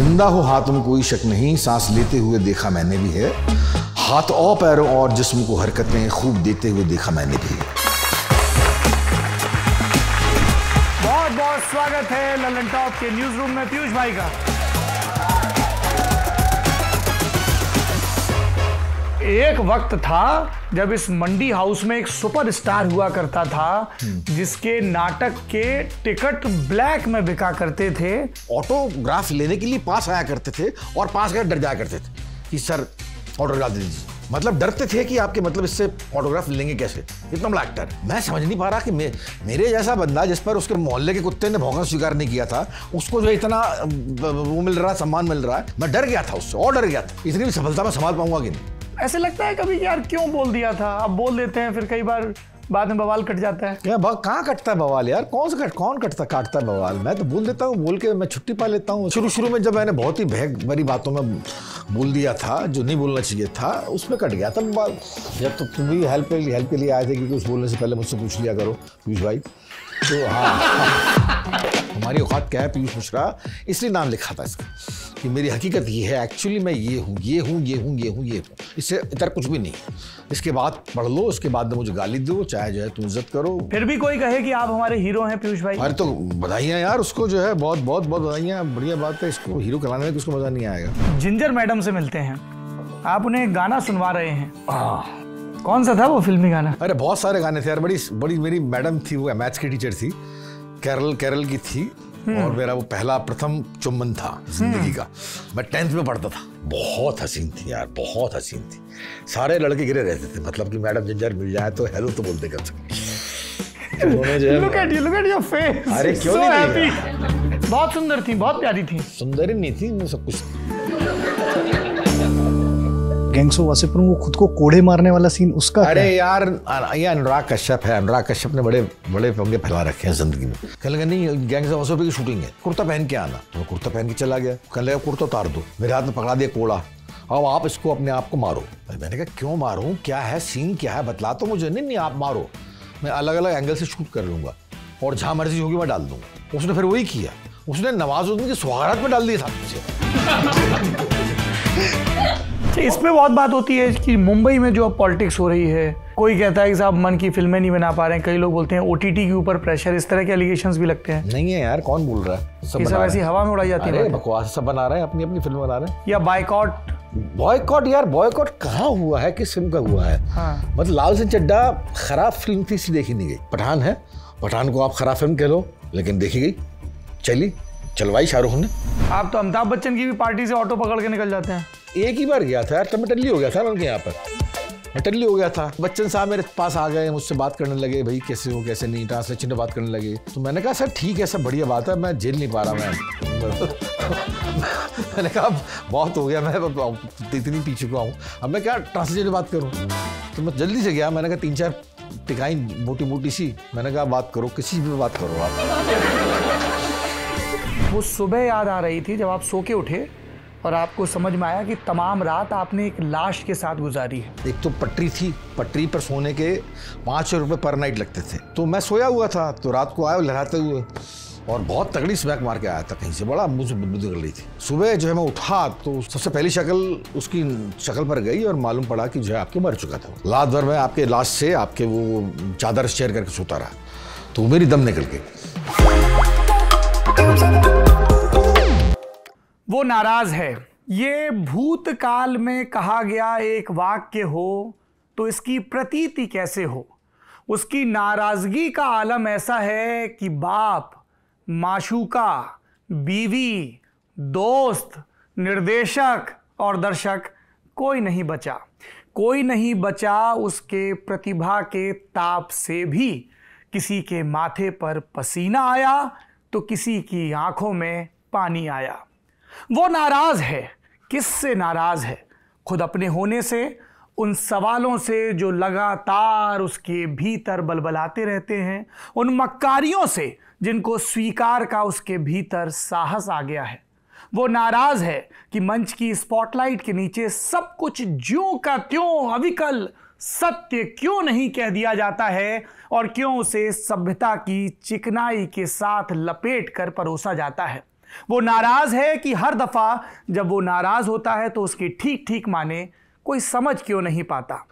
जिंदा हो हाथ में कोई शक नहीं सांस लेते हुए देखा मैंने भी है हाथ और पैरों और जिस्म को हरकतें खूब देते हुए देखा मैंने भी है बहुत बहुत स्वागत है ललन टॉप के न्यूज रूम में पीयूष भाई का एक वक्त था जब इस मंडी हाउस में एक सुपरस्टार हुआ करता था जिसके नाटक के टिकट ब्लैक में बिका करते थे ऑटोग्राफ लेने के लिए पास आया करते थे और पास कर डर जाया करते थे कि सर ऑटोग्राफ दे दीजिए मतलब डरते थे कि आपके मतलब इससे ऑटोग्राफ लेंगे कैसे इतना बड़ा एक्टर मैं समझ नहीं पा रहा कि मे, मेरे जैसा बंदा जिस पर उसके मोहल्ले के कुत्ते ने भौंका स्वीकार नहीं किया था उसको जो इतना वो मिल रहा सम्मान मिल रहा है मैं डर गया था उससे और डर गया था इतनी भी सफलता में संभाल पाऊंगा कि नहीं ऐसे लगता है कभी यार क्यों बोल दिया था अब बोल देते हैं फिर कई बार बाद में बवाल कट जाता है यार कहाँ कटता है बवाल यार कौन सा कट कौन कटता काटता है बवाल मैं तो बोल देता हूँ बोल के मैं छुट्टी पा लेता हूँ शुरू शुरू में जब मैंने बहुत ही भय भरी बातों में बोल दिया था जो नहीं बोलना चाहिए था उसमें कट गया था बवाल जब तो तुम भी हेल्प हेल्प के लिए आए थे क्योंकि उस बोलने से पहले मुझसे पूछ लिया करो पीयूष भाई जो हाँ हमारी औकात क्या है पीयूष मिश्रा इसलिए नाम लिखा था इसका कि मेरी हकीकत ये है एक्चुअली मैं ये हूँ ये हूँ ये हूँ ये हूँ ये हूँ इससे इतर कुछ भी नहीं इसके बाद पढ़ लो उसके बाद मुझे गाली दो चाहे जो है तुम इज्जत करो फिर भी कोई कहे कि आप हमारे हीरो हैं पीयूष भाई अरे तो बधाइयाँ यार उसको जो है बहुत बहुत बहुत बधाइयाँ बढ़िया बात है इसको हीरो कराने में तो उसको मजा नहीं आएगा जिंजर मैडम से मिलते हैं आप उन्हें गाना सुनवा रहे हैं हाँ। कौन सा था वो फिल्मी गाना अरे बहुत सारे गाने थे यार बड़ी बड़ी मेरी मैडम थी वो मैथ्स की टीचर थी केरल केरल की थी हम्म। और मेरा वो पहला प्रथम चुम्बन था जिंदगी हम्म। का मैं टेंथ में पढ़ता था बहुत हसीन थी यार बहुत हसीन थी सारे लड़के गिरे रहते थे मतलब कि मैडम जिंजर मिल जाए तो हेलो तो बोलते कर से look at you look at your face अरे क्यों so नहीं बहुत सुंदर थी बहुत प्यारी थी सुंदर ही नहीं थी सब कुछ गैंग्सो वासेपुरम वो खुद को कोड़े मारने वाला सीन उसका अरे यार ये अनुराग कश्यप है अनुराग कश्यप ने बड़े बड़े पंगे फैला रखे हैं जिंदगी में कहने लगा नहीं गैंगसो वासेपुरम की शूटिंग है कुर्ता पहन के आना तो कुर्ता पहन के चला गया कहने लगा कुर्ता उतार दो मेरे हाथ में पकड़ा दिया कोड़ा अब आप इसको अपने आप को मारो मैंने कहा क्यों मारूँ क्या है सीन क्या है बतला तो मुझे नहीं नहीं आप मारो मैं अलग अलग एंगल से शूट कर लूँगा और जहाँ मर्जी होगी मैं डाल दूंगा उसने फिर वही किया उसने नवाजुद्दीन की सुहारत में डाल दिया था मुझे अच्छा, इसमें बहुत बात होती है कि मुंबई में जो अब पॉलिटिक्स हो रही है कोई कहता है कि साहब मन की फिल्में नहीं बना पा रहे हैं कई लोग बोलते हैं ओ के ऊपर प्रेशर इस तरह के एलिगेशन भी लगते हैं नहीं है यार कौन बोल रहा है सब, ऐसी हवा में उड़ाई जाती है बकवास सब बना रहे हैं अपनी अपनी फिल्म बना रहे हैं या बाइकआउट बॉयकॉट यार बॉयकॉट कहाँ हुआ है किस फिल्म का हुआ है हाँ। मतलब लाल सिंह चड्डा खराब फिल्म थी इसलिए देखी नहीं गई पठान है पठान को आप खराब फिल्म कह लो लेकिन देखी गई चली चलवाई शाहरुख ने आप तो अमिताभ बच्चन की भी पार्टी से ऑटो पकड़ के निकल जाते हैं एक ही बार गया था यार तब मैं टल्ली हो गया था उनके यहाँ पर मैं टल्ली हो गया था बच्चन साहब मेरे पास आ गए मुझसे बात करने लगे भाई कैसे हो कैसे नहीं ट्रांसलेशन तो में बात करने लगे तो मैंने कहा सर ठीक है सर बढ़िया बात है मैं झेल नहीं पा रहा मैं मैंने कहा बहुत हो गया मैं इतनी पी चुका हूँ अब मैं क्या ट्रांसलेशन में बात करूँ तो मैं जल्दी से गया मैंने कहा तीन चार टिकाई मोटी मोटी सी मैंने कहा बात करो किसी भी बात करो आप वो सुबह याद आ रही थी जब आप सो के उठे और आपको समझ में आया कि तमाम रात आपने एक लाश के साथ गुजारी है एक तो पटरी थी पटरी पर सोने के पाँच सौ रुपये पर नाइट लगते थे तो मैं सोया हुआ था तो रात को आया लहराते हुए और बहुत तगड़ी स्मैक मार के आया था कहीं से बड़ा मुझे बुद्ध कर रही थी सुबह जो है मैं उठा तो सबसे पहली शक्ल उसकी शक्ल पर गई और मालूम पड़ा कि जो है आपके मर चुका था लात भर मैं आपके लाश से आपके वो चादर शेयर करके सोता रहा तो मेरी दम निकल गई वो नाराज़ है ये भूतकाल में कहा गया एक वाक्य हो तो इसकी प्रतीति कैसे हो उसकी नाराज़गी का आलम ऐसा है कि बाप माशूका बीवी दोस्त निर्देशक और दर्शक कोई नहीं बचा कोई नहीं बचा उसके प्रतिभा के ताप से भी किसी के माथे पर पसीना आया तो किसी की आंखों में पानी आया वो नाराज़ है किससे नाराज़ है खुद अपने होने से उन सवालों से जो लगातार उसके भीतर बलबलाते रहते हैं उन मक्कारियों से जिनको स्वीकार का उसके भीतर साहस आ गया है वो नाराज़ है कि मंच की स्पॉटलाइट के नीचे सब कुछ ज्यों का त्यों अविकल सत्य क्यों नहीं कह दिया जाता है और क्यों उसे सभ्यता की चिकनाई के साथ लपेट कर परोसा जाता है वो नाराज़ है कि हर दफ़ा जब वो नाराज़ होता है तो उसकी ठीक ठीक माने कोई समझ क्यों नहीं पाता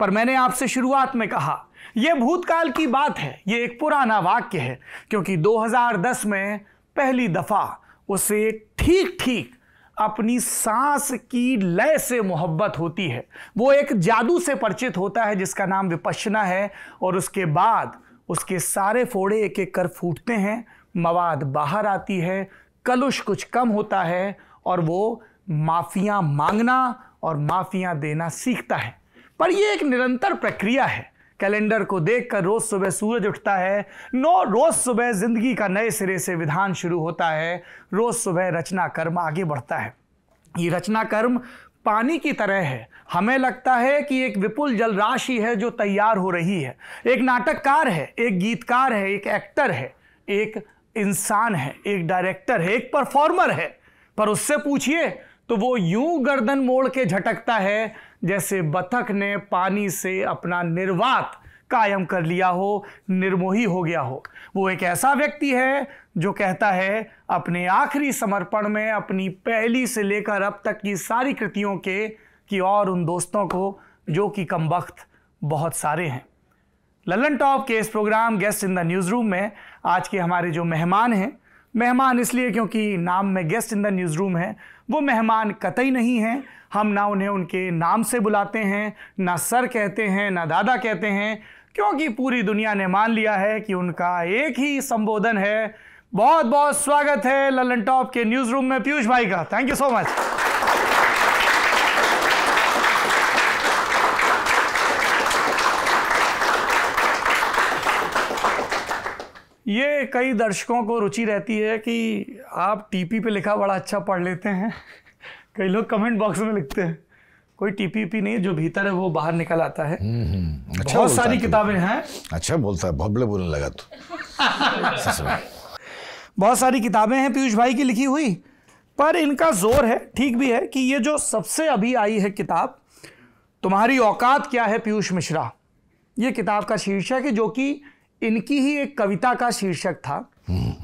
पर मैंने आपसे शुरुआत में कहा यह भूतकाल की बात है यह एक पुराना वाक्य है क्योंकि 2010 में पहली दफ़ा उसे ठीक ठीक अपनी सांस की लय से मोहब्बत होती है वो एक जादू से परिचित होता है जिसका नाम विपशना है और उसके बाद उसके सारे फोड़े एक एक कर फूटते हैं मवाद बाहर आती है कलुष कुछ कम होता है और वो माफियां मांगना और माफियां देना सीखता है पर यह एक निरंतर प्रक्रिया है कैलेंडर को देखकर रोज सुबह सूरज उठता है नो रोज सुबह जिंदगी का नए सिरे से विधान शुरू होता है रोज सुबह रचना कर्म आगे बढ़ता है ये रचना कर्म पानी की तरह है हमें लगता है कि एक विपुल जल राशि है जो तैयार हो रही है एक नाटककार है एक गीतकार है एक एक्टर है एक इंसान है एक डायरेक्टर है एक परफॉर्मर है पर उससे पूछिए तो वो यूं गर्दन मोड़ के झटकता है जैसे बतख ने पानी से अपना निर्वात कायम कर लिया हो निर्मोही हो गया हो वो एक ऐसा व्यक्ति है जो कहता है अपने आखिरी समर्पण में अपनी पहली से लेकर अब तक की सारी कृतियों के कि और उन दोस्तों को जो कि वक्त बहुत सारे हैं ललन टॉप के इस programme guest in the newsroom में आज के हमारे जो मेहमान हैं मेहमान इसलिए क्योंकि नाम में guest in the newsroom है वो मेहमान कतई नहीं हैं हम ना उन्हें उनके नाम से बुलाते हैं ना सर कहते हैं ना दादा कहते हैं क्योंकि पूरी दुनिया ने मान लिया है कि उनका एक ही संबोधन है बहुत बहुत स्वागत है ललन टॉप के न्यूज़ रूम में पीयूष भाई का थैंक यू सो मच ये कई दर्शकों को रुचि रहती है कि आप टीपी पे लिखा बड़ा अच्छा पढ़ लेते हैं कई लोग कमेंट बॉक्स में लिखते हैं कोई टीपी पी नहीं जो भीतर है वो बाहर निकल आता है हम्म, हम्म, अच्छा बहुत सारी किताबें हैं अच्छा बोलता है भबले बोलने लगा तो बहुत सारी किताबें हैं पीयूष भाई की लिखी हुई पर इनका जोर है ठीक भी है कि ये जो सबसे अभी आई है किताब तुम्हारी औकात क्या है पीयूष मिश्रा ये किताब का शीर्षक है जो कि इनकी ही एक कविता का शीर्षक था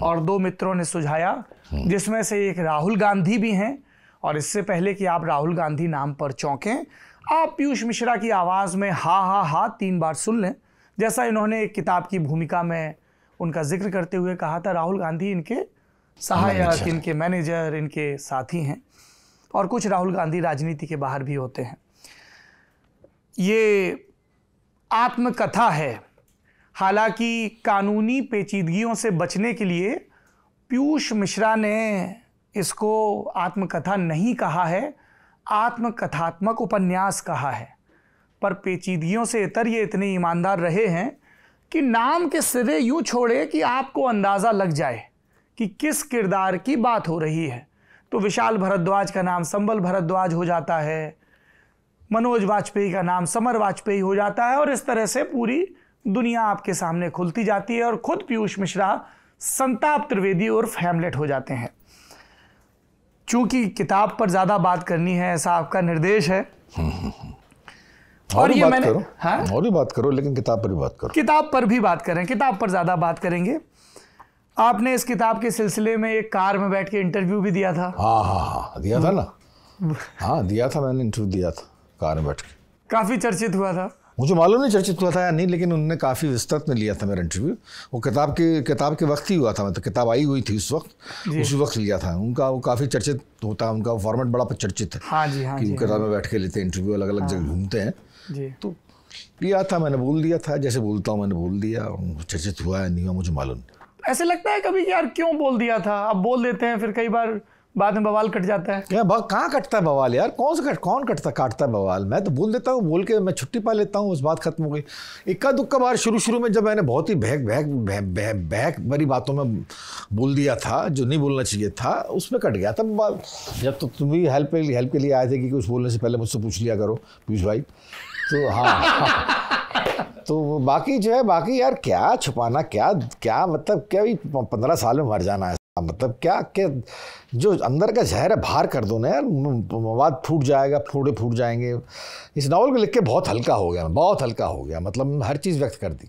और दो मित्रों ने सुझाया जिसमें से एक राहुल गांधी भी हैं और इससे पहले कि आप राहुल गांधी नाम पर चौंकें आप पीयूष मिश्रा की आवाज़ में हा हा हा तीन बार सुन लें जैसा इन्होंने एक किताब की भूमिका में उनका जिक्र करते हुए कहा था राहुल गांधी इनके सहायक इनके मैनेजर इनके साथी हैं और कुछ राहुल गांधी राजनीति के बाहर भी होते हैं ये आत्मकथा है हालांकि कानूनी पेचीदगियों से बचने के लिए पीयूष मिश्रा ने इसको आत्मकथा नहीं कहा है आत्मकथात्मक उपन्यास कहा है पर पेचीदगियों से इतर ये इतने ईमानदार रहे हैं कि नाम के सिरे यूँ छोड़े कि आपको अंदाज़ा लग जाए कि किस किरदार की बात हो रही है तो विशाल भरद्वाज का नाम संबल भरद्वाज हो जाता है मनोज वाजपेयी का नाम समर वाजपेयी हो जाता है और इस तरह से पूरी दुनिया आपके सामने खुलती जाती है और खुद पीयूष मिश्रा संताप त्रिवेदी और फैमलेट हो जाते हैं चूंकि किताब पर ज़्यादा बात करनी है ऐसा आपका निर्देश है और, और ये मैंने करो हाँ? और भी बात करो लेकिन किताब पर भी बात करो किताब पर भी बात करें किताब पर ज़्यादा बात करेंगे आपने इस किताब के सिलसिले में एक कार में बैठ के इंटरव्यू भी दिया था हाँ हाँ हाँ दिया था ना हम्म। हाँ दिया था मैंने इंटरव्यू दिया था कार में बैठ के काफ़ी चर्चित हुआ था मुझे मालूम नहीं चर्चित हुआ था या नहीं लेकिन उन्होंने काफ़ी विस्तृत में लिया था मेरा इंटरव्यू वो किताब के किताब के वक्त ही हुआ था मतलब किताब आई हुई थी उस वक्त उसी वक्त लिया था उनका वो काफ़ी चर्चित होता है उनका फॉर्मेट बड़ा चर्चित है हाँ जी हाँ कि वो किताब हाँ में बैठ के लेते हैं इंटरव्यू अलग अलग जगह हाँ। घूमते हैं तो लिया था मैंने बोल दिया था जैसे बोलता हूँ मैंने बोल दिया चर्चित हुआ या नहीं हुआ मुझे मालूम नहीं ऐसे लगता है कभी यार क्यों बोल दिया था अब बोल देते हैं फिर कई बार बाद में बवाल कट जाता है यार कहाँ कटता है बवाल यार कौन सा कट कौन कटता काटता है बवाल मैं तो बोल देता हूँ बोल के मैं छुट्टी पा लेता हूँ उस बात खत्म हो गई इक्का दुक्का बार शुरू शुरू में जब मैंने बहुत ही बहक बहक बहक बहक भरी बातों में बोल दिया था जो नहीं बोलना चाहिए था उसमें कट गया था बवाल जब तो तुम भी हेल्प हेल्प के लिए आए थे कि कुछ बोलने से पहले मुझसे पूछ लिया करो पीयूष भाई तो हाँ तो बाकी जो है बाकी यार क्या छुपाना क्या क्या मतलब क्या पंद्रह साल में मर जाना है मतलब क्या कि जो अंदर का जहर है बाहर कर दो ना यार मवाद फूट जाएगा फूटे फूट जाएंगे इस नावल को लिख के बहुत हल्का हो गया बहुत हल्का हो गया मतलब हर चीज़ व्यक्त कर दी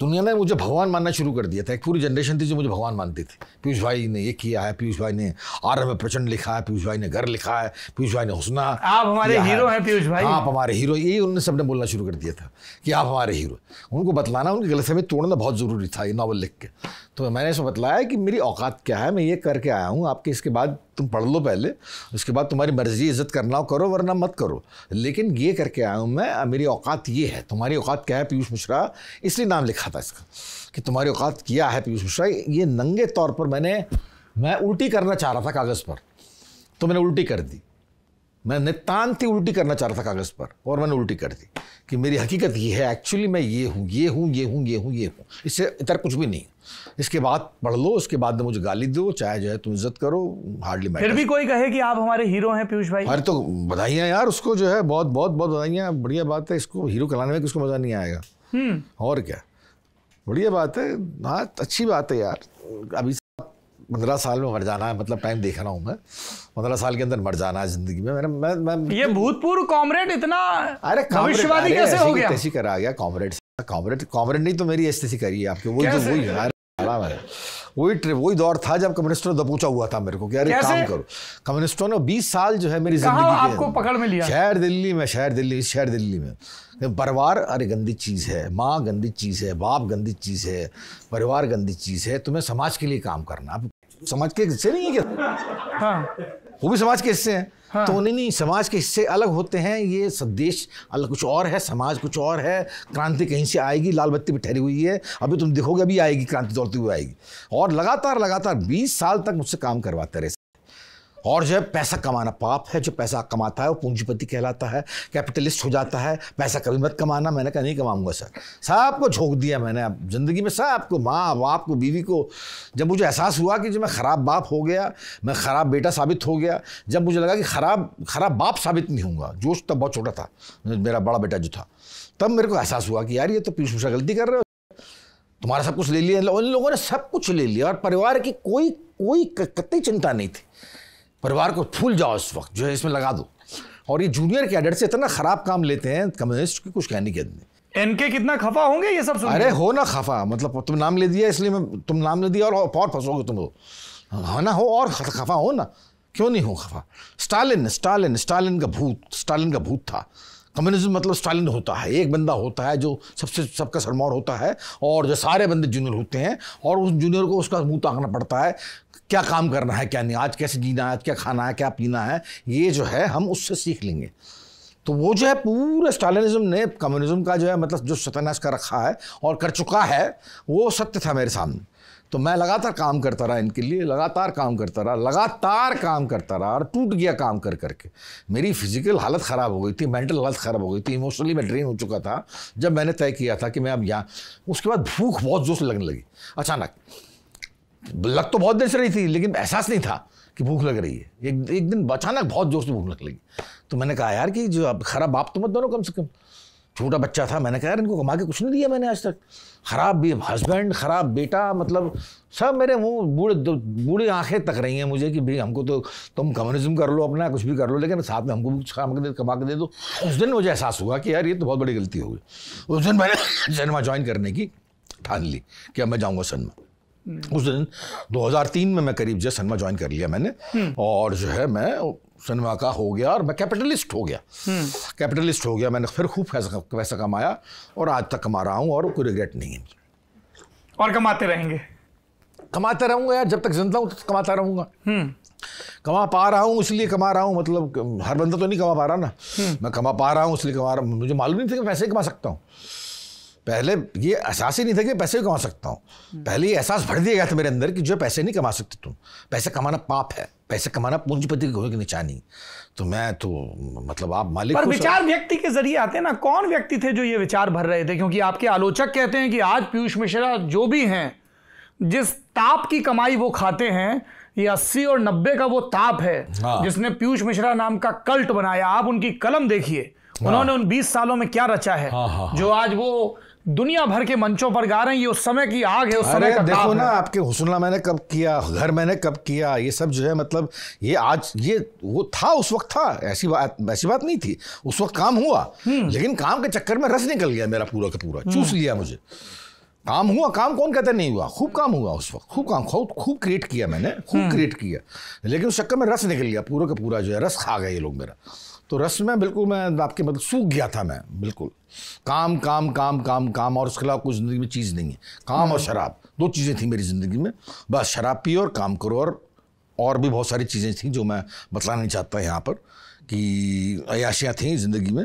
दुनिया ने मुझे भगवान मानना शुरू कर दिया था एक पूरी जनरेशन थी जो मुझे भगवान मानती थी पीयूष भाई ने ये किया है पीयूष भाई ने आरम में प्रचंड लिखा है पीयूष भाई ने घर लिखा है पीयूष भाई ने हुसना आप हमारे हीरो हैं पीयूष भाई आप हमारे हीरो यही उनने सबने बोलना शुरू कर दिया था कि आप हमारे हीरो उनको बतलाना उनकी समय तोड़ना बहुत ज़रूरी था ये नावल लिख के तो मैंने इसमें बतलाया कि मेरी औकात क्या है मैं ये करके आया हूँ आपके इसके बाद तुम पढ़ लो पहले उसके बाद तुम्हारी मर्जी इज्जत करना हो करो वरना मत करो लेकिन ये करके आया हूँ मैं मेरी औकात ये है तुम्हारी औकात क्या है पीयूष मिश्रा इसलिए नाम लिखा था इसका कि तुम्हारी औकात किया है पीयूष मिश्रा ये नंगे तौर पर मैंने मैं उल्टी करना चाह रहा था कागज़ पर तो मैंने उल्टी कर दी मैं नितान्त ही उल्टी करना चाह रहा था कागज़ पर और मैंने उल्टी कर दी कि मेरी हकीकत ये है एक्चुअली मैं ये हूँ ये हूँ ये हूँ ये हूँ ये हूँ इससे इतर कुछ भी नहीं इसके बाद पढ़ लो उसके बाद मुझे गाली दो चाहे जो है तुम इज्जत करो हार्डली फिर भी कोई कहे कि आप हमारे हीरो हैं पीयूष भाई अरे तो बधाई है यार उसको जो है बहुत बहुत बहुत बधाई है बढ़िया बात है इसको हीरो कहलाने में किसको मज़ा नहीं आएगा हम्म। और क्या बढ़िया बात है हाँ अच्छी बात है यार अभी पंद्रह साल में मर जाना है मतलब टाइम देख रहा हूँ मैं पंद्रह साल के अंदर मर जाना है जिंदगी में मैंने मैं, मैं ये भूतपूर्व कॉमरेड इतना अरे भविष्यवादी कैसे हो गया कैसी करा गया कॉमरेड कॉमरेड कॉमरेड नहीं तो मेरी एस्थेसी करी है आपके वही तो वही यार वही ट्रिप वही दौर था जब कम्युनिस्टों ने दबोचा हुआ था मेरे को कि अरे काम करो कम्युनिस्टों ने 20 साल जो है मेरी जिंदगी आपको पकड़ में लिया शहर दिल्ली में शहर दिल्ली शहर दिल्ली में परिवार अरे गंदी चीज़ है माँ गंदी चीज़ है बाप गंदी चीज़ है परिवार गंदी चीज़ है तुम्हें समाज के लिए काम करना आप समाज के से नहीं है क्या हाँ वो भी समाज के हिस्से हैं हाँ। तो नहीं नहीं समाज के हिस्से अलग होते हैं ये देश अलग कुछ और है समाज कुछ और है क्रांति कहीं से आएगी लाल बत्ती भी ठहरी हुई है अभी तुम देखोगे अभी आएगी क्रांति दौड़ती हुई आएगी और लगातार लगातार 20 साल तक मुझसे काम करवाते रहे और जो है पैसा कमाना पाप है जो पैसा कमाता है वो पूंजीपति कहलाता है कैपिटलिस्ट हो जाता है पैसा कभी मत कमाना मैंने कहा नहीं कमाऊंगा सर सबको झोंक दिया मैंने अब ज़िंदगी में सब को माँ बाप को बीवी को जब मुझे एहसास हुआ कि जब मैं ख़राब बाप हो गया मैं ख़राब बेटा साबित हो गया जब मुझे लगा कि ख़राब ख़राब बाप साबित नहीं होंगे जोश तब बहुत छोटा था मेरा बड़ा बेटा जो था तब मेरे को एहसास हुआ कि यार ये तो पीछे उषा गलती कर रहे हो तुम्हारा सब कुछ ले लिया उन लोगों ने सब कुछ ले लिया और परिवार की कोई कोई कतई चिंता नहीं थी परिवार को फूल जाओ इस वक्त जो है इसमें लगा दो और ये जूनियर कैडेट से इतना खराब काम लेते हैं कम्युनिस्ट की कुछ कहने के नहीं एनके कितना खफा होंगे ये सब अरे हो ना खफा मतलब तुम नाम ले दिया इसलिए मैं तुम नाम ले दिया और और फंसोगे तुम हो हाँ ना हो और खफा हो ना क्यों नहीं हो खफा स्टालिन स्टालिन स्टालिन का भूत स्टालिन का भूत था कम्युनिज्म मतलब स्टालिन होता है एक बंदा होता है जो सबसे सबका सरमौर होता है और जो सारे बंदे जूनियर होते हैं और उस जूनियर को उसका मुंह ताकना पड़ता है क्या काम करना है क्या नहीं आज कैसे जीना है आज क्या खाना है क्या पीना है ये जो है हम उससे सीख लेंगे तो वो जो है पूरा स्टालिनिज्म ने कम्युनिज्म का जो है मतलब जो सत्यानाश कर रखा है और कर चुका है वो सत्य था मेरे सामने तो मैं लगातार काम करता रहा इनके लिए लगातार काम करता रहा लगातार काम करता रहा और टूट गया काम कर करके मेरी फिजिकल हालत ख़राब हो गई थी मेंटल हालत ख़राब हो गई थी इमोशनली मैं ड्रेन हो चुका था जब मैंने तय किया था कि मैं अब यहाँ उसके बाद भूख बहुत जोर से लगने लगी अचानक लग तो बहुत देर से रही थी लेकिन एहसास नहीं था कि भूख लग रही है एक एक दिन अचानक बहुत जोर से भूख लग लगी तो मैंने कहा यार कि जो अब खराब बाप तो मत बनो कम से कम छोटा बच्चा था मैंने कहा यार इनको कमा के कुछ नहीं दिया मैंने आज तक खराब भी हस्बैंड खराब बेटा मतलब सब मेरे मुँह बूढ़े बूढ़े आंखें तक रही हैं मुझे कि भाई हमको तो तुम कम्युनिज्म कर लो अपना कुछ भी कर लो लेकिन साथ में हमको भी कुछ कमा के दे कमा के दे दो उस दिन मुझे एहसास हुआ कि यार ये तो बहुत बड़ी गलती हो गई उस दिन मैंने सिनेमा ज्वाइन करने की ठान ली कि अब मैं जाऊँगा सिनेमा उस दिन 2003 में मैं करीब जो सिनेमा ज्वाइन कर लिया मैंने और जो है मैं सिनेमा का हो गया और मैं कैपिटलिस्ट हो गया कैपिटलिस्ट हो गया मैंने फिर खूब पैसा पैसा कमाया और आज तक कमा रहा हूँ और कोई रिग्रेट नहीं है और कमाते रहेंगे कमाता रहूँगा यार जब तक जिंदा हूँ तो कमाता रहूँगा हम्म। कमा पा रहा हूँ इसलिए कमा रहा हूँ मतलब हर बंदा तो नहीं कमा पा रहा ना मैं कमा पा रहा हूँ इसलिए कमा रहा हूँ मुझे मालूम नहीं था कि पैसे कमा सकता हूँ पहले ये एहसास ही नहीं था कि पैसे भी कमा सकता हूँ पहले ये एहसास भर दिया गया था मेरे अंदर कि जो पैसे नहीं कमा सकते तुम पैसे कमाना पाप है पैसे कमाना पूंजीपति की घोड़े की निशानी तो मैं तो मतलब आप मालिक पर विचार व्यक्ति के जरिए आते हैं ना कौन व्यक्ति थे जो ये विचार भर रहे थे क्योंकि आपके आलोचक कहते हैं कि आज पीयूष मिश्रा जो भी हैं जिस ताप की कमाई वो खाते हैं ये अस्सी और नब्बे का वो ताप है हाँ। जिसने पीयूष मिश्रा नाम का कल्ट बनाया आप उनकी कलम देखिए हाँ। उन्होंने उन बीस सालों में क्या रचा है हाँ हाँ, हाँ, जो आज वो दुनिया भर के मंचों पर गा रहे हैं ये उस समय की आग है उस समय का देखो ना आपके हुसना मैंने कब किया घर मैंने कब किया ये सब जो है मतलब ये आज ये वो था उस वक्त था ऐसी बात ऐसी बात नहीं थी उस वक्त काम हुआ हम्म। लेकिन काम के चक्कर में रस निकल गया मेरा पूरा का पूरा हम्म। चूस लिया मुझे काम हुआ काम कौन कहता नहीं हुआ खूब काम हुआ उस वक्त खूब काम खूब खूब क्रिएट किया मैंने खूब क्रिएट हम्म। किया लेकिन उस चक्कर में रस निकल गया पूरा का पूरा जो है रस खा गया ये लोग मेरा तो रस में बिल्कुल मैं आपके मतलब सूख गया था मैं बिल्कुल काम काम काम काम काम और उसके अलावा कोई ज़िंदगी में चीज़ नहीं है काम और हम्म। शराब दो चीज़ें थी मेरी ज़िंदगी में बस शराब पियो और काम करो और और भी बहुत सारी चीज़ें थी जो मैं बतलाना नहीं चाहता यहाँ पर कि अयाशियाँ थी ज़िंदगी में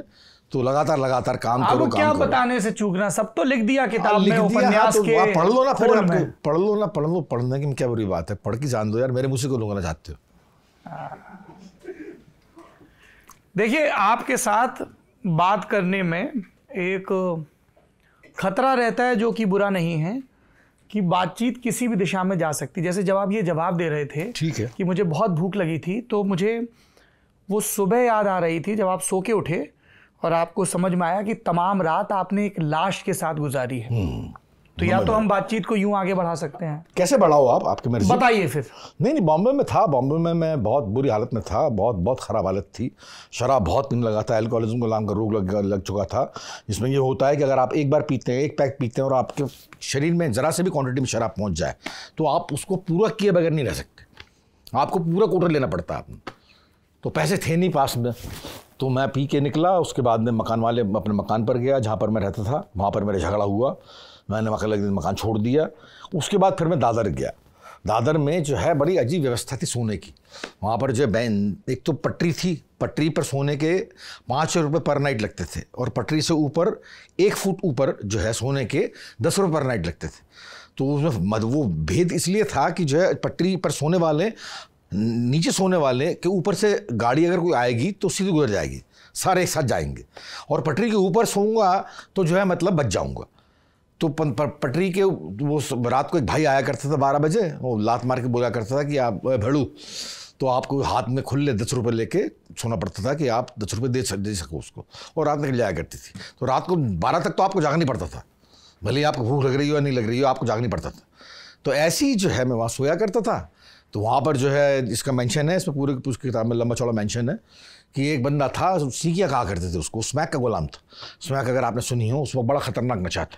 तो लगातार लगातार काम करो काम क्या करो। बताने से चूकना सब तो लिख दिया किताब में हाँ, उपन्यास तो के पढ़ लो ना फिर पढ़ लो ना पढ़ लो पढ़ने की क्या बुरी बात है पढ़ के जान दो यार मेरे मुझसे को लोगना चाहते हो हाँ। देखिए आपके साथ बात करने में एक खतरा रहता है जो कि बुरा नहीं है कि बातचीत किसी भी दिशा में जा सकती जैसे जब आप ये जवाब दे रहे थे ठीक है कि मुझे बहुत भूख लगी थी तो मुझे वो सुबह याद आ रही थी जब आप सो के उठे और आपको समझ में आया कि तमाम रात आपने एक लाश के साथ गुजारी है हम्म। तो या तो हम बातचीत को यूं आगे बढ़ा सकते हैं कैसे बढ़ाओ आप आपकी मर्जी बताइए फिर नहीं नहीं बॉम्बे में था बॉम्बे में मैं बहुत बुरी हालत में था बहुत बहुत ख़राब हालत थी शराब बहुत दिन लगा था एल्कोहलिज्म को लाम का रोग लग लग चुका था इसमें ये होता है कि अगर आप एक बार पीते हैं एक पैक पीते हैं और आपके शरीर में ज़रा से भी क्वान्टिटी में शराब पहुँच जाए तो आप उसको पूरा किए बगैर नहीं रह सकते आपको पूरा कोटर लेना पड़ता है तो पैसे थे नहीं पास में तो मैं पी के निकला उसके बाद में मकान वाले अपने मकान पर गया जहाँ पर मैं रहता था वहाँ पर मेरा झगड़ा हुआ मैंने वहाँ लगे मकान छोड़ दिया उसके बाद फिर मैं दादर गया दादर में जो है बड़ी अजीब व्यवस्था थी सोने की वहाँ पर जो बैन एक तो पटरी थी पटरी पर सोने के पाँच रुपये पर नाइट लगते थे और पटरी से ऊपर एक फुट ऊपर जो है सोने के दस रुपये पर नाइट लगते थे तो उसमें मद वो भेद इसलिए था कि जो है पटरी पर सोने वाले नीचे सोने वाले के ऊपर से गाड़ी अगर कोई आएगी तो सीधे गुजर जाएगी सारे एक साथ जाएंगे और पटरी के ऊपर सोऊंगा तो जो है मतलब बच जाऊंगा तो पटरी के वो रात को एक भाई आया करता था बारह बजे वो लात मार के बोला करता था कि आप भेड़ू तो आपको हाथ में खुले दस रुपये लेके सोना पड़ता था कि आप दस रुपये दे सक, दे सको उसको और रात निकल जाया करती थी तो रात को बारह तक तो आपको जागना नहीं पड़ता था भले ही आपको भूख लग रही हो या नहीं लग रही हो आपको जागना नहीं पड़ता था तो ऐसी जो है मैं वहाँ सोया करता था तो वहाँ पर जो है इसका मेंशन है इसमें पूरे उसकी किताब में लंबा चौड़ा मेंशन है कि एक बंदा था सीखिया कहा करते थे उसको स्मैक का गुलाम था स्मैक अगर आपने सुनी हो उस वक्त बड़ा खतरनाक नचा था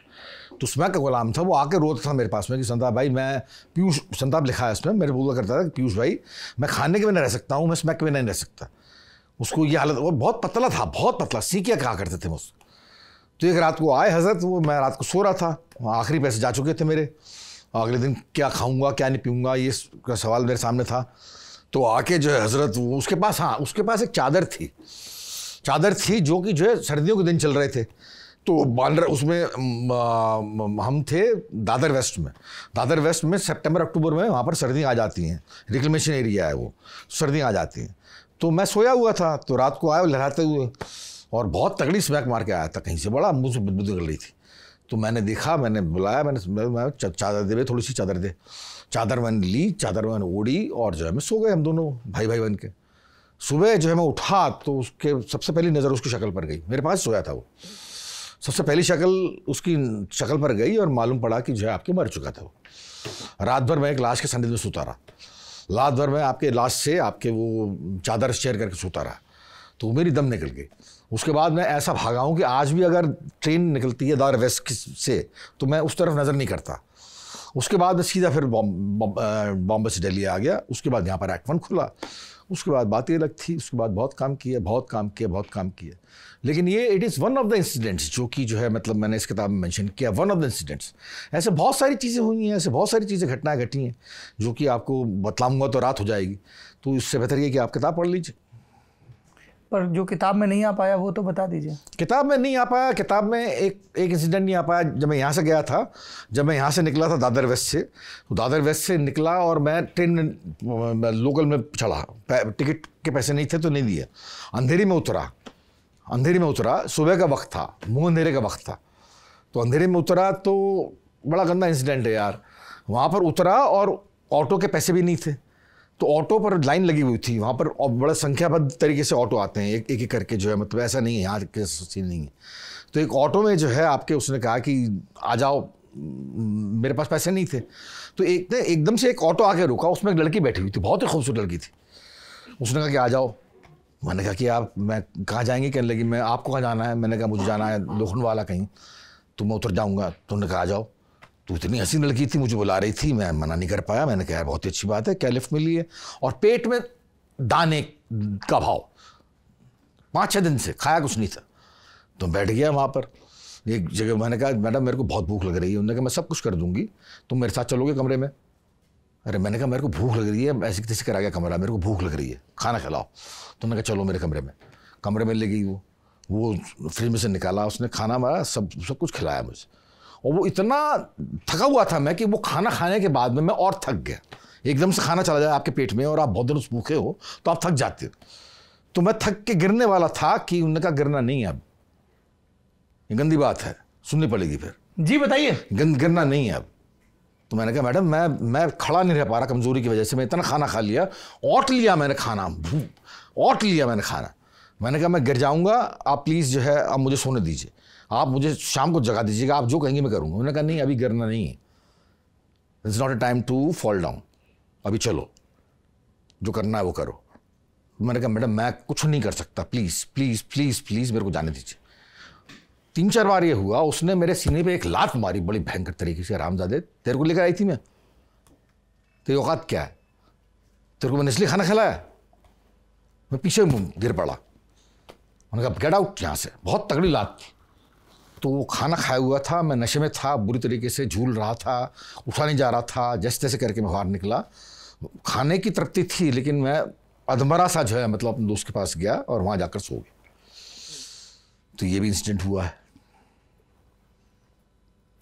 तो उसमें का गुलाम था वो आके रोता था मेरे पास में कि संताप भाई मैं पीयूष संताप लिखा है उसमें मेरे बोला करता था कि पीयूष भाई मैं खाने के बिना रह सकता हूँ मैं स्मैक के बिना नहीं रह सकता उसको ये हालत वो बहुत पतला था बहुत पतला सीखिया कहा करते थे मुझसे तो एक रात को आए हजरत वो मैं रात को सो रहा था आखिरी पैसे जा चुके थे मेरे अगले दिन क्या खाऊंगा क्या नहीं पीऊँगा ये सवाल मेरे सामने था तो आके जो है हजरत वो उसके पास हाँ उसके पास एक चादर थी चादर थी जो कि जो है सर्दियों के दिन चल रहे थे तो बांद्र उसमें हम थे दादर वेस्ट में दादर वेस्ट में सितंबर अक्टूबर में वहाँ पर सर्दी आ जाती हैं रिक्लेमेशन एरिया है वो सर्दी आ जाती हैं तो मैं सोया हुआ था तो रात को आया लहराते हुए और बहुत तगड़ी स्मैक मार के आया था कहीं से बड़ा मुँह बुद्ध निकल रही थी तो मैंने देखा मैंने बुलाया मैंने मैं चादर दे थोड़ी सी चादर दे चादर मैंने ली चादर मैंने ओढ़ी और जो है मैं सो गए हम दोनों भाई भाई बन के सुबह जो है मैं उठा तो उसके सबसे पहली नज़र उसकी शक्ल पर गई मेरे पास सोया था वो सबसे पहली शक्ल उसकी शक्ल पर गई और मालूम पड़ा कि जो है आपके मर चुका था वो रात भर मैं एक लाश के संदिग्ध में सुता रहा रात भर मैं आपके लाश से आपके वो चादर शेयर करके सोता रहा तो मेरी दम निकल गई उसके बाद मैं ऐसा भागा हूँ कि आज भी अगर ट्रेन निकलती है दार वेस्ट से तो मैं उस तरफ नज़र नहीं करता उसके बाद मैं सीधा फिर बॉम्बे से दिल्ली आ गया उसके बाद यहाँ पर एक्ट वन खुला उसके बाद बातें अलग थी उसके बाद बहुत काम किया बहुत काम किया बहुत काम किया लेकिन ये it is one of the incidents जो कि जो है मतलब मैंने इस किताब में मेंशन किया वन ऑफ द इंसिडेंट्स ऐसे बहुत सारी चीज़ें हुई हैं ऐसे बहुत सारी चीज़ें घटनाएं घटी हैं जो कि आपको बतलाऊँगा तो रात हो जाएगी तो इससे बेहतर ये कि आप किताब पढ़ लीजिए पर जो किताब में नहीं आ पाया वो तो बता दीजिए किताब में नहीं आ पाया किताब में एक एक इंसिडेंट नहीं आ पाया जब मैं यहाँ से गया था जब मैं यहाँ से निकला था दादर वेस्ट से तो दादर वेस्ट से निकला और मैं ट्रेन में लोकल में चढ़ा टिकट के पैसे नहीं थे तो नहीं दिए अंधेरी में उतरा अंधेरी में उतरा सुबह का वक्त था मुँह अंधेरे का वक्त था तो अंधेरे में उतरा तो बड़ा गंदा इंसिडेंट है यार वहाँ पर उतरा और ऑटो के पैसे भी नहीं थे तो ऑटो पर लाइन लगी हुई थी वहाँ पर बड़ा संख्याबद्ध तरीके से ऑटो आते हैं एक एक, करके जो है मतलब ऐसा नहीं है यहाँ के सीन नहीं है तो एक ऑटो में जो है आपके उसने कहा कि आ जाओ मेरे पास पैसे नहीं थे तो एक ने एकदम से एक ऑटो आके रुका उसमें एक लड़की बैठी हुई थी बहुत ही खूबसूरत लड़की थी उसने कहा कि आ जाओ मैंने कहा कि आप मैं कहाँ जाएंगे कहने लगी मैं आपको कहाँ जाना है मैंने कहा मुझे जाना है वाला कहीं तो मैं उतर जाऊँगा तो उन्होंने कहा आ जाओ तो इतनी हंसी लड़की थी मुझे बुला रही थी मैं मना नहीं कर पाया मैंने कहा बहुत ही अच्छी बात है क्या लिफ्ट मिली है और पेट में दाने का भाव पाँच छः दिन से खाया कुछ नहीं था तो बैठ गया वहाँ पर एक जगह मैंने कहा मैडम मेरे को बहुत भूख लग रही है उन्होंने कहा मैं सब कुछ कर दूंगी तुम मेरे साथ चलोगे कमरे में अरे मैंने कहा मेरे को भूख लग रही है ऐसे किसी करा गया कमरा मेरे को भूख लग रही है खाना खिलाओ तो उन्होंने कहा चलो मेरे कमरे में कमरे में ले गई वो वो फ्रिज में से निकाला उसने खाना मारा सब सब कुछ खिलाया मुझे और वो इतना थका हुआ था मैं कि वो खाना खाने के बाद में मैं और थक गया एकदम से खाना चला जाए आपके पेट में और आप बहुत दिन भूखे हो तो आप थक जाते हो तो मैं थक के गिरने वाला था कि उनने कहा गिरना नहीं है अब ये गंदी बात है सुननी पड़ेगी फिर जी बताइए गिरना नहीं है अब तो मैंने कहा मैडम मैं मैं खड़ा नहीं रह पा रहा कमज़ोरी की वजह से मैं इतना खाना खा लिया ओट लिया मैंने खाना ओट लिया मैंने खाना मैंने कहा मैं गिर जाऊंगा आप प्लीज़ जो है आप मुझे सोने दीजिए आप मुझे शाम को जगा दीजिएगा आप जो कहेंगे मैं करूँगा उन्होंने कहा नहीं अभी गिरना नहीं है it's not a time to fall down अभी चलो जो करना है वो करो मैंने कहा मैडम मैं कुछ नहीं कर सकता प्लीज़ प्लीज़ प्लीज़ प्लीज़ मेरे को जाने दीजिए तीन चार बार ये हुआ उसने मेरे सीने पे एक लात मारी बड़ी भयंकर तरीके से रामजादे तेरे को लेकर आई थी मैं तेरी औकात क्या है तेरे को मैंने इसलिए खाना खिलाया मैं पीछे गिर पड़ा उन्होंने कहा गेट आउट यहाँ से बहुत तगड़ी लात थी तो वो खाना खाया हुआ था मैं नशे में था बुरी तरीके से झूल रहा था उठा नहीं जा रहा था जैसे तैसे करके मैं बाहर निकला खाने की तृप्ति थी लेकिन मैं अधमरा सा जो है मतलब अपने दोस्त के पास गया और वहाँ जाकर सो गया तो ये भी इंसिडेंट हुआ है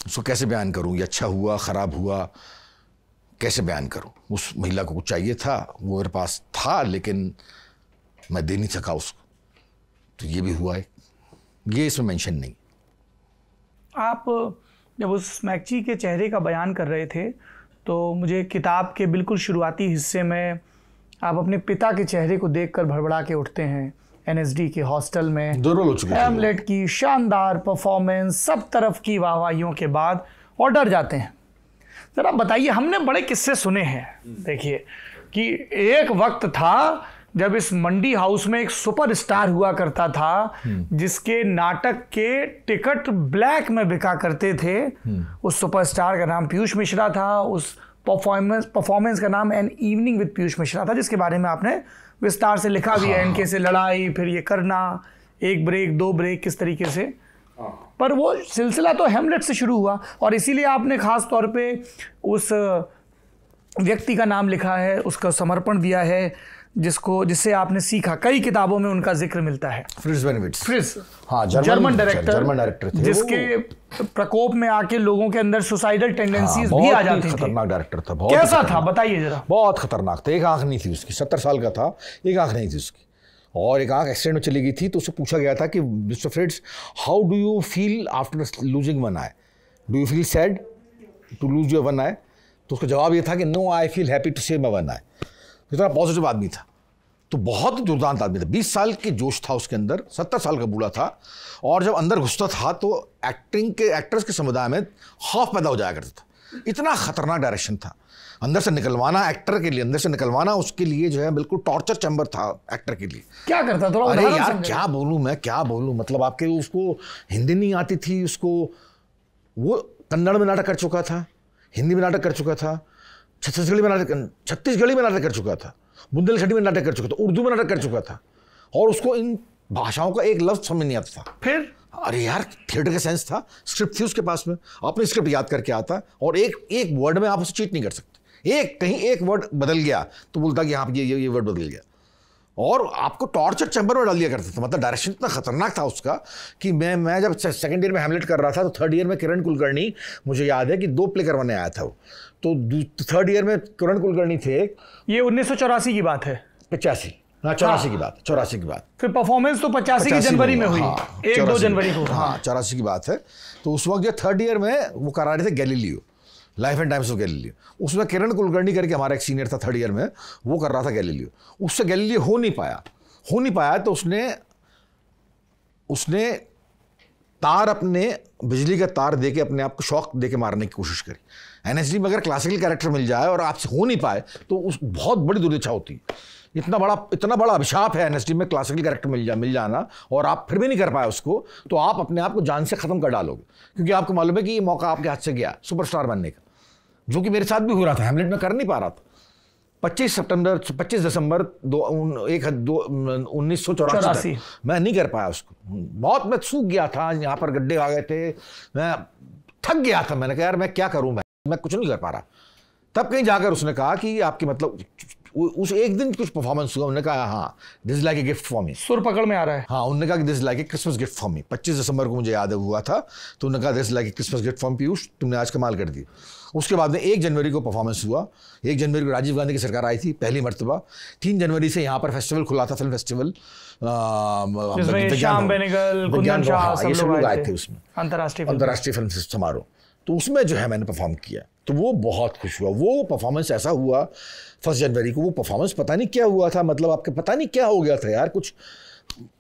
उसको कैसे बयान करूँ ये अच्छा हुआ ख़राब हुआ कैसे बयान करूँ उस महिला को कुछ चाहिए था वो मेरे पास था लेकिन मैं दे नहीं सका उसको तो ये भी हुआ है ये इसमें मेंशन नहीं आप जब उस मैक्ची के चेहरे का बयान कर रहे थे तो मुझे किताब के बिल्कुल शुरुआती हिस्से में आप अपने पिता के चेहरे को देखकर भड़बड़ा के उठते हैं एनएसडी के हॉस्टल में हेमलेट की शानदार परफॉर्मेंस सब तरफ की वाहवाइयों के बाद और डर जाते हैं ज़रा बताइए हमने बड़े किस्से सुने हैं देखिए कि एक वक्त था जब इस मंडी हाउस में एक सुपरस्टार हुआ करता था हम्म। जिसके नाटक के टिकट ब्लैक में बिका करते थे हम्म। उस सुपरस्टार का नाम पीयूष मिश्रा था उस परफॉर्मेंस परफॉर्मेंस का नाम an evening with Piyush Mishra था जिसके बारे में आपने विस्तार से लिखा भी है हाँ। इनके से लड़ाई फिर ये करना एक ब्रेक दो ब्रेक किस तरीके से हाँ। पर वो सिलसिला तो हेमलेट से शुरू हुआ और इसीलिए आपने खास तौर पे उस व्यक्ति का नाम लिखा है उसका समर्पण दिया है जिसको जिससे आपने सीखा कई किताबों में उनका जिक्र मिलता है फ्रिज बेनिविट्स फ्रिज हाँ जर्मन डायरेक्टर जर्मन डायरेक्टर थे जिसके प्रकोप में आके लोगों के अंदर सुसाइडल टेंडेंसीज हाँ, भी आ जाती थी खतरनाक डायरेक्टर था बहुत कैसा था बताइए जरा बहुत खतरनाक था एक आंख नहीं थी उसकी सत्तर साल का था एक आंख नहीं थी उसकी और एक आंख एक्सीडेंट में चली गई थी तो उससे पूछा गया था कि mister Fritz how do you feel after losing one eye do you feel sad to lose your one eye तो उसका जवाब ये था कि no I feel happy to save my one eye कितना पॉजिटिव आदमी था तो बहुत दुर्दांत आदमी था बीस साल के जोश था उसके अंदर सत्तर साल का बूढ़ा था और जब अंदर घुसता था तो एक्टिंग के एक्टर्स के समुदाय में खौफ पैदा हो जाया करता था इतना खतरनाक डायरेक्शन था अंदर से निकलवाना एक्टर के लिए अंदर से निकलवाना उसके लिए जो है बिल्कुल टॉर्चर चैम्बर था एक्टर के लिए क्या करता था अरे यार क्या बोलूँ मैं क्या बोलूँ मतलब आपके उसको हिंदी नहीं आती थी उसको वो कन्नड़ में नाटक कर चुका था हिंदी में नाटक कर चुका था छत्तीसगढ़ी में नाटक छत्तीसगढ़ी में नाटक कर चुका था बुंदेलखंडी में नाटक कर चुका था उर्दू में नाटक कर चुका था और उसको इन भाषाओं का एक लफ्ज समझ नहीं आता था फिर अरे यार थिएटर का सेंस था स्क्रिप्ट थी उसके पास में अपनी स्क्रिप्ट याद करके आता और एक एक वर्ड में आप उसे चीट नहीं कर सकते एक कहीं एक वर्ड बदल गया तो बोलता कि आप हाँ, ये ये ये वर्ड बदल गया और आपको टॉर्चर चैम्बर में डाल दिया करता था मतलब डायरेक्शन इतना खतरनाक था उसका कि मैं मैं जब सेकंड ईयर में हेमलेट कर रहा था तो थर्ड ईयर में किरण कुलकर्णी मुझे याद है कि दो प्ले करवाने आया था वो तो थर्ड ईयर में किरण कुलकर्णी थे ये उन्नीस की बात है पचासी हाँ, चौरासी की हाँ। बात चौरासी की बात फिर परफॉर्मेंस तो पचासी की जनवरी में हुई हाँ, एक दो जनवरी को हाँ चौरासी की बात है तो उस वक्त जो थर्ड ईयर में वो करा रहे थे Galileo life and times of Galileo उसमें किरण कुलकर्णी करके हमारा एक सीनियर था थर्ड ईयर में वो कर रहा था गैलीलियो उससे गैलीलियो हो नहीं पाया हो नहीं पाया तो उसने उसने तार अपने बिजली का तार दे के अपने आप को शौक दे के मारने की कोशिश करी एन एस डी में अगर क्लासिकल कैरेक्टर मिल जाए और आपसे हो नहीं पाए तो उस बहुत बड़ी दुर्दशा होती है इतना बड़ा इतना बड़ा अभिशाप है डी में क्लासिकल कैरेक्टर मिल जा मिल जाना और आप फिर भी नहीं कर पाए उसको तो आप अपने आप को जान से ख़त्म कर डालोगे क्योंकि आपको मालूम है कि ये मौका आपके हाथ से गया सुपरस्टार बनने का जो कि मेरे साथ भी हो रहा था हेमलेट में कर नहीं पा रहा था पच्चीस सितंबर पच्चीस दिसंबर दो उन, एक दो उन्नीस सौ चौरासी मैं नहीं कर पाया उसको बहुत मैं सूख गया था यहाँ पर गड्ढे आ गए थे मैं थक गया था मैंने कहा यार मैं क्या करूँ मैं मैं कुछ नहीं कर पा रहा तब कहीं जाकर उसने कहा कि आपके मतलब उस एक दिन कुछ परफॉर्मेंस हुआ उन्होंने कहा हाँ this like a gift for me सुर पकड़ में आ रहा है हाँ उन्होंने कहा कि this like a Christmas gift for me पच्चीस दिसंबर को मुझे याद हुआ था तो उन्होंने कहा this like a Christmas gift for Piyush तुमने आज कमाल कर दी उसके बाद में एक जनवरी को परफॉर्मेंस हुआ एक जनवरी को राजीव गांधी की सरकार आई थी पहली मरतबा तीन जनवरी से यहाँ पर फेस्टिवल खुला था फिल्म फेस्टिवल हाँ, ये सब लोग आए थे उसमें अंतर्राष्ट्रीय अंतर्राष्ट्रीय फिल्म समारोह तो उसमें जो है मैंने परफॉर्म किया तो वो बहुत खुश हुआ वो परफॉर्मेंस ऐसा हुआ फर्स्ट जनवरी को वो परफॉर्मेंस पता नहीं क्या हुआ था मतलब आपके पता नहीं क्या हो गया था यार कुछ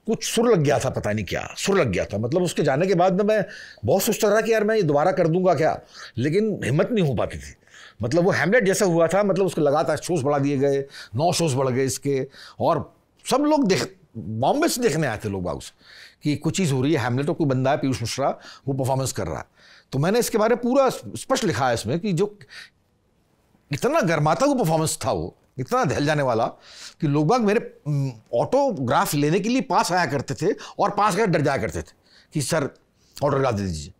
कुछ सुर लग गया था पता नहीं क्या सुर लग गया था मतलब उसके जाने के बाद में मैं बहुत सोचता रहा कि यार मैं ये दोबारा कर दूंगा क्या लेकिन हिम्मत नहीं हो पाती थी मतलब वो हेमलेट जैसा हुआ था मतलब उसके लगातार शोज बढ़ा दिए गए नौ शोज बढ़ गए इसके और सब लोग देख बॉम्बे से देखने आए थे लोग बाउस कि कुछ चीज़ हो रही है हेमलेट और कोई बंदा है पीयूष मिश्रा वो परफॉर्मेंस कर रहा है तो मैंने इसके बारे में पूरा स्पष्ट लिखा है इसमें कि जो इतना गर्माता हुआ परफॉर्मेंस था वो इतना दहल जाने वाला कि लोग बाग मेरे ऑटोग्राफ लेने के लिए पास आया करते थे और पास कर डर जाया करते थे कि सर ऑटोग्राफ दे दीजिए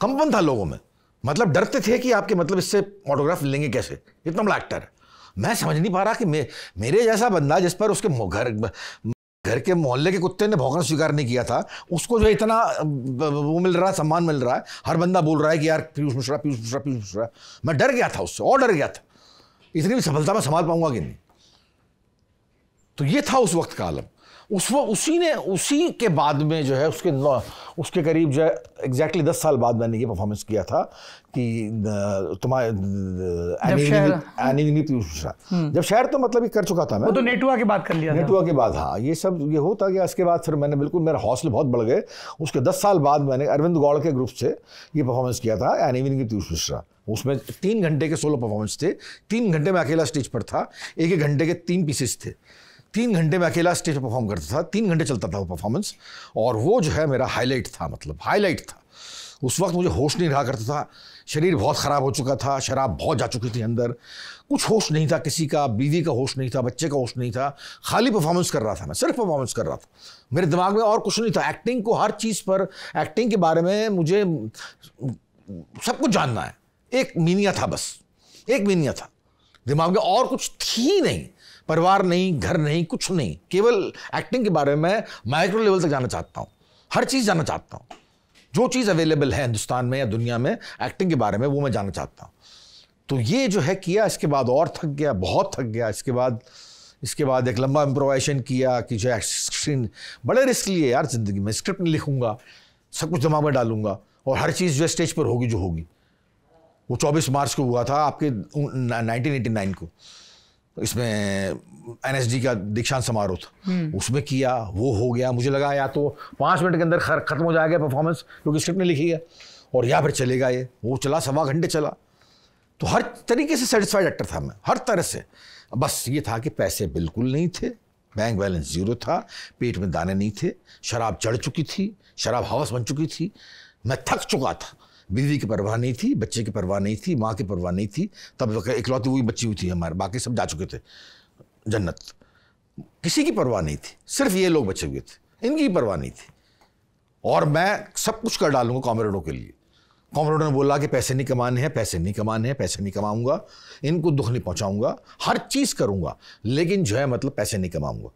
कंपन था लोगों में मतलब डरते थे कि आपके मतलब इससे ऑटोग्राफ लेंगे कैसे इतना बड़ा एक्टर मैं समझ नहीं पा रहा कि मे, मेरे जैसा बंदा जिस पर उसके घर घर के मोहल्ले के कुत्ते ने भौंकना स्वीकार नहीं किया था उसको जो इतना वो मिल रहा है सम्मान मिल रहा है हर बंदा बोल रहा है कि यार पीयूष मिश्रा पीयूष मिश्रा पीयूष मिश्रा मैं डर गया था उससे और डर गया था इतनी भी सफलता में संभाल पाऊंगा कि नहीं तो ये था उस वक्त का आलम उस वो उसी ने उसी के बाद में जो है उसके उसके करीब जो है एग्जैक्टली दस साल बाद मैंने ये परफॉर्मेंस किया था कि तुम्हारे हम्म। हम्म। जब शहर तो मतलब ये कर चुका था मैं वो तो नेटवर्क की बात कर लिया नेटवर्क के बाद हाँ ये सब ये होता गया इसके बाद फिर मैंने बिल्कुल मेरा हौसले बहुत बढ़ गए उसके दस साल बाद मैंने अरविंद गौड़ के ग्रुप से ये परफॉर्मेंस किया था एन इवनिंग की पीयूष मिश्रा उसमें तीन घंटे के सोलो परफॉर्मेंस थे तीन घंटे में अकेला स्टेज पर था एक एक घंटे के तीन पीसेस थे तीन घंटे में अकेला स्टेज परफॉर्म करता था तीन घंटे चलता था वो परफॉर्मेंस और वो जो है मेरा हाईलाइट था मतलब हाईलाइट था उस वक्त मुझे होश नहीं रहा करता था शरीर बहुत ख़राब हो चुका था शराब बहुत जा चुकी थी अंदर कुछ होश नहीं था किसी का बीवी का होश नहीं था बच्चे का होश नहीं था खाली परफॉर्मेंस कर रहा था मैं सिर्फ परफॉर्मेंस कर रहा था मेरे दिमाग में और कुछ नहीं था एक्टिंग को हर चीज़ पर एक्टिंग के बारे में मुझे सब कुछ जानना है एक मीनिया था बस एक मीनिया था दिमाग में और कुछ थी नहीं परिवार नहीं घर नहीं कुछ नहीं केवल एक्टिंग के बारे में माइक्रो लेवल तक जाना चाहता हूँ हर चीज़ जानना चाहता हूँ जो चीज़ अवेलेबल है हिंदुस्तान में या दुनिया में एक्टिंग के बारे में वो मैं जानना चाहता हूँ तो ये जो है किया इसके बाद और थक गया बहुत थक गया इसके बाद इसके बाद एक लंबा इम्प्रोवाइजेशन किया कि जो एक्शन बड़े रिस्क लिए यार ज़िंदगी में स्क्रिप्ट नहीं लिखूंगा सब कुछ दिमाग में डालूंगा और हर चीज़ जो स्टेज पर होगी जो होगी वो 24 मार्च को हुआ था आपके 1989 को इसमें एन का दीक्षांत समारोह था उसमें किया वो हो गया मुझे लगा या तो पाँच मिनट के अंदर खत्म हो जाएगा परफॉर्मेंस क्योंकि स्क्रिप्ट ने लिखी है और या फिर चलेगा ये वो चला सवा घंटे चला तो हर तरीके से सेटिस्फाइड एक्टर था मैं हर तरह से बस ये था कि पैसे बिल्कुल नहीं थे बैंक बैलेंस जीरो था पेट में दाने नहीं थे शराब चढ़ चुकी थी शराब हवस बन चुकी थी मैं थक चुका था बीवी की परवाह नहीं थी बच्चे की परवाह नहीं थी माँ की परवाह नहीं थी तब तो इकलौती हुई बच्ची हुई थी हमारे बाकी सब जा चुके थे जन्नत किसी की परवाह नहीं थी सिर्फ ये लोग बचे हुए थे इनकी परवाह नहीं थी और मैं सब कुछ कर डालूंगा कॉमरेडों के लिए कॉमरेडों ने बोला कि पैसे नहीं कमाने हैं पैसे नहीं कमाने हैं पैसे नहीं कमाऊंगा इनको दुख नहीं पहुंचाऊंगा हर चीज़ करूंगा लेकिन जो है मतलब पैसे नहीं कमाऊंगा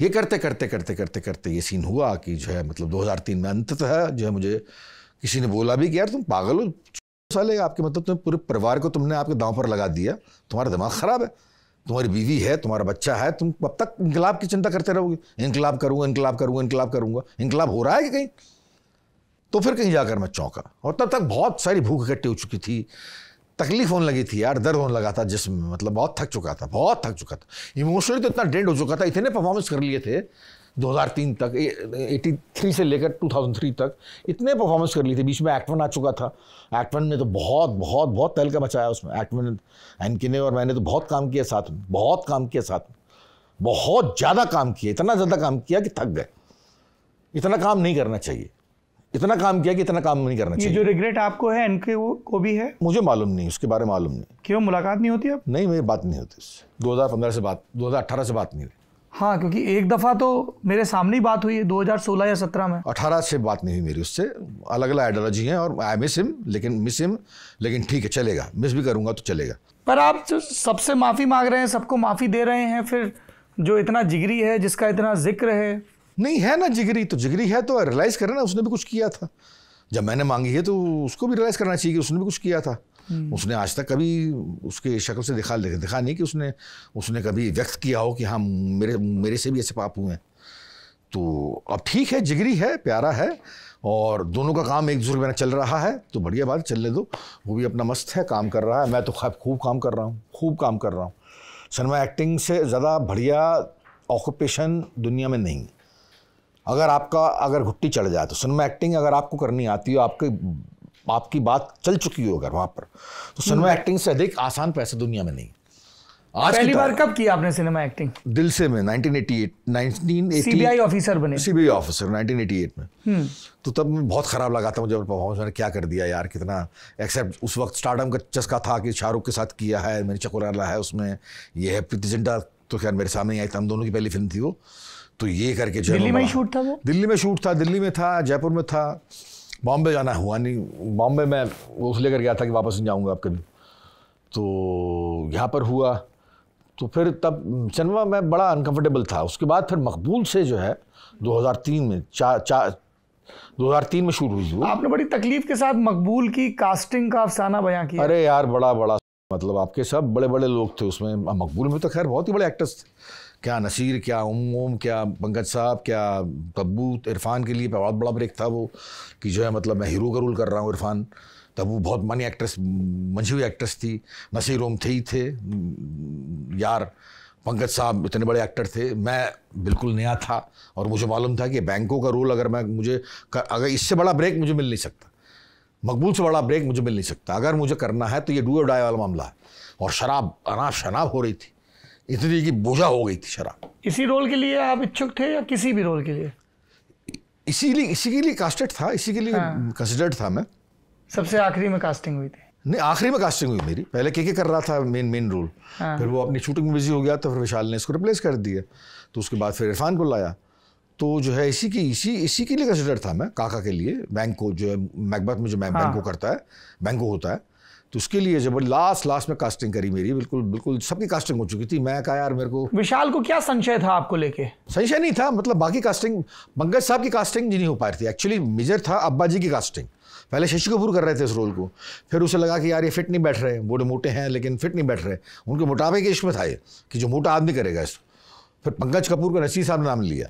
ये करते करते करते करते करते ये सीन हुआ कि जो है मतलब 2003 में अंततः जो है मुझे किसी ने बोला भी कि यार तुम पागल हो साले आपके मतलब तुम्हें पूरे परिवार को तुमने आपके दांव पर लगा दिया तुम्हारा दिमाग ख़राब है तुम्हारी बीवी है तुम्हारा बच्चा है तुम अब तक इंकलाब की चिंता करते रहोगे इनकलाब करूंगा इनकलाब करूंगा इनकलाब करूंगा इंकलाब हो रहा है कि कहीं तो फिर कहीं जाकर मैं चौंका और तब तक बहुत सारी भूख इकट्ठी हो चुकी थी तकलीफ होने लगी थी यार दर्द होने लगा था जिसमें मतलब बहुत थक चुका था बहुत थक चुका था इमोशनली तो इतना डेंड हो चुका था इतने परफॉर्मेंस कर लिए थे 2003 तक 83 से लेकर 2003 तक इतने परफॉर्मेंस कर ली थी बीच में एक्ट वन आ चुका था एक्ट वन ने तो बहुत बहुत बहुत तहलका मचाया उसमें एक्ट वन एन के ने और मैंने तो बहुत काम किया साथ में बहुत काम किया साथ में बहुत ज़्यादा काम किया इतना ज़्यादा काम किया कि थक गए इतना काम नहीं करना चाहिए इतना काम किया कि इतना काम नहीं करना चाहिए जो रिग्रेट आपको है इनके को भी है मुझे मालूम नहीं उसके बारे में मालूम नहीं क्यों मुलाकात नहीं होती अब नहीं मेरी बात नहीं होती उससे 2015 से बात दो से बात नहीं हुई हाँ क्योंकि एक दफ़ा तो मेरे सामने ही बात हुई है 2016 या 17 में 18 से बात नहीं हुई मेरी उससे अलग अलग आइडियोलॉजी है और आई मिस हिम लेकिन मिस हिम लेकिन ठीक है चलेगा मिस भी करूँगा तो चलेगा पर आप जो सबसे माफ़ी मांग रहे हैं सबको माफ़ी दे रहे हैं फिर जो इतना जिगरी है जिसका इतना जिक्र है नहीं है ना जिगरी तो जिगरी है तो रियलाइज़ करें ना उसने भी कुछ किया था जब मैंने मांगी है तो उसको भी रियलाइज़ करना चाहिए कि उसने भी कुछ किया था हम्म। उसने आज तक कभी उसके शक्ल से दिखा दिखा नहीं कि उसने उसने कभी व्यक्त किया हो कि हाँ मेरे मेरे से भी ऐसे पाप हुए हैं तो अब ठीक है जिगरी है प्यारा है और दोनों का काम एक दूसरे के बिना चल रहा है तो बढ़िया बात चलने दो वो भी अपना मस्त है काम कर रहा है मैं तो खूब काम कर रहा हूँ खूब काम कर रहा हूँ सिनेमा एक्टिंग से ज़्यादा बढ़िया ऑक्यूपेशन दुनिया में नहीं अगर आपका अगर घुट्टी चढ़ जाए तो सिनेमा एक्टिंग अगर आपको करनी आती हो आपके आपकी बात चल चुकी हो अगर वहां पर तो सिनेमा हम्म। एक्टिंग से अधिक आसान पैसे दुनिया में नहीं आज पहली बार कब की आपने सिनेमा एक्टिंग दिल से में 1988 1988 सीबीआई ऑफिसर बने सीबीआई ऑफिसर 1988 में हम्म। तो तब बहुत खराब लगा था मुझे परफॉर्मेंस मैंने क्या कर दिया यार कितना एक्सेप्ट उस वक्त स्टार्टअप का चस्का था कि शाहरुख के साथ किया है मैंने चकोराला है उसमें यह है प्रीति जिंटा तो खैर मेरे सामने आई था हम दोनों की पहली फिल्म थी वो तो ये करके दिल्ली में शूट था वो दिल्ली में शूट था दिल्ली में था जयपुर में था बॉम्बे जाना हुआ नहीं बॉम्बे मैं वो लेकर गया था कि वापस नहीं जाऊँगा अब कभी तो यहाँ पर हुआ तो फिर तब सिनेमा में बड़ा अनकंफर्टेबल था उसके बाद फिर मकबूल से जो है 2003 में चार चार 2003 में शुरू हुई आपने बड़ी तकलीफ के साथ मकबूल की कास्टिंग का अफसाना बयां किया अरे यार बड़ा बड़ा मतलब आपके सब बड़े बड़े लोग थे उसमें मकबूल में तो खैर बहुत ही बड़े एक्टर्स थे क्या नसीर क्या उमोम क्या पंकज साहब क्या तब्बू इरफान के लिए बहुत बड़ा ब्रेक था वो कि जो है मतलब मैं हीरो का रोल कर रहा हूँ इरफान तब वो बहुत मनी एक्ट्रेस मंझी हुई एक्ट्रेस थी नसीर ओम थे ही थे यार पंकज साहब इतने बड़े एक्टर थे मैं बिल्कुल नया था और मुझे मालूम था कि बैंकों का रोल अगर मैं मुझे कर, अगर इससे बड़ा ब्रेक मुझे मिल नहीं सकता मकबूल से बड़ा ब्रेक मुझे मिल नहीं सकता अगर मुझे करना है तो ये डू डाई वाला मामला है और शराब अनाब शनाब हो रही थी इतनी की बोझा हो गई थी शराब इसी रोल के लिए आप इच्छुक थे या किसी भी रोल के लिए इसीलिए इसी के लिए कास्टेड था इसी के लिए कंसिडर्ड हाँ। था मैं सबसे आखिरी में कास्टिंग हुई थी नहीं आखिरी में कास्टिंग हुई मेरी पहले के के कर रहा था मेन मेन रोल फिर वो अपनी शूटिंग में बिजी हो गया तो फिर विशाल ने इसको रिप्लेस कर दिया तो उसके बाद फिर इरफान को लाया तो जो है इसी की इसी इसी के लिए कंसिडर था मैं काका के लिए बैंक को जो है मैकबर्थ में जो मैं बैंक हाँ। को करता है बैंक को होता है तो उसके लिए जब लास्ट लास्ट में कास्टिंग करी मेरी बिल्कुल बिल्कुल सबकी कास्टिंग हो चुकी थी मैं कहा यार मेरे को विशाल को क्या संशय था आपको लेके संशय नहीं था मतलब बाकी कास्टिंग पंकज साहब की कास्टिंग नहीं हो पा रही थी एक्चुअली मेजर था अब्बा जी की कास्टिंग पहले शशि कपूर कर रहे थे इस रोल को फिर उसे लगा कि यार ये फिट नहीं बैठ रहे बूढ़े तो मोटे हैं लेकिन फिट नहीं बैठ रहे उनके मोटापे के इसमें था ये कि जो मोटा आदमी करेगा इसको फिर पंकज कपूर को नसीर साहब नाम लिया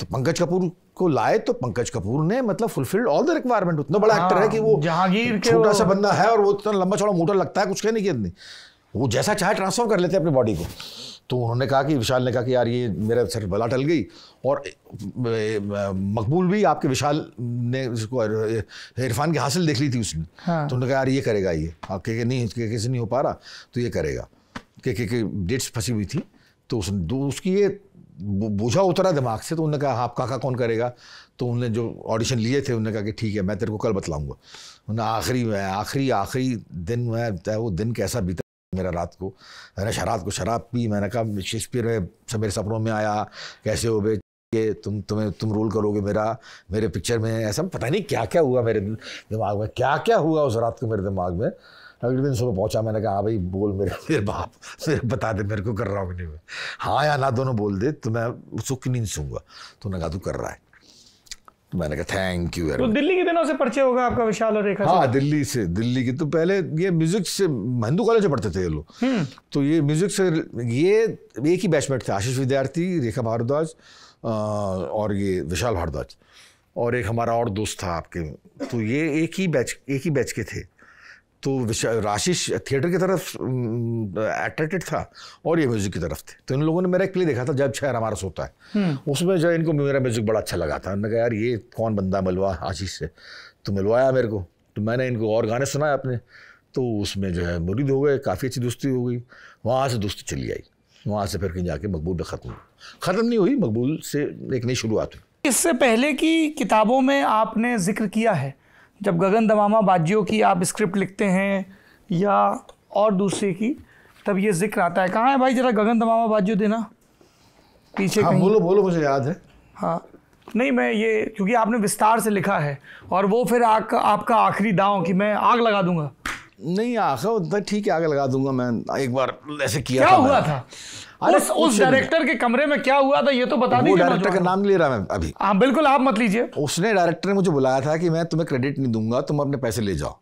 तो पंकज कपूर को लाए तो पंकज कपूर ने मतलब फुलफिल्ड ऑल द रिक्वायरमेंट उतना बड़ा हाँ, एक्टर है कि वो जहांगीर छोटा सा बंदा है और वो इतना लंबा छोड़ा मोटा लगता है कुछ कहने की नहीं वो जैसा चाहे ट्रांसफर कर लेते हैं अपनी बॉडी को तो उन्होंने कहा कि विशाल ने कहा कि यार ये मेरा सर भला टल गई और मकबूल भी आपके विशाल ने उसको इरफान की हासिल देख ली थी उसने हाँ। तो उन्होंने कहा यार ये करेगा ये के नहीं किसी नहीं हो पा रहा तो ये करेगा के के डेट्स फंसी हुई थी तो उसने तो उसकी ये बूझा उतरा दिमाग से तो उन्होंने कहा आप काका कौन करेगा तो उन्होंने जो ऑडिशन लिए थे उन्होंने कहा कि ठीक है मैं तेरे को कल बतलाऊंगा उन्होंने आखिरी में आखिरी आखिरी दिन में तय वो दिन कैसा बीता मेरा रात को मैंने शराब को शराब पी मैंने कहा शेक्सपियर में सब मेरे सपनों में आया कैसे हो बे ये तुम तुम्हें तुम रोल करोगे मेरा मेरे पिक्चर में ऐसा पता नहीं क्या क्या हुआ मेरे दिमाग में क्या क्या हुआ उस रात को मेरे दिमाग में अगले दिन सुबह पहुंचा मैंने कहा हाँ भाई बोल मेरे मेरे बाप मेरे बता दे मेरे को कर रहा हूँ नहीं मैं हाँ या ना दोनों बोल दे तो मैं सुख नींद सूंगा तो उन्होंने कहा तू कर रहा है तो मैंने कहा थैंक यू तो दिल्ली के दिनों से परिचय होगा आपका विशाल और रेखा हाँ दिल्ली से दिल्ली की तो पहले ये म्यूजिक से हिंदू कॉलेज में पढ़ते थे ये लोग हम्म। तो ये म्यूजिक से ये एक ही बैचमेट थे आशीष विद्यार्थी रेखा भारद्वाज और ये विशाल भारद्वाज और एक हमारा और दोस्त था आपके तो ये एक ही बैच एक ही बैच के थे तो राशि थिएटर की तरफ अट्रैक्टेड था और ये म्यूज़िक की तरफ थे तो इन लोगों ने मेरा एक प्ले देखा था जब शहर हमारा सोता है हम्म। उसमें जो इनको मेरा म्यूज़िक बड़ा अच्छा लगा था मैंने कहा यार ये कौन बंदा मिलवा आशीष से तो मिलवाया मेरे को तो मैंने इनको और गाने सुनाए अपने तो उसमें जो है मुरीद हो गए काफ़ी अच्छी दोस्ती हो गई वहाँ से दोस्ती चली आई वहाँ से फिर कहीं जाके मकबूल में ख़त्म ख़त्म नहीं हुई मकबूल से एक नई शुरुआत हुई इससे पहले की किताबों में आपने जिक्र किया है जब गगन दमामा बाजियों की आप स्क्रिप्ट लिखते हैं या और दूसरे की तब ये जिक्र आता है कहाँ है भाई जरा गगन दमामा बाजियो देना पीछे हाँ, बोलो बोलो मुझे याद है हाँ नहीं मैं ये क्योंकि आपने विस्तार से लिखा है और वो फिर आग, आपका आखिरी दाव कि मैं आग लगा दूंगा नहीं आखिर ठीक है आग लगा दूंगा मैं एक बार ऐसे किया क्या था हुआ था उस, उस डायरेक्टर के कमरे में क्या हुआ था ये तो बता दीजिए डायरेक्टर का नाम ले रहा मैं अभी हाँ बिल्कुल आप मत लीजिए तो उसने डायरेक्टर ने मुझे बुलाया था कि मैं तुम्हें क्रेडिट नहीं दूंगा तुम अपने पैसे ले जाओ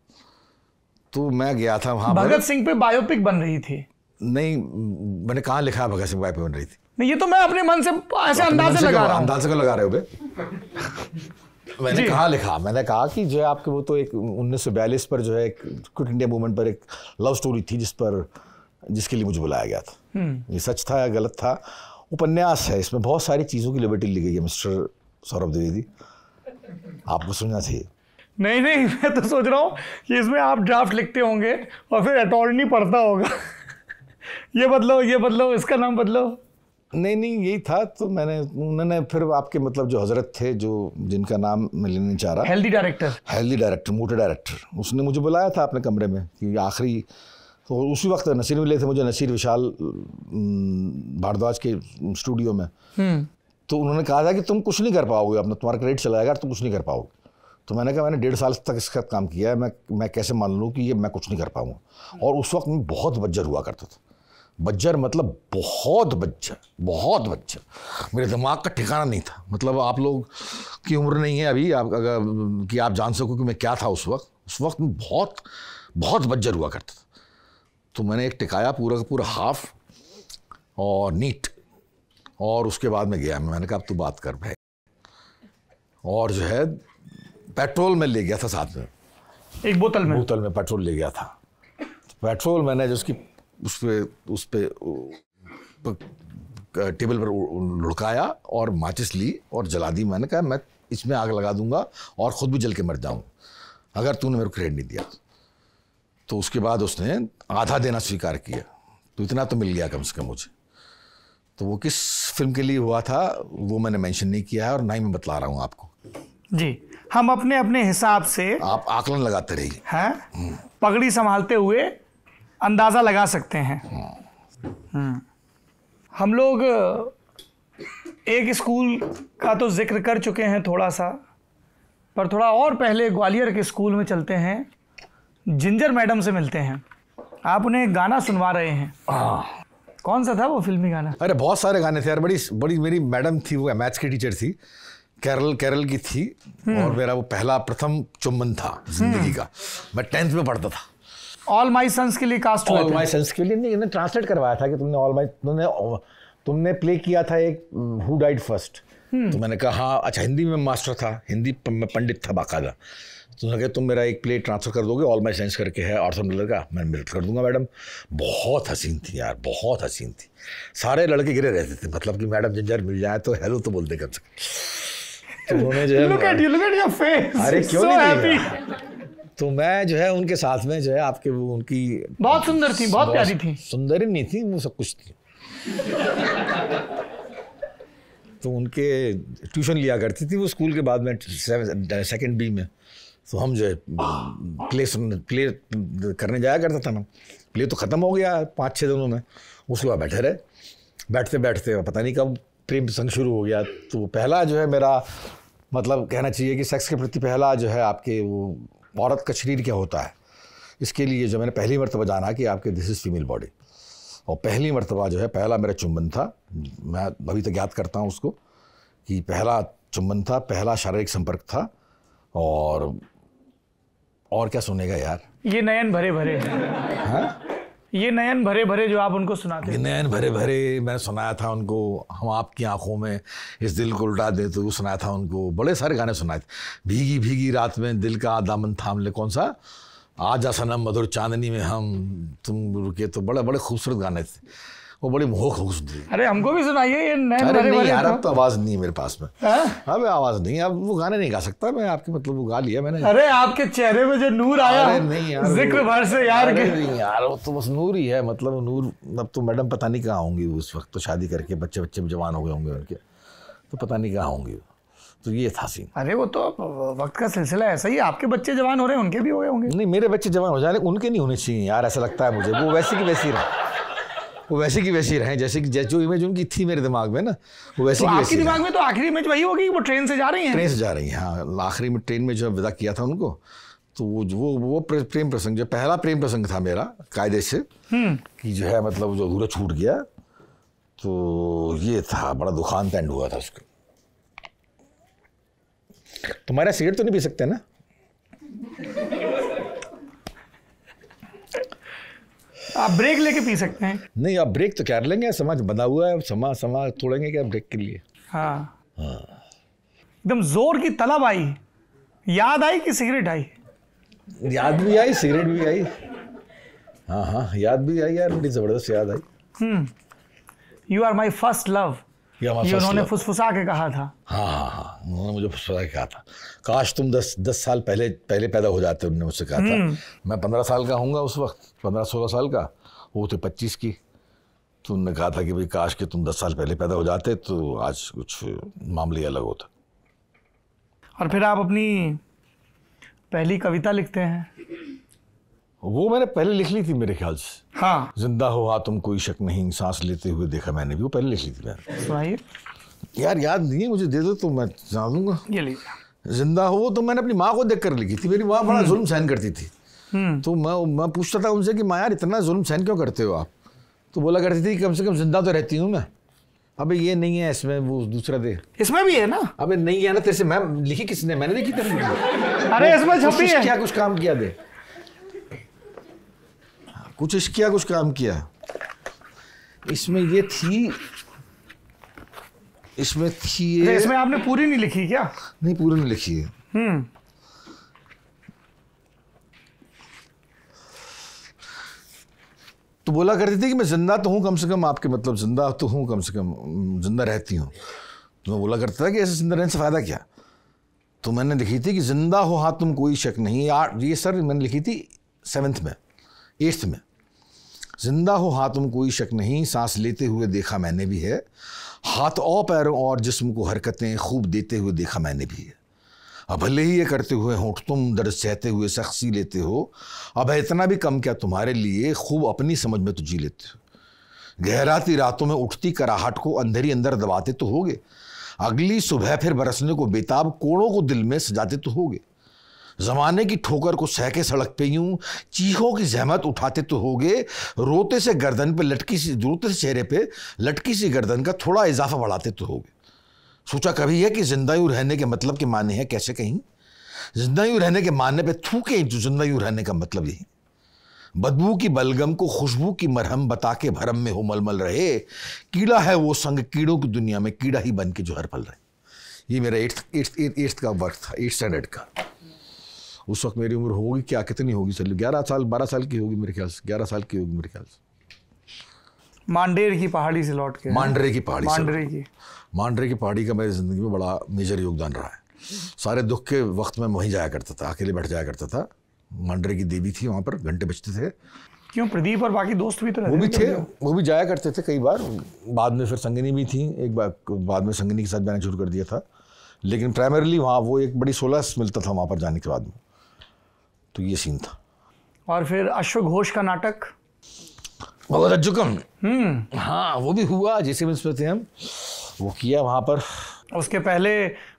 तो मैं गया था वहां भगत सिंह पे बायोपिक बन रही थी नहीं मैंने कहा लिखा भगत सिंह बायोपिक बन रही थी नहीं ये तो मैं अपने मन से ऐसे अंदाज से लगा रहा हूँ अंदाजे को लगा रहे हो बे मैंने कहा लिखा मैंने कहा कि जो है आपके वो तो एक उन्नीस पर जो है क्विट इंडिया मूवमेंट पर एक लव स्टोरी थी जिस पर जिसके लिए मुझे बुलाया गया था हम्म। ये सच था या गलत था उपन्यास है इसमें बहुत सारी चीज़ों की लिबर्टी ली गई है मिस्टर सौरभ द्विवेदी आपको सुनना चाहिए नहीं नहीं मैं तो सोच रहा हूँ कि इसमें आप ड्राफ्ट लिखते होंगे और फिर अटॉर्नी पढ़ता होगा ये बदलो ये बदलो इसका नाम बदलो नहीं नहीं यही था तो मैंने उन्होंने फिर आपके मतलब जो हजरत थे जो जिनका नाम मैं लेना चाह रहा हेल्दी डायरेक्टर हेल्दी डायरेक्टर मोटे डायरेक्टर उसने मुझे बुलाया था अपने कमरे में कि आखिरी तो उसी वक्त नसीर मिले थे मुझे नसीर विशाल भारद्वाज के स्टूडियो में हम्म। तो उन्होंने कहा था कि तुम कुछ नहीं कर पाओगे अपना तुम्हारा क्रेडिट चला जाएगा तुम कुछ नहीं कर पाओगे तो मैंने कहा मैंने डेढ़ साल तक इसका काम किया है मैं मैं कैसे मान लूँ कि ये मैं कुछ नहीं कर पाऊँगा और उस वक्त मैं बहुत बज्जर हुआ करता था बज्जर मतलब बहुत बज्जर बहुत बज्जर मेरे दिमाग का ठिकाना नहीं था मतलब आप लोग की उम्र नहीं है अभी आप अगर कि आप जान सको कि मैं क्या था उस वक्त उस वक्त मैं बहुत बहुत बज्जर हुआ करता था तो मैंने एक टिकाया पूरा का पूरा हाफ और नीट और उसके बाद में गया मैंने कहा अब तू बात कर भाई और जो है पेट्रोल में ले गया था साथ में एक बोतल में बोतल में पेट्रोल ले गया था पेट्रोल मैंने जो उसकी उस पर उस पर टेबल पर लुढ़काया और माचिस ली और जला दी मैंने कहा मैं इसमें आग लगा दूंगा और ख़ुद भी जल के मर जाऊँ अगर तूने मेरे को क्रेडिट नहीं दिया तो उसके बाद उसने आधा देना स्वीकार किया तो इतना तो मिल गया कम से कम मुझे तो वो किस फिल्म के लिए हुआ था वो मैंने मेंशन नहीं किया है और ना ही मैं बतला रहा हूँ आपको जी हम अपने अपने हिसाब से आप आकलन लगाते रहिए हैं पगड़ी संभालते हुए अंदाज़ा लगा सकते हैं हम्म। हम लोग एक स्कूल का तो जिक्र कर चुके हैं थोड़ा सा पर थोड़ा और पहले ग्वालियर के स्कूल में चलते हैं जिंजर मैडम से मिलते हैं आप उन्हें गाना सुनवा रहे हैं कौन सा था वो फिल्मी गाना अरे बहुत सारे गाने थे यार बड़ी बड़ी मेरी मैडम थी वो मैथ्स की टीचर थी केरल केरल की थी हम्म। और मेरा वो पहला प्रथम चुम्बन था जिंदगी हम्म। का मैं टेंथ में पढ़ता था ऑल माई सन्स के लिए कास्ट ऑल माई सन्स के लिए नहीं ट्रांसलेट करवाया था कि तुमने ऑल माई तुमने तुमने प्ले किया था एक हु डाइड फर्स्ट तो मैंने कहा हाँ, अच्छा हिंदी में मास्टर था हिंदी में पंडित था बाकायदा तो उन्होंने कहा तुम मेरा एक प्लेट ट्रांसफ़र कर दोगे ऑल माई साइंस करके है ऑर्थो मिलर का मैं मिल कर दूंगा मैडम बहुत हसीन थी यार बहुत हसीन थी सारे लड़के गिरे रहते थे मतलब कि मैडम जिंजर मिल जाए तो हेलो तो बोलते कम से तो उन्होंने जो है अरे क्यों नहीं तो मैं जो है उनके साथ में जो है आपके वो उनकी बहुत सुंदर थी बहुत प्यारी थी सुंदर ही नहीं थी वो सब कुछ थी तो उनके ट्यूशन लिया करती थी वो स्कूल के बाद में सेकंड बी में तो हम जो है प्ले सुन प्ले करने जाया करता था ना प्ले तो ख़त्म हो गया पाँच छः दिनों में उसके बाद बैठे रहे बैठते बैठते पता नहीं कब प्रेम संग शुरू हो गया तो पहला जो है मेरा मतलब कहना चाहिए कि सेक्स के प्रति पहला जो है आपके वो औरत का शरीर क्या होता है इसके लिए जो मैंने पहली मरतबा जाना कि आपके दिस इज़ फीमेल बॉडी और पहली मरतबा जो है पहला मेरा चुम्बन था मैं अभी तक याद करता हूँ उसको कि पहला चुम्बन था पहला शारीरिक संपर्क था और और क्या सुनेगा यार ये नयन भरे भरे हाँ ये नयन भरे भरे जो आप उनको सुनाते ये नयन भरे भरे मैंने सुनाया था उनको हम आपकी आंखों में इस दिल को उल्टा दे तो सुनाया था उनको बड़े सारे गाने सुनाए थे भीगी भीगी रात में दिल का दामन थाम ले कौन सा आजा सनम मधुर चांदनी में हम तुम रुके तो बड़े बड़े खूबसूरत गाने थे वो बड़ी मोह खौफ सुनती अरे हमको भी सुनाइए ये नए अरे नहीं यार अब तो।, तो आवाज़ नहीं है मेरे पास में अब हाँ? हाँ, आवाज़ नहीं अब वो गाने नहीं गा सकता मैं आपके मतलब वो गा लिया मैंने अरे आपके चेहरे में जो नूर आया अरे नहीं यार जिक्र भर से यार के नहीं यार वो तो बस नूर ही है मतलब नूर अब तो मैडम पता नहीं कहाँ होंगी उस वक्त तो शादी करके बच्चे बच्चे जवान हो गए होंगे उनके तो पता नहीं कहाँ होंगी तो ये था सीन अरे वो तो वक्त का सिलसिला ऐसा ही आपके बच्चे जवान हो रहे हैं उनके भी गए होंगे नहीं मेरे बच्चे जवान हो जा रहे उनके नहीं होने चाहिए यार ऐसा लगता है मुझे वो वैसे की वैसी रहा वो वैसे की वैसी रहे जैसे की जो इमेज उनकी थी मेरे दिमाग में ना वो वैसे तो आपके दिमाग में तो आखिरी इमेज वही होगी वो ट्रेन से जा रही है ट्रेन से जा रही है हाँ आखिरी में ट्रेन में जो विदा किया था उनको तो वो वो वो प्रेम प्रसंग जो पहला प्रेम प्रसंग था मेरा कायदे से हम्म। कि जो है मतलब जो अधूरा छूट गया तो ये था बड़ा दुखान एंड हुआ था उसको तुम्हारा सिगरेट तो नहीं पी सकते ना आप ब्रेक लेके पी सकते हैं नहीं आप ब्रेक तो कर लेंगे समाज बना हुआ है समाज समाज तोड़ेंगे क्या ब्रेक के लिए हाँ हाँ एकदम जोर की तलब आई याद आई कि सिगरेट आई याद भी आई सिगरेट भी आई हाँ हाँ याद भी आई यार बड़ी जबरदस्त याद आई you are my first love ये उन्होंने फुसफुसा के कहा था हाँ हाँ हाँ उन्होंने मुझे फुसफुसा के कहा था काश तुम दस दस साल पहले पहले पैदा हो जाते उन्होंने मुझसे कहा था हम्म। मैं पंद्रह साल का हूँगा उस वक्त पंद्रह सोलह साल का वो थे तो पच्चीस की तो उन्होंने कहा था कि भाई काश कि तुम दस साल पहले पैदा हो जाते तो आज कुछ मामले अलग होता और फिर आप अपनी पहली कविता लिखते हैं वो मैंने पहले लिख ली थी मेरे ख्याल से हाँ जिंदा हो हाँ तुम कोई शक नहीं सांस लेते हुए देखा मैंने भी वो पहले लिख ली थी मैंने सुनाइए यार याद नहीं है मुझे दे दो तो मैं जान दूंगा ये लीजिए जिंदा हो तो मैंने अपनी माँ को देख कर लिखी थी मेरी माँ बड़ा हम्म। जुल्म सहन करती थी हम्म। तो मैं मैं पूछता था उनसे कि माँ यार इतना जुल्म सहन क्यों करते हो आप तो बोला करती थी कम से कम जिंदा तो रहती हूँ मैं अबे ये नहीं है इसमें वो दूसरा दे इसमें भी है ना अबे नहीं है ना तेरे से मैं लिखी किसने मैंने लिखी तेरे अरे इसमें छपी है क्या कुछ काम किया दे कुछ इश्क किया कुछ काम किया इसमें ये थी इसमें थी ये इसमें आपने पूरी नहीं लिखी क्या नहीं पूरी नहीं लिखी है हम्म। तो बोला करती थी कि मैं जिंदा तो हूं कम से कम आपके मतलब जिंदा तो हूं कम से कम जिंदा रहती हूं तो मैं बोला करता था कि ऐसे जिंदा रहने से फ़ायदा क्या तो मैंने लिखी थी कि जिंदा हो हाँ तुम कोई शक नहीं यार ये सर मैंने लिखी थी सेवन्थ में एट्थ में जिंदा हो हाथ में कोई शक नहीं सांस लेते हुए देखा मैंने भी है हाथ और पैरों और जिस्म को हरकतें खूब देते हुए देखा मैंने भी है अब भले ही ये करते हुए होंठ तुम दर्द सहते हुए सख्सी लेते हो अब इतना भी कम क्या तुम्हारे लिए खूब अपनी समझ में तो जी लेते हो गहराती रातों में उठती कराहट को अंदर ही अंदर दबाते तो होगे अगली सुबह फिर बरसने को बेताब कोड़ों को दिल में सजाते तो होगे जमाने की ठोकर को सह के सड़क पे यूं चीखों की जहमत उठाते तो हो गए रोते से गर्दन पे लटकी सी रोते से चेहरे पे लटकी सी गर्दन का थोड़ा इजाफा बढ़ाते तो हो गए सोचा कभी है कि जिंदा यूँ रहने के मतलब के माने हैं कैसे कहीं जिंदा यूँ रहने के मानने पे थूके जो तो जिंदा यूं रहने का मतलब यही बदबू की बलगम को खुशबू की मरहम बता के भरम में हो मलमल रहे कीड़ा है वो संग कीड़ों की दुनिया में कीड़ा ही बन के जो हर पल रहे ये मेरा एट्थ एट्थ एट्थ का वर्क था एट्थ स्टैंडर्ड का उस वक्त मेरी उम्र होगी क्या कितनी होगी सर ग्यारह साल बारह साल की होगी मेरे ख्याल से ग्यारह साल की होगी मेरे ख्याल से मांडेर की पहाड़ी से लौट के मांडरे की पहाड़ी मांडरे की मांडरे की पहाड़ी का मेरी ज़िंदगी में बड़ा मेजर योगदान रहा है सारे दुख के वक्त में वहीं जाया करता था अकेले बैठ जाया करता था मांडरे की देवी थी वहाँ पर घंटे बजते थे क्यों प्रदीप और बाकी दोस्त भी तो वो भी थे वो भी जाया करते थे कई बार बाद में फिर संगनी भी थी एक बार बाद में संगनी के साथ जाना शुरू कर दिया था लेकिन प्राइमरली वहाँ वो एक बड़ी सोलह मिलता था वहाँ पर जाने के बाद में तो ये सीन था और फिर अश्वघोष घोष का नाटक हम्म हाँ वो भी हुआ जैसे मैं उसमें हम वो किया वहां पर उसके पहले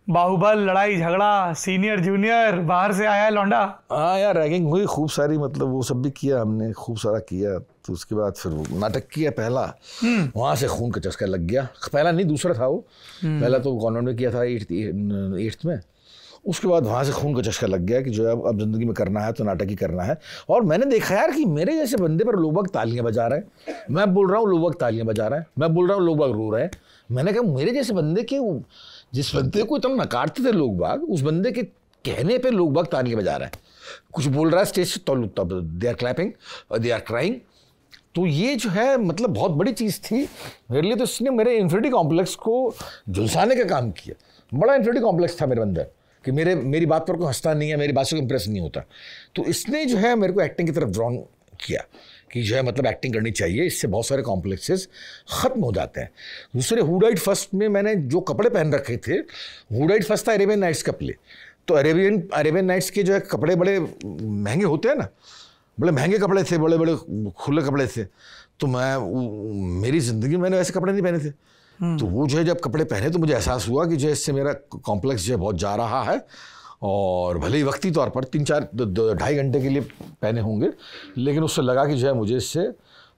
बाहुबल लड़ाई झगड़ा सीनियर जूनियर बाहर से आया लौंडा हाँ यार रैगिंग हुई खूब सारी मतलब वो सब भी किया हमने खूब सारा किया तो उसके बाद फिर वो नाटक किया पहला हम्म। वहां से खून का चस्का लग गया पहला नहीं दूसरा था वो हम्म। पहला तो कॉन्वेंट में किया था एट्थ में उसके बाद वहाँ से खून का चश्का लग गया कि जो है अब ज़िंदगी में करना है तो नाटक ही करना है और मैंने देखा यार कि मेरे जैसे बंदे पर लोग तालियाँ बजा रहे हैं मैं बोल रहा हूँ लोग तालियाँ बजा रहे हैं मैं बोल रहा हूँ लोग रो रहे हैं मैंने कहा मेरे जैसे बंदे के जिस बंदे को इतना नकारते थे लोग बाग उस बंदे के कहने पर लोग बाग तालियाँ बजा रहे हैं कुछ बोल रहा है स्टेज तो they are clapping they are crying तो ये जो है मतलब बहुत बड़ी चीज़ थी मेरे लिए तो इसने मेरे इन्फिनिटी कॉम्प्लेक्स को झुलसाने का काम किया बड़ा इन्फिनिटी कॉम्प्लेक्स था मेरे अंदर कि मेरे मेरी बात पर कोई हंसता नहीं है मेरी बात से कोई इंप्रेस नहीं होता तो इसने जो है मेरे को एक्टिंग की तरफ ड्रॉन किया कि जो है मतलब एक्टिंग करनी चाहिए इससे बहुत सारे कॉम्प्लेक्सेस ख़त्म हो जाते हैं दूसरे हुडाइट फर्स्ट में मैंने जो कपड़े पहन रखे थे हुडाइट फर्स्ट था अरेबियन नाइट्स कपड़े तो अरेबियन अरेबियन नाइट्स के जो है कपड़े बड़े महंगे होते हैं ना बड़े महंगे कपड़े थे बड़े बड़े खुले कपड़े थे तो मैं मेरी ज़िंदगी में मैंने वैसे कपड़े नहीं पहने थे हम्म। तो वो जो है जब कपड़े पहने तो मुझे एहसास हुआ कि जो है इससे मेरा कॉम्प्लेक्स जो है बहुत जा रहा है और भले ही वक्ती तौर पर तीन चार ढाई घंटे के लिए पहने होंगे लेकिन उससे लगा कि जो है मुझे इससे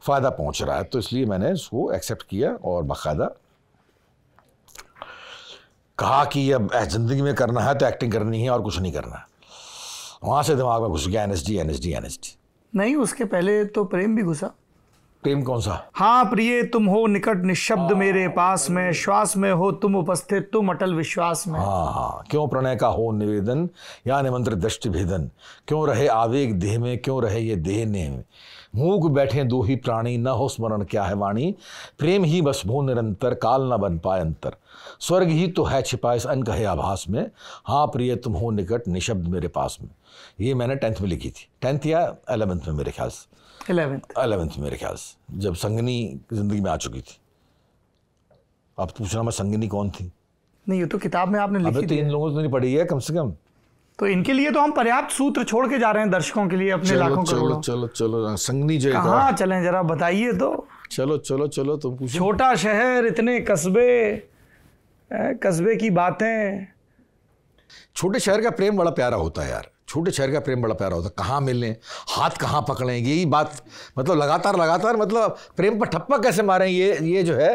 फ़ायदा पहुंच रहा है तो इसलिए मैंने उसको एक्सेप्ट किया और बाकायदा कहा कि अब ज़िंदगी में करना है तो एक्टिंग करनी है और कुछ नहीं करना है वहाँ से दिमाग में घुस गया N S D N S D N S D नहीं उसके पहले तो प्रेम भी घुसा प्रेम कौन सा हाँ प्रिय तुम हो निकट निशब्द हाँ। मेरे पास में श्वास में हो तुम उपस्थित तुम अटल विश्वास में हाँ हाँ क्यों प्रणय का हो निवेदन या निमंत्र दृष्टि भेदन क्यों रहे आवेग देह में क्यों रहे ये देह ने मूक बैठे दो ही प्राणी न हो स्मरण क्या है वाणी प्रेम ही बस भू निरंतर काल न बन पाए अंतर स्वर्ग ही तो है छिपा इस अनकहे आभास में हाँ प्रिय तुम हो निकट निशब्द मेरे पास में ये मैंने टेंथ में लिखी थी टेंथ या एलेवेंथ में मेरे ख्याल से मेरे ख्याल से जब संगनी जिंदगी में आ चुकी थी आप तो पूछना मैं संगनी कौन थी नहीं ये तो किताब में आपने लिखी तो इन लोगों से तो नहीं पढ़ी है कम से कम तो इनके लिए तो हम पर्याप्त सूत्र छोड़ के जा रहे हैं दर्शकों के लिए अपने लाखों चलो चलो चलो हाँ, संगनी जय हाँ चले जरा बताइए तो चलो चलो चलो तुम पूछो छोटा शहर इतने कस्बे कस्बे की बातें छोटे शहर का प्रेम बड़ा प्यारा होता है यार छोटे शहर का प्रेम बड़ा प्यारा होता है कहाँ मिलने हाथ कहाँ पकड़ें यही बात मतलब लगातार लगातार मतलब प्रेम पर ठप्पा कैसे मारें ये ये जो है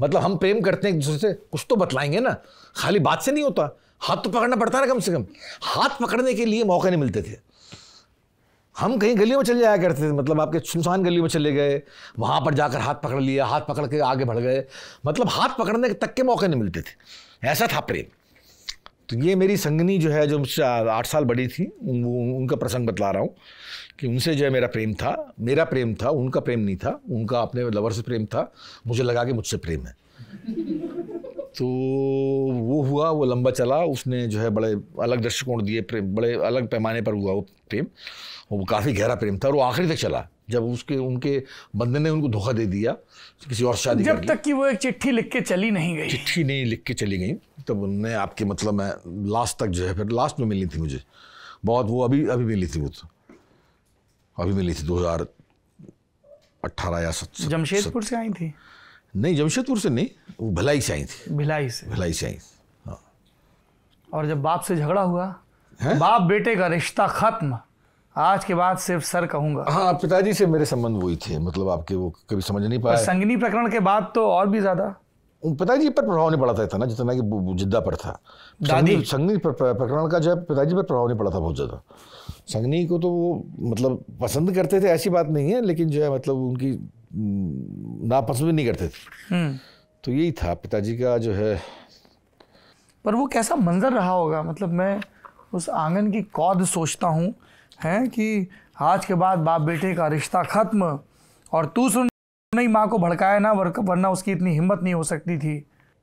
मतलब हम प्रेम करते हैं दूसरे से कुछ तो बतलाएंगे ना खाली बात से नहीं होता हाथ तो पकड़ना पड़ता ना कम से कम हाथ पकड़ने के लिए मौके नहीं मिलते थे हम कहीं गलियों में चले जाया करते थे मतलब आपके सुनसान गलियों में चले गए वहाँ पर जाकर हाथ पकड़ लिया हाथ पकड़ के आगे बढ़ गए मतलब हाथ पकड़ने के तक के मौके नहीं मिलते थे ऐसा था प्रेम तो ये मेरी संगनी जो है जो मुझसे आठ साल बड़ी थी वो उनका प्रसंग बतला रहा हूँ कि उनसे जो है मेरा प्रेम था मेरा प्रेम था उनका प्रेम नहीं था उनका अपने लवर से प्रेम था मुझे लगा कि मुझसे प्रेम है तो वो हुआ वो लंबा चला उसने जो है बड़े अलग दृष्टिकोण दिए प्रेम बड़े अलग पैमाने पर हुआ वो प्रेम वो काफ़ी गहरा प्रेम था और वो आखिरी तक चला जब उसके उनके बंदे ने उनको धोखा दे दिया किसी और शादी जब तक कि वो एक चिट्ठी लिख के चली नहीं गई चिट्ठी नहीं लिख के चली गई तब उनने आपके मतलब मैं लास्ट तक जो है फिर लास्ट में मिली थी मुझे बहुत वो अभी अभी मिली थी वो तो अभी मिली थी दो हजार अट्ठारह या सत जमशेदपुर से आई थी नहीं जमशेदपुर से नहीं वो भिलाई से आई थी भिलाई से भिलाई से आई हाँ और जब बाप से झगड़ा हुआ बाप बेटे का रिश्ता खत्म आज के बाद सिर्फ सर कहूंगा हाँ पिताजी से मेरे संबंध वही थे मतलब आपके वो कभी समझ नहीं पाए संगनी प्रकरण के बाद तो और भी ज्यादा पिताजी पर प्रभाव नहीं पड़ा था ना जितना कि जिद्दा पर था दादी संगनी प्रकरण का जो है पिताजी पर प्रभाव नहीं पड़ा था बहुत ज़्यादा संगनी को तो वो मतलब पसंद करते थे ऐसी बात नहीं है लेकिन जो है मतलब उनकी नापसंद भी नहीं करते थे हम्म। तो यही था पिताजी का जो है पर वो कैसा मंजर रहा होगा मतलब मैं उस आंगन की कौद सोचता हूँ हैं कि आज के बाद बाप बेटे का रिश्ता ख़त्म और तू सुन नहीं माँ को भड़काया ना वरना उसकी इतनी हिम्मत नहीं हो सकती थी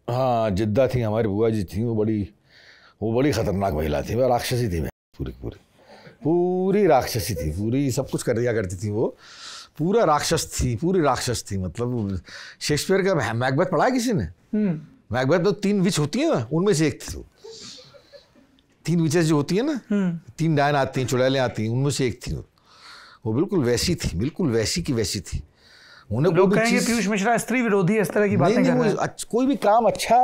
हाँ जिद्दा थी हमारी बुआ जी थी वो बड़ी वो बड़ी ख़तरनाक महिला थी वह राक्षसी थी पूरी पूरी पूरी राक्षसी थी पूरी सब कुछ कर दिया करती थी वो पूरा राक्षस थी पूरी राक्षस थी मतलब शेक्सपियर का मैकबेथ पढ़ा है किसी ने हम्म। मैकबेथ तो तीन विच होती ना उनमें से एक थी वो तीन विचेस जो होती है ना हम्म। तीन डायन आती हैं चुड़ैलें आती हैं उनमें से एक थी वो बिल्कुल वैसी थी बिल्कुल वैसी की वैसी थी उन्हें लोग कहेंगे पीयूष मिश्रा स्त्री विरोधी इस तरह की बातें नहीं, कोई भी काम अच्छा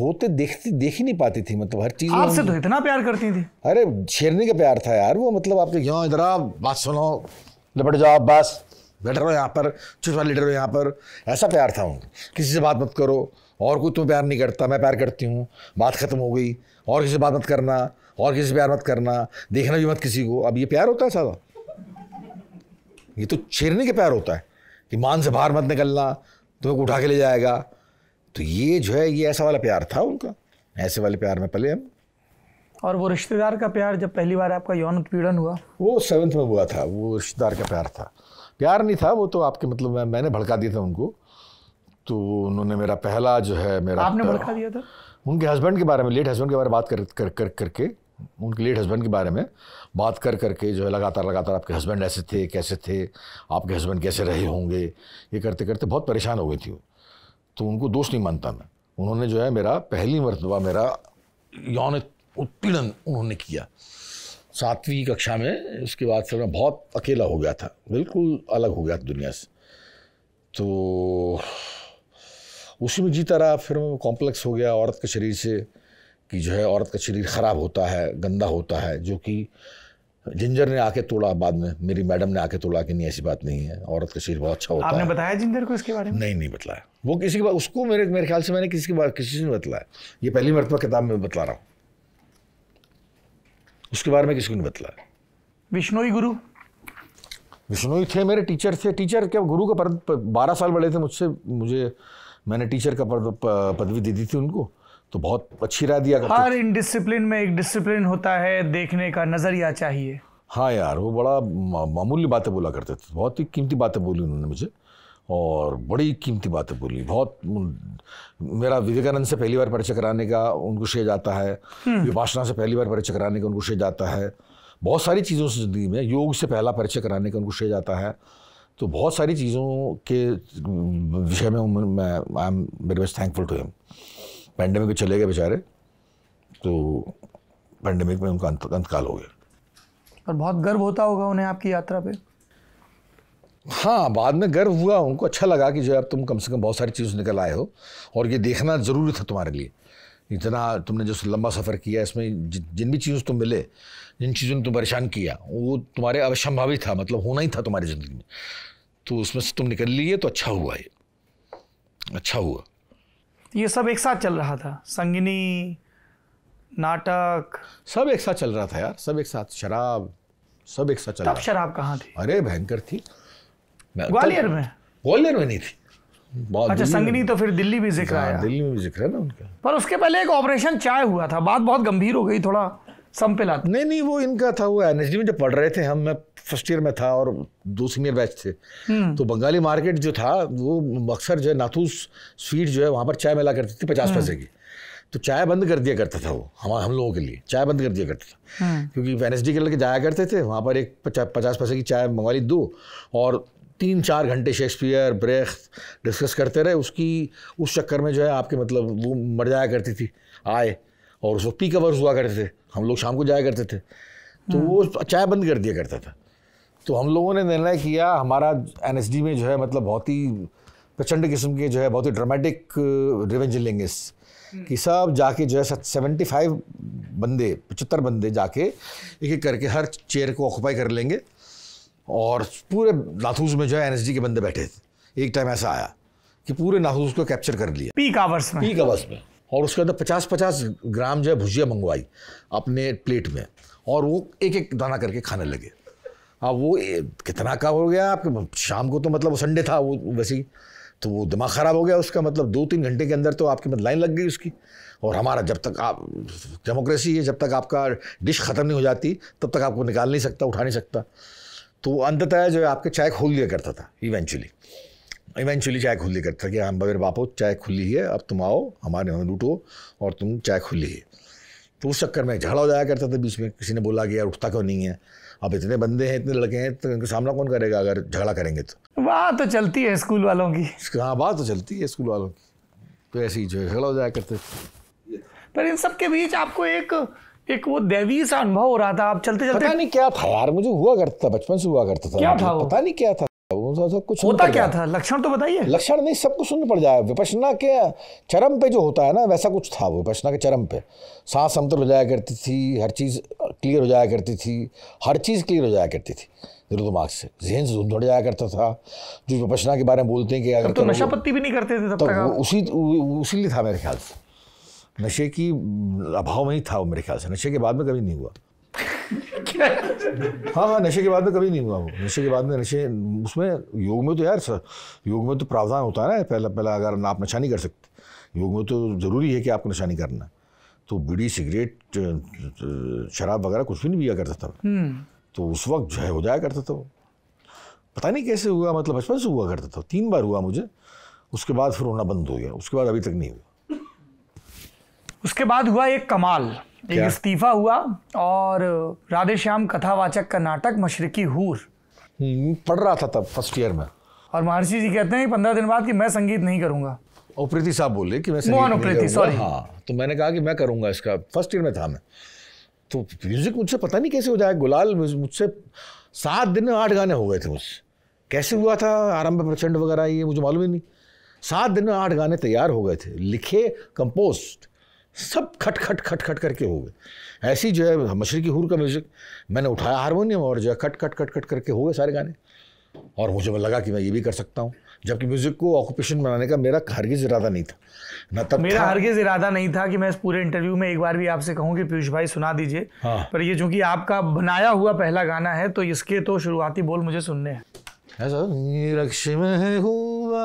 होते देखती देख ही नहीं पाती थी मतलब हर चीज आपसे तो इतना प्यार करती थी अरे शेरनी का प्यार था यार वो मतलब आपके यहाँ इधर आप बात सुनो लपट जाओ बस बैठ रहो यहाँ पर चुपा लीडर हो यहाँ पर ऐसा प्यार था उनको किसी से बात मत करो और कोई तुम्हें प्यार नहीं करता मैं प्यार करती हूँ बात खत्म हो गई और किसी से बात मत करना और किसी से प्यार मत करना देखना भी मत किसी को अब ये प्यार होता है सादा ये तो छेड़ने के प्यार होता है कि मान से बाहर मत निकलना तुम्हें उठा के ले जाएगा तो ये जो है ये ऐसा वाला प्यार था उनका ऐसे वाले प्यार में पले हम और वो रिश्तेदार का प्यार जब पहली बार आपका यौन उत्पीड़न हुआ वो सेवन्थ में हुआ था वो रिश्तेदार का प्यार था प्यार नहीं था वो तो आपके मतलब मैं, मैंने भड़का दिया था उनको तो उन्होंने मेरा पहला जो है मेरा आपने भड़का दिया था उनके हस्बैंड के बारे में लेट हस्बैंड के बारे में बात कर कर कर करके उनके लेट हस्बैंड के बारे में बात कर करके जो है लगातार लगातार आपके हस्बैंड ऐसे थे कैसे थे आपके हस्बैंड कैसे रहे होंगे ये करते करते बहुत परेशान हो गई थी वो तो उनको दोष नहीं मानता मैं उन्होंने जो है मेरा पहली मरतबा मेरा यौन उत्पीड़न उन्होंने किया सातवीं कक्षा में उसके बाद फिर मैं बहुत अकेला हो गया था बिल्कुल अलग हो गया था दुनिया से तो उसी में जीता रहा फिर मैं कॉम्प्लेक्स हो गया औरत के शरीर से कि जो है औरत का शरीर ख़राब होता है गंदा होता है जो कि जिंजर ने आके तोड़ा बाद में मेरी मैडम ने आके तोड़ा कि नहीं ऐसी बात नहीं है औरत का शरीर बहुत अच्छा होता आपने है आपने बताया जिंजर को इसके बारे में नहीं नहीं बतलाया वो किसी के बाद उसको मेरे मेरे ख्याल से मैंने किसी के बाद किसी ने बतलाया ये पहली मरतबा किताब में बतला रहा हूँ उसके बारे में किसी को नहीं बतलाया विष्णोई गुरु विष्णोई थे मेरे टीचर थे टीचर क्या गुरु का पर बारह साल बड़े थे मुझसे मुझे मैंने टीचर का पदवी दे दी थी उनको तो बहुत अच्छी राय दिया हर इनडिसिप्लिन में एक डिसिप्लिन होता है देखने का नज़रिया चाहिए हाँ यार वो बड़ा मामूली बातें बोला करते थे बहुत ही कीमती बातें बोली उन्होंने मुझे और बड़ी कीमती बातें बोली बहुत मेरा विवेकानंद से पहली बार परिचय कराने का उनको शेज जाता है हम्म। विभाषणा से पहली बार परिचय कराने का उनको शेज आता है बहुत सारी चीज़ों से ज़िंदगी में योग से पहला परिचय कराने का उनको शेज जाता है तो बहुत सारी चीज़ों के विषय में मैं I am very much thankful to him pandemic में चले गए बेचारे तो पैंडमिक में उनका अंत, अंतकाल हो गया और बहुत गर्व होता होगा उन्हें आपकी यात्रा पे हाँ बाद में गर्व हुआ उनको अच्छा लगा कि जो अब तुम कम से कम बहुत सारी चीज़ निकल आए हो और ये देखना ज़रूरी था तुम्हारे लिए इतना तुमने जो लंबा सफ़र किया इसमें जिन भी चीज़ तुम मिले जिन चीज़ों ने तुम परेशान किया वो तुम्हारे अवश्यंभावी था मतलब होना ही था तुम्हारी ज़िंदगी में तो उसमें से तुम निकल लिए तो अच्छा हुआ ये अच्छा हुआ ये सब एक साथ चल रहा था संगनी नाटक सब एक साथ चल रहा था यार सब एक साथ शराब सब एक साथ चल तब शराब कहाँ थी अरे भयंकर थी तो ग्वालियर में ग्वालियर में नहीं थी अच्छा संगनी तो फिर दिल्ली भी जिक्र है हाँ, दिल्ली में भी जिक्र है ना उनका पर उसके पहले एक ऑपरेशन चाय हुआ था बात बहुत गंभीर हो गई थोड़ा सम नहीं नहीं वो इनका था वो एन में जब पढ़ रहे थे हम मैं फर्स्ट ईयर में था और दो सीनियर बैच थे हम्म। तो बंगाली मार्केट जो था वो अक्सर जो है नाथूस स्वीट जो है वहाँ पर चाय मिला करती थी पचास हम्म। पैसे की तो चाय बंद कर दिया करता था वो हम हम लोगों के लिए चाय बंद कर दिया करता था हम्म। क्योंकि वेनसडे के लड़के जाया करते थे वहाँ पर एक पचास पैसे की चाय मंगवा ली दो और तीन चार घंटे शेक्सपियर ब्रेख डिस्कस करते रहे उसकी उस चक्कर में जो है आपके मतलब वो मर जाया करती थी आए और उस वक्त पीक आवर्स हुआ करते थे हम लोग शाम को जाया करते थे तो वो हाँ। चाय बंद कर दिया करता था तो हम लोगों ने निर्णय किया हमारा एन में जो है मतलब बहुत ही प्रचंड किस्म के जो है बहुत ही ड्रामेटिक रिवेंज लेंगे हम्म। कि सब जाके जो है सेवेंटी फाइव बंदे पचहत्तर बंदे जाके एक एक करके हर चेयर को ऑक्यूपाई कर लेंगे और पूरे नाथूस में जो है एनएसडी के बंदे बैठे थे एक टाइम ऐसा आया कि पूरे नाथूस को कैप्चर कर लिया पीक आवर्स में पीक आवर्स में और उसके अंदर पचास पचास ग्राम जो है भुजिया मंगवाई अपने प्लेट में और वो एक एक दाना करके खाने लगे अब वो कितना का हो गया आपके शाम को तो मतलब वो संडे था वो वैसे ही तो वो दिमाग ख़राब हो गया उसका मतलब दो तीन घंटे के अंदर तो आपकी मतलब लाइन लग गई उसकी और हमारा जब तक आप डेमोक्रेसी है जब तक आपका डिश ख़त्म नहीं हो जाती तब तक आपको निकाल नहीं सकता उठा नहीं सकता तो अंततः जो है आपके चाय खोल दिया करता था इवेंचुअली इवेंचुअली चाय खुली करता कि हम हाँ, बगैर बापो चाय खुली है अब तुम आओ हमारे यहाँ लूटो और तुम चाय खुली है तो उस चक्कर में झगड़ा हो जाया करता था बीच में किसी ने बोला कि यार उठता क्यों नहीं है अब इतने बंदे हैं इतने लड़के हैं तो इनका सामना कौन करेगा अगर झगड़ा करेंगे तो बात तो चलती है स्कूल वालों की हाँ बात तो चलती है स्कूल वालों की तो ऐसे ही जो झगड़ा हो जाया करते थे पर इन सब के बीच आपको एक एक वो दैवी सा अनुभव हो रहा था आप चलते चलते पता नहीं क्या था यार मुझे हुआ करता था बचपन से हुआ करता था क्या था पता नहीं क्या था तो सब कुछ होता क्या था लक्षण तो बताइए लक्षण नहीं सब कुछ सुन पड़ जाए विपशना के चरम पे जो होता है ना वैसा कुछ था वो विपसना के चरम पे सांस समतल हो जाया करती थी हर चीज़ क्लियर हो जाया करती थी हर चीज़ क्लियर हो जाया करती थी मेरे तो दिमाग से जहन से धुंध जाया करता था जो विपसना के बारे में बोलते हैं कि अगर तो नशा पत्ती भी नहीं करते थे तब तक उसी उसी लिए था मेरे ख्याल से नशे की अभाव में ही था वो मेरे ख्याल से नशे के बाद में कभी नहीं हुआ हाँ हाँ नशे के बाद में कभी नहीं हुआ वो नशे के बाद में नशे उसमें योग में तो यार सर योग में तो प्रावधान होता है ना पहला पहला अगर आप नशा नहीं कर सकते योग में तो ज़रूरी है कि आपको नशा नहीं करना तो बीड़ी सिगरेट शराब वगैरह कुछ भी नहीं पिया करता था हम्म। तो उस वक्त जो है हो जाया करता था वो पता नहीं कैसे हुआ मतलब बचपन से हुआ करता था तीन बार हुआ मुझे उसके बाद फिर होना बंद हो गया उसके बाद अभी तक नहीं हुआ उसके बाद हुआ एक कमाल एक इस्तीफा हुआ और राधेश्याम कथावाचक का नाटक मशरकी हूर हम्म, पढ़ रहा था तब फर्स्ट ईयर में और महर्षि जी कहते हैं पंद्रह दिन बाद कि मैं संगीत नहीं करूंगा उप्रीति साहब बोले कि मैं मोहन उप्रीति सॉरी हाँ तो मैंने कहा कि मैं करूंगा इसका फर्स्ट ईयर में था मैं तो म्यूजिक मुझसे पता नहीं कैसे हो जाए गुलाल मुझसे सात दिन में आठ गाने हो गए थे मुझसे कैसे हुआ था आरंभ प्रचंड वगैरह ये मुझे मालूम ही नहीं सात दिन में आठ गाने तैयार हो गए थे लिखे कंपोज सब खट खट खट खट करके हो गए ऐसी जो है मशरकी हूर का म्यूज़िक मैंने उठाया हारमोनियम और जो है खट खट खट खट करके हो गए सारे गाने और मुझे लगा कि मैं ये भी कर सकता हूँ जबकि म्यूज़िक को ऑक्यूपेशन बनाने का मेरा हरगिज़ इरादा नहीं था न तब मेरा हरगिज़ इरादा नहीं था कि मैं इस पूरे इंटरव्यू में एक बार भी आपसे कहूँ कि पीयूष भाई सुना दीजिए हाँ। पर ये चूंकि आपका बनाया हुआ पहला गाना है तो इसके तो शुरुआती बोल मुझे सुनने हैं ऐसा लक्ष्य में हुआ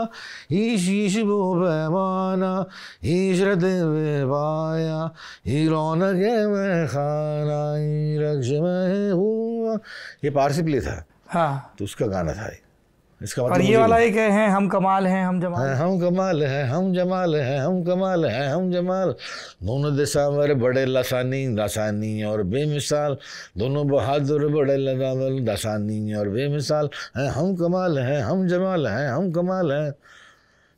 ईश ईश वो पैमाना ईश्र दिल पाया ही रौनक में खाना रक्ष में हुआ ये पारसी प्ले था हाँ तो उसका गाना था इसका मतलब और ये वाला एक है हम कमाल हैं हम जमाल हैं हम कमाल हैं हम जमाल हैं हम कमाल हैं हम जमाल दोनों दिसावर बड़े लसानी दसानी और बेमिसाल दोनों बहादुर बड़े लदावर दसानी और बेमिसाल हैं हम कमाल हैं हम जमाल हैं हम कमाल हैं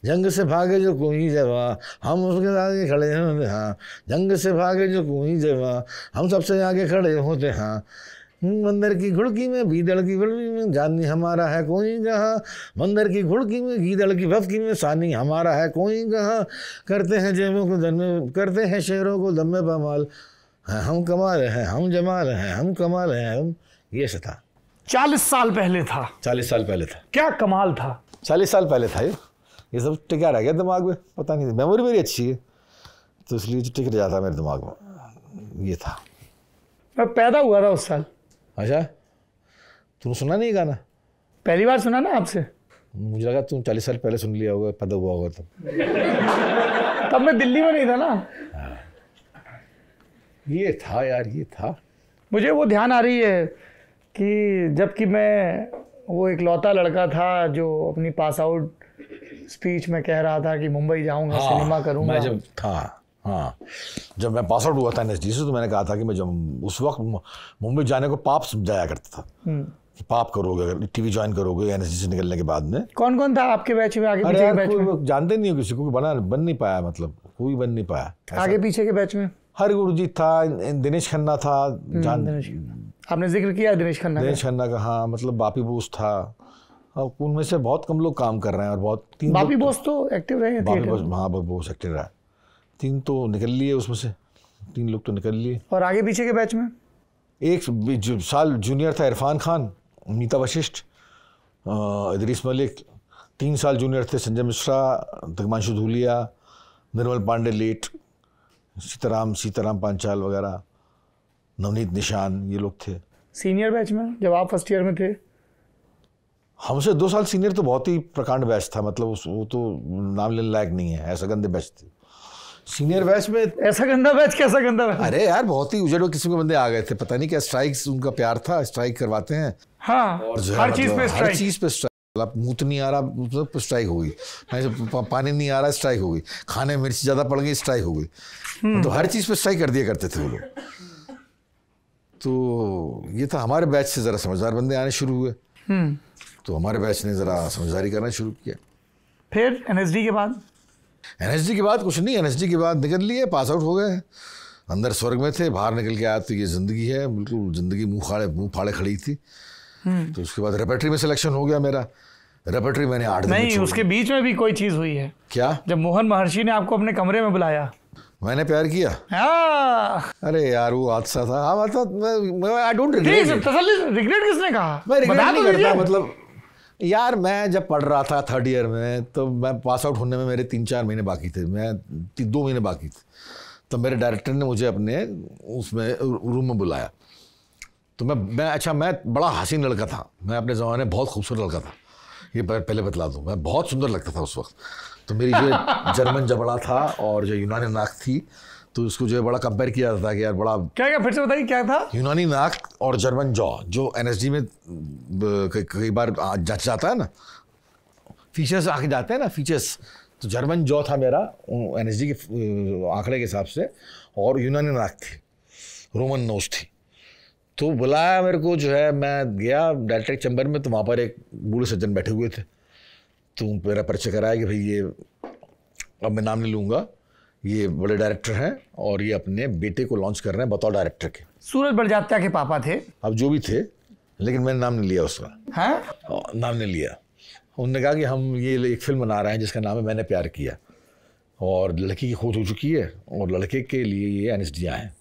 जंग से भागे जो कुई जवा हम उसके आगे खड़े होते हाँ जंग से भागे जो कुई जवा हम सबसे आगे खड़े होते हाँ मंदिर की घुड़की में भीदड़ की बड़की में जानी हमारा है कोई कहाँ मंदिर की घुड़की में गीदड़ की बफकी में सानी हमारा है कोई कहाँ करते हैं जेबों को जन्मे करते हैं शेरों को दम में बमाल हम कमा रहे हैं हम जमा रहे हैं हम कमा रहे हैं हम ये था चालीस साल पहले था चालीस साल पहले था क्या कमाल था चालीस साल पहले था ये ये सब टिका रह गया दिमाग में पता नहीं मेमोरी मेरी अच्छी है तो इसलिए टिक जाता मेरे दिमाग में ये था मैं पैदा हुआ था उस साल अच्छा तूने सुना नहीं गाना पहली बार सुना ना आपसे मुझे लगा तुम चालीस साल पहले सुन लिया होगा पैदा हुआ होगा तब तब मैं दिल्ली में नहीं था ना हाँ। ये था यार ये था मुझे वो ध्यान आ रही है कि जबकि मैं वो एक लौता लड़का था जो अपनी पास आउट स्पीच में कह रहा था कि मुंबई जाऊंगा हाँ, सिनेमा करूंगा मैं जब था हाँ जब मैं पास आउट हुआ था एन से तो मैंने कहा था कि मैं जब उस वक्त मुंबई जाने को पाप समझाया करता था हम्म। कि पाप करोगे अगर टीवी ज्वाइन करोगे एन से निकलने के बाद में कौन कौन था आपके बैच में आगे पीछे बैच में जानते नहीं हो किसी को बना बन नहीं पाया मतलब कोई बन नहीं पाया आगे पीछे के बैच में हर गुरुजीत था दिनेश खन्ना था हम्म, जान दिनेश आपने जिक्र किया दिनेश खन्ना दिनेश खन्ना का हाँ मतलब बापी बोस था उनमें से बहुत कम लोग काम कर रहे हैं और बहुत तीन बापी बोस तो एक्टिव रहे हाँ, बापी बोस हाँ बोस एक्टिव रहा है तीन तो निकल लिए उसमें से तीन लोग तो निकल लिए और आगे पीछे के बैच में एक जो साल जूनियर था इरफान खान मीता वशिष्ठ इदरीस मलिक तीन साल जूनियर थे संजय मिश्रा तकमांशु धूलिया निर्मल पांडे लेट सीताराम सीताराम पांचाल वगैरह नवनीत निशान ये लोग थे सीनियर बैच में जब आप फर्स्ट ईयर में थे हमसे दो साल सीनियर तो बहुत ही प्रकांड बैच था मतलब वो तो नाम लेने लायक नहीं है ऐसा गंदे बैच थे सीनियर बैच में ऐसा गंदा बैच कैसा गंदा बैच अरे यार बहुत ही उजड़ो किस्म के बंदे आ गए थे पता नहीं क्या स्ट्राइक उनका प्यार था स्ट्राइक करवाते हैं हाँ, हर चीज पे हर चीज पे मतलब मुंह तो नहीं आ रहा मतलब स्ट्राइक हो होगी पानी नहीं आ रहा स्ट्राइक हो गई खाने मिर्च ज्यादा पड़ गई स्ट्राइक हो गई हम्म। तो हर चीज पे स्ट्राइक कर दिया करते थे वो लोग तो ये था हमारे बैच से जरा समझदार बंदे आने शुरू हुए हम्म। तो हमारे बैच ने जरा समझदारी करना शुरू किया फिर एनएसडी के बाद एनएसडी के बाद कुछ नहीं एनएसडी के बाद निकल लिए पास आउट हो गए अंदर स्वर्ग में थे बाहर निकल के आया तो ये ज़िंदगी है बिल्कुल ज़िंदगी मुँह खाड़े मुँह फाड़े खड़ी थी हम्म। तो उसके बाद रेपेटरी में सिलेक्शन हो गया मेरा रेपेटरी मैंने आठ नहीं उसके बीच में भी कोई चीज़ हुई है क्या जब मोहन महर्षि ने आपको अपने कमरे में बुलाया मैंने प्यार किया हाँ। अरे यार वो हादसा था हाँ मतलब आई डोंट रिग्रेट रिग्रेट किसने कहा मैं रिग्रेट नहीं तो करता मतलब यार मैं जब पढ़ रहा था थर्ड ईयर में तो मैं पास आउट होने में मेरे तीन चार महीने बाकी थे मैं दो महीने बाकी थे तो मेरे डायरेक्टर ने मुझे अपने उसमें रूम में बुलाया तो मैं मैं अच्छा मैं बड़ा हसीन लड़का था मैं अपने ज़माने में बहुत खूबसूरत लड़का था ये पहले बतला दूँ मैं बहुत सुंदर लगता था उस वक्त तो मेरी जो जर्मन जबड़ा था और जो यूनानी नाक थी तो उसको जो है बड़ा कंपेयर किया जाता था कि यार बड़ा क्या क्या फिर से बताइए क्या था यूनानी नाक और जर्मन जॉ जो डी में कई बार जच जाता है ना फीचर्स आके जाते हैं ना फीचर्स तो जर्मन जॉ था मेरा एन के आंकड़े के हिसाब से और यूनानी नाक थी रोमन नोज थी तो बुलाया मेरे को जो है मैं गया डायरेक्टर चैम्बर में तो वहाँ पर एक बूढ़े सज्जन बैठे हुए थे तो मेरा परिचय कराया कि भाई ये अब मैं नाम नहीं लूँगा ये बड़े डायरेक्टर हैं और ये अपने बेटे को लॉन्च कर रहे हैं बतौर डायरेक्टर के सूरज बड़जात्या के पापा थे अब जो भी थे लेकिन मैंने नाम नहीं लिया उसका हाँ? नाम नहीं लिया उनने कहा कि हम ये एक फिल्म बना रहे हैं जिसका नाम है मैंने प्यार किया और लड़की की खोज हो चुकी है और लड़के के लिए ये एन हैं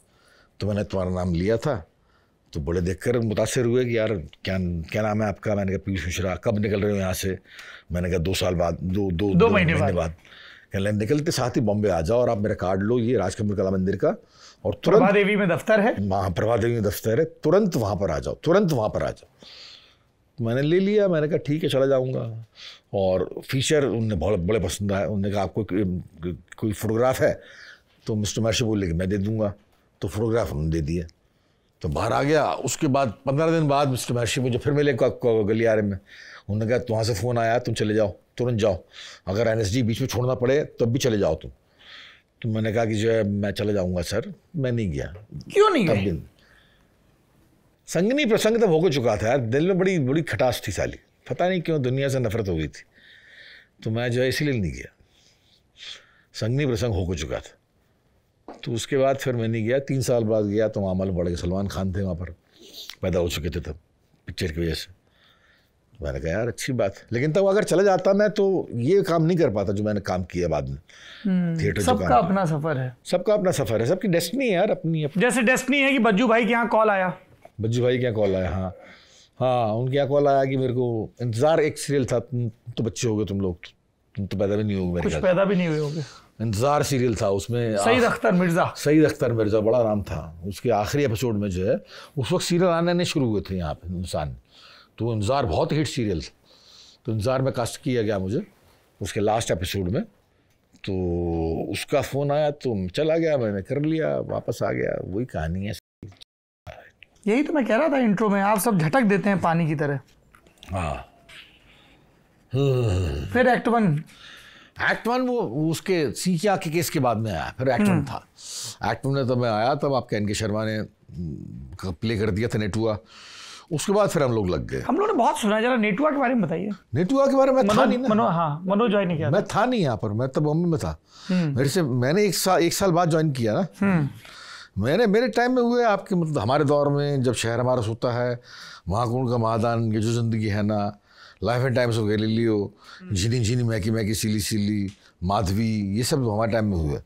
तो मैंने तुम्हारा नाम लिया था तो बड़े देख कर मुतासर हुए कि यार क्या क्या नाम है आपका मैंने कहा पीयूष मिश्रा कब निकल रहे हो यहाँ से मैंने कहा दो साल बाद दो दो, दो, दो महीने बाद, बाद। कहने निकलते साथ ही बॉम्बे आ जाओ और आप मेरा कार्ड लो ये राजकमल कला मंदिर का और तुरंत प्रभा देवी में दफ्तर है हाँ प्रभा देवी में दफ्तर है तुरंत वहाँ पर आ जाओ तुरंत वहाँ पर आ जाओ मैंने ले लिया मैंने कहा ठीक है चला जाऊँगा और फीचर उनने बहुत बड़े पसंद आए उनने कहा आपको कोई फोटोग्राफ है तो मिस्टर महर्षि बोले कि मैं दे दूँगा तो फोटोग्राफ उन्होंने दे दिया तो बाहर आ गया उसके बाद पंद्रह दिन बाद मिस्टर महर्षि मुझे फिर मिले गलियारे में उन्होंने कहा वहाँ से फ़ोन आया तुम चले जाओ तुरंत जाओ अगर एन बीच में छोड़ना पड़े तब भी चले जाओ तुम तो मैंने कहा कि जो है मैं चला जाऊंगा सर मैं नहीं गया क्यों नहीं गया संगनी प्रसंग तब भोग चुका था यार दिल में बड़ी बड़ी खटास थी साली पता नहीं क्यों दुनिया से नफरत हो गई थी तो मैं जो है इसीलिए नहीं गया संगनी प्रसंग हो चुका था तो उसके बाद फिर मैं नहीं गया तीन साल बाद गया तो वहाँ मालूम पड़ा सलमान खान थे वहाँ पर पैदा हो चुके थे तब पिक्चर की वजह से मैंने कहा यार अच्छी बात लेकिन तब अगर चला जाता मैं तो ये काम नहीं कर पाता जो मैंने काम किया बाद में हम्म, थिएटर सबका अपना सफर है सबका अपना सफर है सबकी डेस्टनी है यार अपनी, अपनी जैसे डेस्टनी है कि बज्जू भाई के यहाँ कॉल आया बज्जू भाई के यहाँ कॉल आया हाँ हाँ उनके यहाँ कॉल आया कि मेरे को इंतजार एक सीरियल था तो बच्चे हो गए तुम लोग तुम तो पैदा भी नहीं हो गए पैदा भी नहीं हुए होगे इंतजार सीरियल था उसमें सईद अख्तर मिर्जा सईद अख्तर मिर्जा बड़ा नाम था उसके आखिरी एपिसोड में जो है उस वक्त सीरियल आने नहीं शुरू हुए थे यहाँ पे हिंदुस्तान में तो इंतज़ार बहुत हिट सीरियल था तो इंतज़ार में कास्ट किया गया मुझे उसके लास्ट एपिसोड में तो उसका फ़ोन आया तो चला गया मैंने कर लिया वापस आ गया वही कहानी है यही तो मैं कह रहा था इंट्रो में आप सब झटक देते हैं पानी की तरह हाँ फिर एक्ट वन एक्ट वन वो उसके सी के केस के बाद में आया फिर एक्ट हम्म। वन था एक्ट वन में तो मैं आया तब आपके एन के शर्मा ने प्ले कर दिया था नेटुआ उसके बाद फिर हम लोग लग गए हम लोगों ने बहुत सुना जरा नेटुआ के बारे में बताइए नेटवर्क के बारे में था नहीं मनो हाँ मनो ज्वाइन नहीं किया मैं था नहीं यहाँ पर मैं तो बॉम्बे में था हम्म। मेरे से मैंने एक साल एक साल बाद ज्वाइन किया ना हम्म। मैंने मेरे टाइम में हुए आपके मतलब हमारे दौर में जब शहर हमारा सोता है महाकुंड का महादान ये जो जिंदगी है ना life and times of Galileo hmm. झीनी झीनी मैकी मैकी सीली सीली माधवी ये सब हमारे टाइम में हुए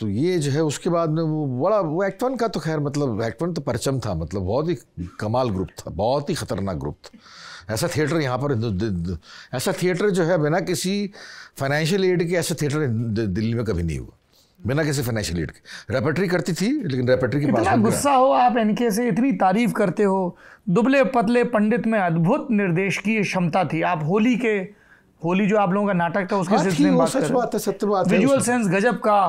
तो ये जो है उसके बाद में वो बड़ा वो एक्ट वन का तो खैर मतलब एक्ट वन तो परचम था मतलब बहुत ही कमाल ग्रुप था बहुत ही ख़तरनाक ग्रुप था ऐसा थिएटर यहाँ पर ऐसा थिएटर जो है बिना किसी फाइनेंशियल एड के ऐसा थिएटर दिल्ली में कभी नहीं हुआ बिना किसी फाइनेंशियल एड के रेपेटरी करती थी लेकिन रेपेटरी के पास गुस्सा हो आप इनके से इतनी तारीफ करते हो दुबले पतले पंडित में अद्भुत निर्देश की क्षमता थी आप होली के होली जो आप लोगों का नाटक था उसके हाँ सिलसिले में बात सच बात है सत्य बात विजुअल सेंस गजब का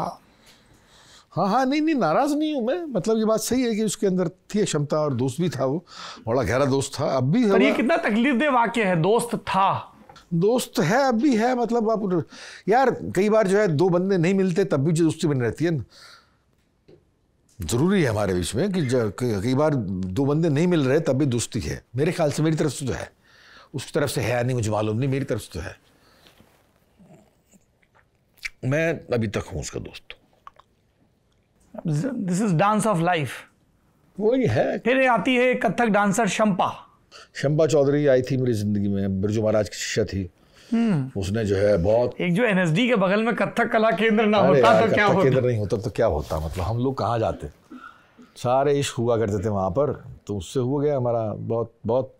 हाँ हाँ नहीं नहीं नाराज़ नहीं हूँ मैं मतलब ये बात सही है कि उसके अंदर थी क्षमता और दोस्त भी था वो बड़ा गहरा दोस्त था अब भी पर ये कितना तकलीफ दे वाक्य है दोस्त था दोस्त है अब भी है मतलब आप यार कई बार जो है दो बंदे नहीं मिलते तब भी जो दोस्ती बनी रहती है ना ज़रूरी है हमारे बीच में कि कई बार दो बंदे नहीं मिल रहे तब भी दोस्ती है मेरे ख्याल से मेरी तरफ से तो है उस तरफ से है या नहीं मुझे मालूम नहीं मेरी तरफ से तो है मैं अभी तक हूँ उसका दोस्त this is dance of life वही है फिर आती है कथक डांसर शंपा शंपा चौधरी आई थी मेरी जिंदगी में बिरजू महाराज की शिष्य थी हम्म। उसने जो है बहुत एक जो एनएसडी के बगल में कथक कला केंद्र ना होता तो क्या होता केंद्र नहीं होता तो क्या होता मतलब हम लोग कहाँ जाते सारे इश्क हुआ करते थे वहाँ पर तो उससे हो गया हमारा बहुत बहुत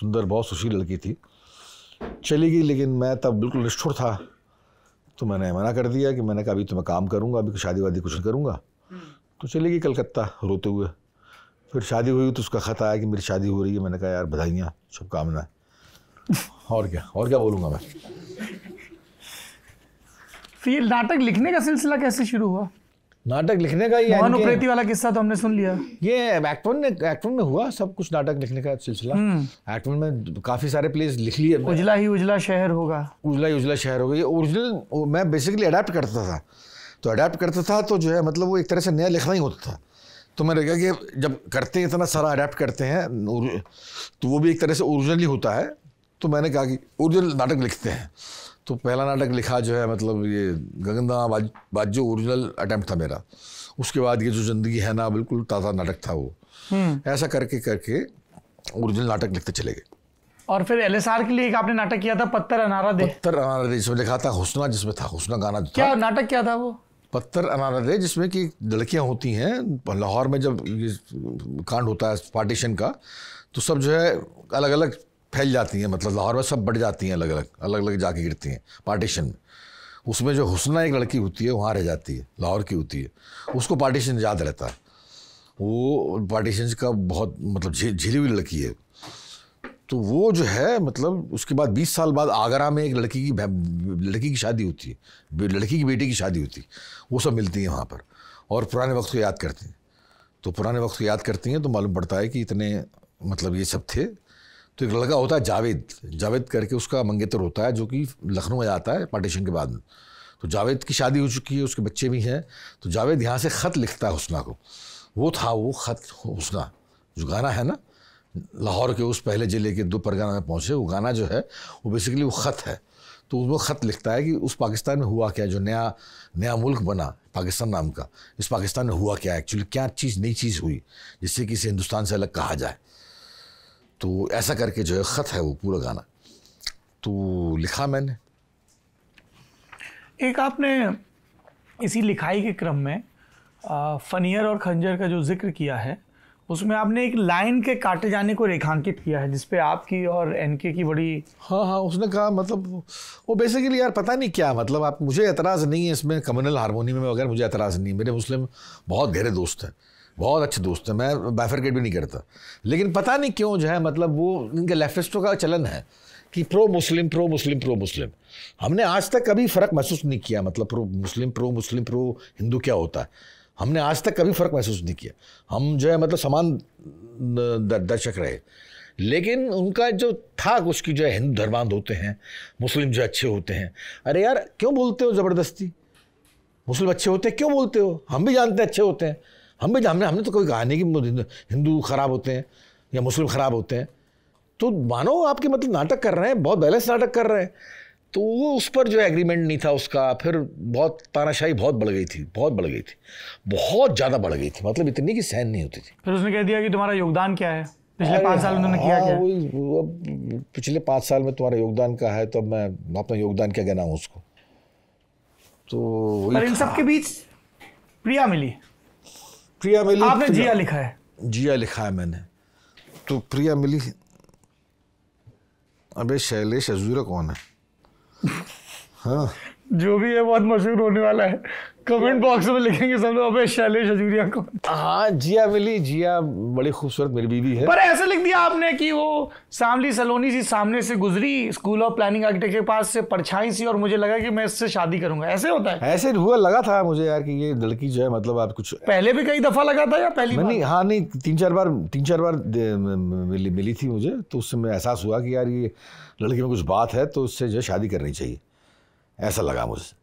सुंदर बहुत सुशील लड़की थी चली गई लेकिन मैं तब बिल्कुल निष्ठुर था तो मैंने मना कर दिया कि मैंने कहा अभी तो मैं काम करूँगा अभी तो शादी वादी कुछ नहीं करूँगा तो चली गई कलकत्ता रोते हुए फिर शादी हुई तो उसका ख़त आया कि मेरी शादी हो रही है मैंने कहा यार बधाइयाँ शुभकामनाएं और क्या और क्या बोलूँगा मैं तो ये नाटक लिखने का सिलसिला कैसे शुरू हुआ नाटक लिखने का ही अनुप्रेति वाला किस्सा तो हमने सुन लिया ये एक्टवन ने एक्टवन में हुआ सब कुछ नाटक लिखने का सिलसिला एक्टवन हम्म। में काफी सारे प्लेस लिख लिए उजला ही उजला शहर होगा उजला ही उजला शहर होगा ये ओरिजिनल मैं बेसिकली अडेप्ट करता था तो अडेप्ट करता था तो जो है मतलब वो एक तरह से नया लिखना ही होता था तो मैंने कहा कि जब करते हैं इतना सारा अडेप्ट करते हैं तो वो भी एक तरह से ओरिजिनली होता है तो मैंने कहा कि ओरिजिनल नाटक लिखते हैं तो पहला नाटक लिखा जो है मतलब ये गंगा बाजू बाजो ओरिजिनल अटैम्प्ट था मेरा उसके बाद ये जो ज़िंदगी है ना बिल्कुल ताज़ा नाटक था वो हम्म। ऐसा करके करके ओरिजिनल नाटक लिखते चले गए और फिर एल के लिए एक आपने नाटक किया था पत्थर अनारा दे पत्थर अनारा दे जिसमें लिखा था हुसना जिसमें था हुसना गाना क्या नाटक क्या था वो पत्थर अनारत है जिसमें कि लड़कियां होती हैं लाहौर में जब कांड होता है पार्टीशन का तो सब जो है अलग अलग फैल जाती हैं मतलब लाहौर में सब बढ़ जाती हैं अलग अलग अलग अलग जाके गिरती हैं पार्टीशन में उसमें जो हुसना एक लड़की होती है वहाँ रह जाती है लाहौर की होती है उसको पार्टीशन याद रहता है वो पार्टीशन का बहुत मतलब झेली हुई लड़की है तो वो जो है मतलब उसके बाद 20 साल बाद आगरा में एक लड़की की लड़की की शादी होती है लड़की की बेटी की शादी होती है वो सब मिलती हैं वहाँ पर और पुराने वक्त को याद करती हैं तो पुराने वक्त को याद करती हैं तो मालूम पड़ता है कि इतने मतलब ये सब थे तो एक लड़का होता है जावेद जावेद करके उसका मंगेतर होता है जो कि लखनऊ में आता है पार्टीशन के बाद तो जावेद की शादी हो चुकी है उसके बच्चे भी हैं तो जावेद यहाँ से ख़त लिखता है हुसना को वो था वो ख़त हुसना जो गाना है ना लाहौर के उस पहले ज़िले के दो परगाना में पहुँचे वो गाना जो है वो बेसिकली वो ख़त है तो उसमें ख़त लिखता है कि उस पाकिस्तान में हुआ क्या जो नया नया मुल्क बना पाकिस्तान नाम का इस पाकिस्तान में हुआ क्या एक्चुअली क्या चीज़ नई चीज़ हुई जिससे कि इसे हिंदुस्तान से अलग कहा जाए तो ऐसा करके जो है ख़त है वो पूरा गाना तो लिखा मैंने एक आपने इसी लिखाई के क्रम में फ़नियर और खंजर का जो जिक्र किया है उसमें आपने एक लाइन के काटे जाने को रेखांकित किया है जिसपे आपकी और एनके की बड़ी हाँ हाँ उसने कहा मतलब वो बेसिकली यार पता नहीं क्या मतलब आप मुझे एतराज़ नहीं है इसमें कम्युनल हारमोनी में वगैरह मुझे एतराज़ नहीं मेरे मुस्लिम बहुत गहरे दोस्त हैं बहुत अच्छे दोस्त हैं मैं बाइफरकेट भी नहीं करता लेकिन पता नहीं क्यों जो है मतलब वो इनके लेफ्टिस्टों का चलन है कि pro Muslim pro Muslim pro Muslim हमने आज तक कभी फ़र्क महसूस नहीं किया मतलब pro Muslim pro Muslim pro Hindu क्या होता है हमने आज तक कभी फ़र्क महसूस नहीं किया हम जो है मतलब समान दर्शक रहे लेकिन उनका जो था उसकी जो है हिंदू धर्मांध होते हैं मुस्लिम जो अच्छे होते हैं अरे यार क्यों बोलते हो ज़बरदस्ती मुस्लिम अच्छे होते हैं क्यों बोलते हो हम भी जानते हैं अच्छे होते हैं हम भी हमने हमने तो कोई कहा नहीं कि हिंदू ख़राब होते हैं या मुस्लिम ख़राब होते हैं तो मानो आपके मतलब नाटक कर रहे हैं बहुत बैलेंस नाटक कर रहे हैं तो वो उस पर जो एग्रीमेंट नहीं था उसका फिर बहुत तानाशाही बहुत बढ़ गई थी बहुत बढ़ गई थी बहुत ज़्यादा बढ़ गई थी मतलब इतनी कि सहन नहीं होती थी फिर उसने कह दिया कि तुम्हारा योगदान क्या है पिछले पाँच साल उन्होंने किया हाँ, क्या अब पिछले पाँच साल में तुम्हारा योगदान क्या है तो अब मैं अपना योगदान क्या गिनाऊँ उसको तो पर इन सबके बीच प्रिया मिली प्रिया मिली आपने जिया लिखा है जिया लिखा है मैंने तो प्रिया मिली अबे शैलेश अजूरा कौन है हाँ जो भी है बहुत मशहूर होने वाला है कमेंट बॉक्स में लिखेंगे सब लोग अबे शैलेश अजूरिया को हाँ जिया मिली जिया बड़ी खूबसूरत मेरी बीवी है पर ऐसे लिख दिया आपने कि वो सामली सलोनी सी सामने से गुजरी स्कूल ऑफ प्लानिंग आर्किटेक्ट के पास से परछाई सी और मुझे लगा कि मैं इससे शादी करूंगा ऐसे होता है ऐसे हुआ लगा था मुझे यार कि ये लड़की जो है मतलब आप कुछ पहले भी कई दफा लगा था या पहली नहीं हाँ नहीं तीन चार बार तीन चार बार मिली मिली थी मुझे तो उससे मैं एहसास हुआ कि यार ये लड़की में कुछ बात है तो उससे जो है शादी करनी चाहिए ऐसा लगा मुझे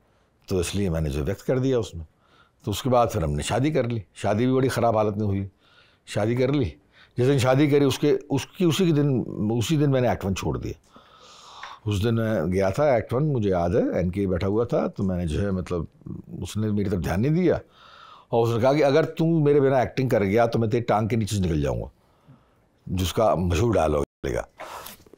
तो इसलिए मैंने जो व्यक्त कर दिया उसमें तो उसके बाद फिर हमने शादी कर ली शादी भी बड़ी ख़राब हालत में हुई शादी कर ली जिस दिन शादी करी उसके उसकी उसी के दिन उसी दिन मैंने एक्ट वन छोड़ दिया उस दिन मैं गया था एक्ट वन मुझे याद है एन के बैठा हुआ था तो मैंने जो है मतलब उसने मेरी तरफ ध्यान नहीं दिया और उसने कहा कि अगर तू मेरे बिना एक्टिंग कर गया तो मैं तेरी टांग के नीचे से निकल जाऊँगा जिसका मशहूर डायलॉग लेगा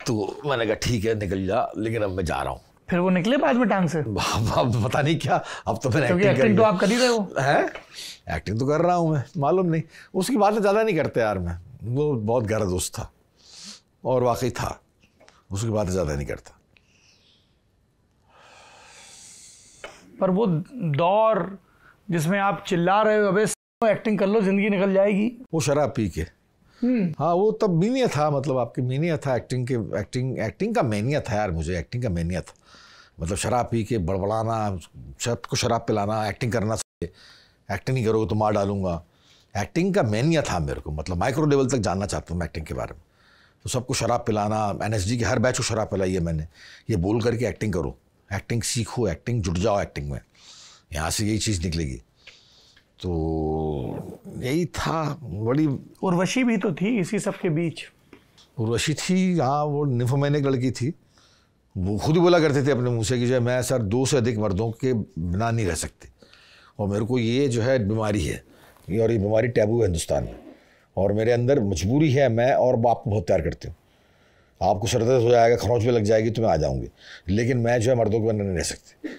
तो मैंने कहा ठीक है निकल जा लेकिन अब मैं जा रहा हूँ फिर वो निकले बाद में टांग से पता नहीं क्या अब तो फिर एक्टिंग, एक्टिंग तो आप कर ही रहे हो है एक्टिंग तो कर रहा हूँ मैं मालूम नहीं उसकी बातें ज़्यादा नहीं करते यार मैं वो बहुत गहरा दोस्त था और वाकई था उसकी बातें ज़्यादा नहीं करता पर वो दौर जिसमें आप चिल्ला रहे हो अबे एक्टिंग कर लो ज़िंदगी निकल जाएगी वो शराब पी के हम्म। हाँ वो तब मीनिया था मतलब आपकी मीनिया था एक्टिंग के एक्टिंग एक्टिंग का मैनिया था यार मुझे एक्टिंग का मैनिया था मतलब शराब पी के बड़बड़ाना छत को शराब पिलाना एक्टिंग करना एक्टिंग नहीं करोगे तो मार डालूंगा एक्टिंग का मैनिया था मेरे को मतलब माइक्रो लेवल तक जानना चाहता हूँ मैं एक्टिंग के बारे में तो सबको शराब पिलाना एन एस के हर बैच को शराब पिलाई है मैंने ये बोल करके एक्टिंग करो एक्टिंग सीखो एक्टिंग जुट जाओ एक्टिंग में यहाँ से यही चीज़ निकलेगी तो यही था बड़ी उर्वशी भी तो थी इसी सब के बीच उर्वशी थी हाँ वो निफोमैनिक लड़की थी वो खुद ही बोला करते थे अपने मुँह से कि जो है मैं सर दो से अधिक मर्दों के बिना नहीं रह सकती और मेरे को ये जो है बीमारी है और ये बीमारी टैबू है हिंदुस्तान में और मेरे अंदर मजबूरी है मैं और बाप को बहुत प्यार करती हूँ आपको सरदर्द हो जाएगा खरोच में लग जाएगी तो मैं आ जाऊँगी लेकिन मैं जो है मर्दों के बिना नहीं रह सकती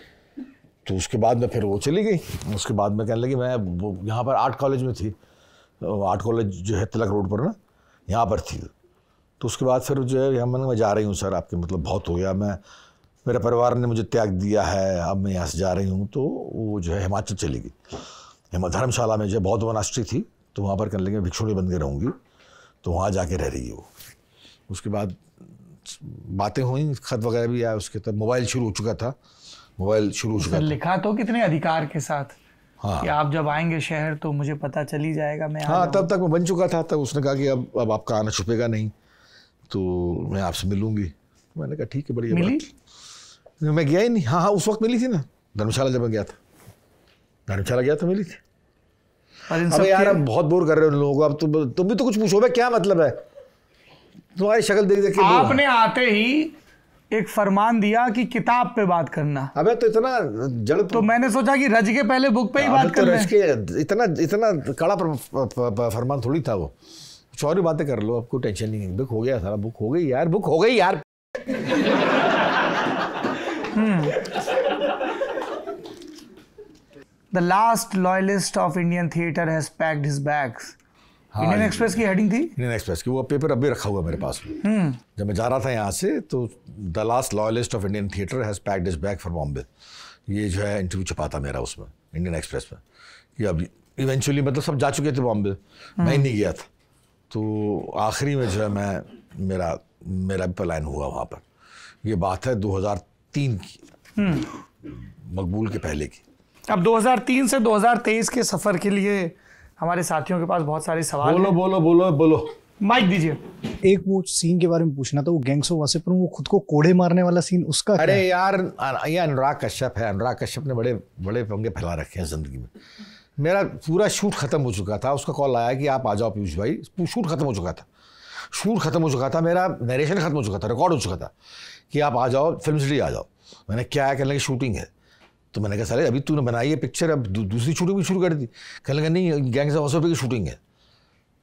तो उसके बाद में फिर वो चली गई उसके बाद में कहने लगी मैं वो यहाँ पर आर्ट कॉलेज में थी आर्ट कॉलेज जो है तिलक रोड पर ना यहाँ पर थी तो उसके बाद फिर जो है मैंने मैं जा रही हूँ सर आपके मतलब बहुत हो गया मैं मेरे परिवार ने मुझे त्याग दिया है अब मैं यहाँ से जा रही हूँ तो वो जो है हिमाचल चली गई हिमा धर्मशाला में जो है बौद्ध मोनास्ट्री थी तो वहाँ पर कहने लगे भिक्षुणी बन के रहूँगी तो वहाँ जाके रह रही है वो उसके बाद बातें हुई खत वगैरह भी आया उसके तब मोबाइल शुरू हो चुका था मोबाइल शुरू सर लिखा तो कितने अधिकार के साथ हाँ कि आप जब आएंगे शहर तो मुझे पता चल ही जाएगा मैं हाँ तब तक मैं बन चुका था तब उसने कहा कि अब अब आपका आना छुपेगा नहीं तो मैं आपसे मिलूंगी मैंने कहा ठीक है बढ़िया मिली बात। तो मैं गया ही नहीं हाँ हाँ उस वक्त मिली थी ना धर्मशाला जब मैं गया था धर्मशाला गया था मिली थी अरे यार अब बहुत बोर कर रहे हो उन लोगों को अब तुम तुम भी तो कुछ पूछो भाई क्या मतलब है तुम्हारी शक्ल देख देख के आपने आते ही एक फरमान दिया कि किताब पे बात करना अबे तो इतना जड़ तो मैंने सोचा कि रज के पहले बुक पे ही बात तो रज के इतना इतना कड़ा फरमान थोड़ी था वो सॉरी बातें कर लो आपको टेंशन नहीं बुक हो गया सारा बुक हो गई यार बुक हो गई यार the last loyalist of Indian theatre has packed his bags Indian हाँ, एक्सप्रेस की हेडिंग थी इंडियन एक्सप्रेस की वो पेपर अभी रखा हुआ मेरे पास में हम्म। जब मैं जा रहा था यहाँ से तो the last loyalist of Indian theatre has packed is back for Bombay ये जो है इंटरव्यू छपा था मेरा उसमें इंडियन एक्सप्रेस में कि अब इवेंचुअली मतलब सब जा चुके थे बॉम्बे हम्म। मैं ही नहीं गया था तो आखिरी में जो है मैं मेरा मेरा भी पलायन हुआ वहाँ पर ये बात है 2003 की हम्म। मकबूल के पहले की अब 2003 से 2023 के सफ़र के लिए हमारे साथियों के पास बहुत सारे सवाल बोलो बोलो बोलो बोलो माइक दीजिए एक वो सीन के बारे में पूछना था वो गैंग्स ऑफ वासेपुरम वो खुद को कोड़े मारने वाला सीन उसका अरे यार ये अनुराग कश्यप है अनुराग कश्यप ने बड़े बड़े पंगे फैला रखे हैं जिंदगी में मेरा पूरा शूट खत्म हो चुका था उसका कॉल आया कि आप आ जाओ पीयूष भाई शूट खत्म हो चुका था शूट खत्म हो चुका था मेरा नरेशन खत्म हो चुका था रिकॉर्ड हो चुका था कि आप आ जाओ फिल्म सिटी आ जाओ मैंने क्या है कहने की शूटिंग है तो मैंने कहा सारे अभी तूने बनाई है पिक्चर अब दू, दूसरी शूटिंग भी शुरू कर दी कहने लगा नहीं गैंग्स ऑफ वासोपे की शूटिंग है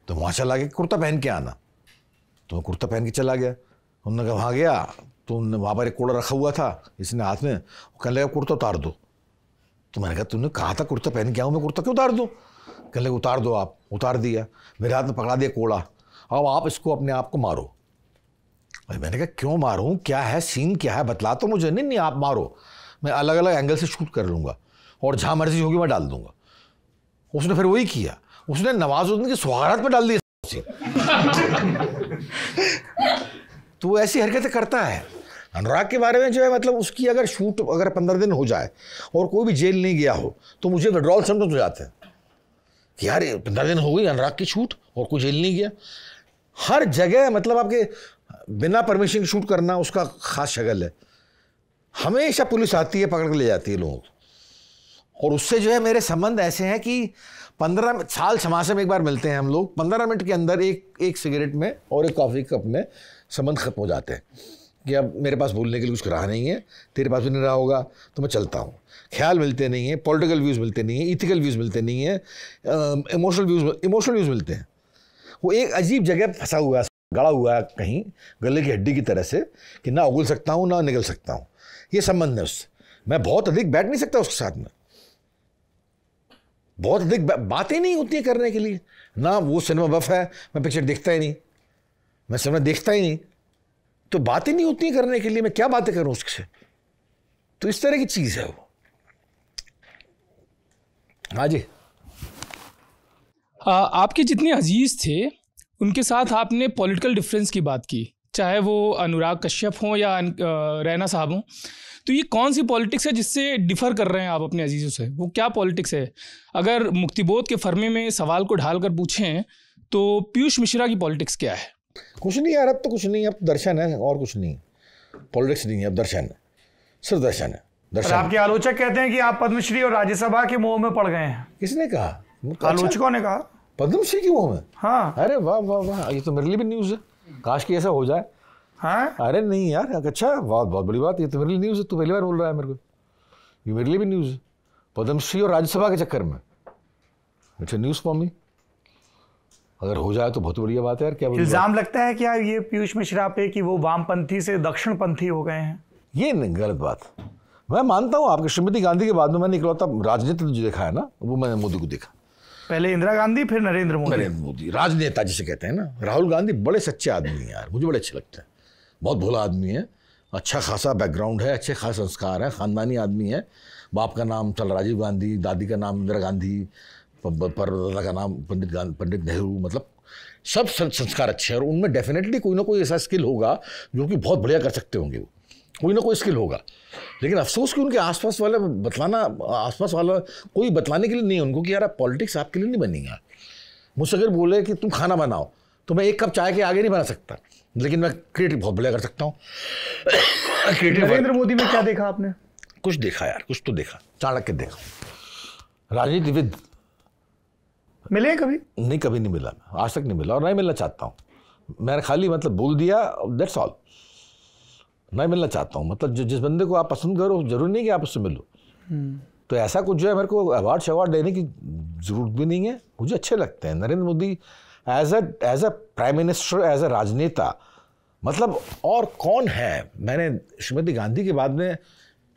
तो वहाँ चला गया कुर्ता पहन के आना तो मैं कुर्ता पहन के चला गया उन्होंने कहा वहाँ गया तो उन्होंने वहाँ पर एक कोड़ा रखा हुआ था इसने हाथ में कहने लगा कुर्ता उतार दो तो मैंने कहा तुमने कहा था कुर्ता पहन के आऊँ मैं कुर्ता क्यों उतार दूँ कहने लगे उतार दो आप उतार दिया मेरे हाथ में पकड़ा दिया कोड़ा अब आप इसको अपने आप को मारो मैंने कहा क्यों मारूँ क्या है सीन क्या है बतला तो मुझे नहीं नहीं आप मारो मैं अलग अलग एंगल से शूट कर लूँगा और जहाँ मर्जी होगी मैं डाल दूंगा उसने फिर वही किया उसने नवाज उद्दीन की सुहारात पर डाल दिया तो वो ऐसी हरकतें करता है अनुराग के बारे में जो है मतलब उसकी अगर शूट अगर पंद्रह दिन हो जाए और कोई भी जेल नहीं गया हो तो मुझे विड्रॉल समझ हो जाते हैं कि यार पंद्रह दिन हो गई अनुराग की शूट और कोई जेल नहीं गया हर जगह मतलब आपके बिना परमिशन शूट करना उसका खास शगल है हमेशा पुलिस आती है पकड़ के ले जाती है लोगों को और उससे जो है मेरे संबंध ऐसे हैं कि पंद्रह साल छमासे में एक बार मिलते हैं हम लोग पंद्रह मिनट के अंदर एक एक सिगरेट में और एक कॉफ़ी कप में संबंध ख़त्म हो जाते हैं कि अब मेरे पास बोलने के लिए कुछ रहा नहीं है तेरे पास भी नहीं रहा होगा तो मैं चलता हूँ ख्याल मिलते नहीं है पॉलिटिकल व्यूज़ मिलते नहीं है इथिकल व्यूज़ मिलते नहीं है इमोशनल व्यूज़ इमोशनल व्यूज़ मिलते हैं वो एक अजीब जगह फंसा हुआ है गड़ा हुआ है कहीं गले की हड्डी की तरह से कि ना उगल सकता हूँ ना निकल सकता हूँ ये संबंध है उससे मैं बहुत अधिक बैठ नहीं सकता उसके साथ में बहुत अधिक बातें नहीं होती करने के लिए ना वो सिनेमा बफ है मैं पिक्चर देखता ही नहीं मैं सिनेमा देखता ही नहीं तो बातें नहीं होती करने के लिए मैं क्या बातें करूं उससे तो इस तरह की चीज है वो हाँ जी आपके जितने अजीज थे उनके साथ आपने पॉलिटिकल डिफरेंस की बात की चाहे वो अनुराग कश्यप हों या रैना साहब हों तो ये कौन सी पॉलिटिक्स है जिससे डिफ़र कर रहे हैं आप अपने अजीज़ों से वो क्या पॉलिटिक्स है अगर मुक्तिबोध के फर्मे में सवाल को ढाल कर पूछें तो पीयूष मिश्रा की पॉलिटिक्स क्या है कुछ नहीं यार अब तो कुछ नहीं अब दर्शन है और कुछ नहीं पॉलिटिक्स नहीं है अब दर्शन है सिर्फ दर्शन है दर्शन आपके आलोचक कहते हैं कि आप पद्मश्री और राज्यसभा के मुंह में पड़ गए हैं किसने कहा अच्छा। आलोचकों ने कहा पद्मश्री के मुंह में हाँ अरे वाह वाह वाह ये तो मेरे लिए भी न्यूज़ है काश कि ऐसा हो जाए हाँ अरे नहीं यार अच्छा बहुत बहुत बड़ी बात ये तो मेरे लिए न्यूज़ है तू पहली बार बोल रहा है मेरे को ये मेरे लिए भी न्यूज़ है पद्मश्री और राज्यसभा के चक्कर में अच्छा न्यूज़ फॉर मी अगर हो जाए तो बहुत बढ़िया बात है यार क्या इल्ज़ाम लगता है कि यार ये पीयूष मिश्रा पे कि वो वामपंथी से दक्षिणपंथी हो गए हैं ये नहीं गलत बात मैं मानता हूँ आपके श्रीमती गांधी के बाद में मैंने इकलौता राजनीति जो देखा है ना वो मैंने मोदी को देखा पहले इंदिरा गांधी फिर नरेंद्र मोदी नरेंद्र मोदी राजनेता जिसे कहते हैं ना राहुल गांधी बड़े सच्चे आदमी हैं यार मुझे बड़े अच्छे लगते हैं बहुत भोला आदमी है अच्छा खासा बैकग्राउंड है अच्छे खास संस्कार है ख़ानदानी आदमी है बाप का नाम चल राजीव गांधी दादी का नाम इंदिरा गांधी परदादा का नाम पंडित गांधी पंडित नेहरू मतलब सब संस्कार अच्छे हैं और उनमें डेफिनेटली कोई ना कोई ऐसा स्किल होगा जो कि बहुत बढ़िया कर सकते होंगे वो कोई ना कोई स्किल होगा लेकिन अफसोस कि उनके आसपास वाले बतलाना आसपास वाला कोई बतलाने के लिए नहीं उनको कि यार आप पॉलिटिक्स आपके लिए नहीं बनेगा मुझसे अगर बोले कि तुम खाना बनाओ तो मैं एक कप चाय के आगे नहीं बना सकता लेकिन मैं क्रिएटिव बहुत बढ़िया कर सकता हूँ क्रिएटिव नरेंद्र मोदी में क्या देखा आपने कुछ देखा यार कुछ तो देखा चाणक्य देखा राजनीतिविद मिले कभी नहीं कभी नहीं मिला आज तक नहीं मिला और नहीं मिलना चाहता हूँ मैंने खाली मतलब बोल दिया दैट्स ऑल मैं मिलना चाहता हूँ मतलब जो जिस बंदे को आप पसंद करो जरूरी नहीं कि आप उससे मिलो तो ऐसा कुछ जो है मेरे को अवार्ड शवार्ड लेने की ज़रूरत भी नहीं है मुझे अच्छे लगते हैं Narendra Modi as a as a prime minister as a राजनेता मतलब और कौन है मैंने श्रीमती गांधी के बाद में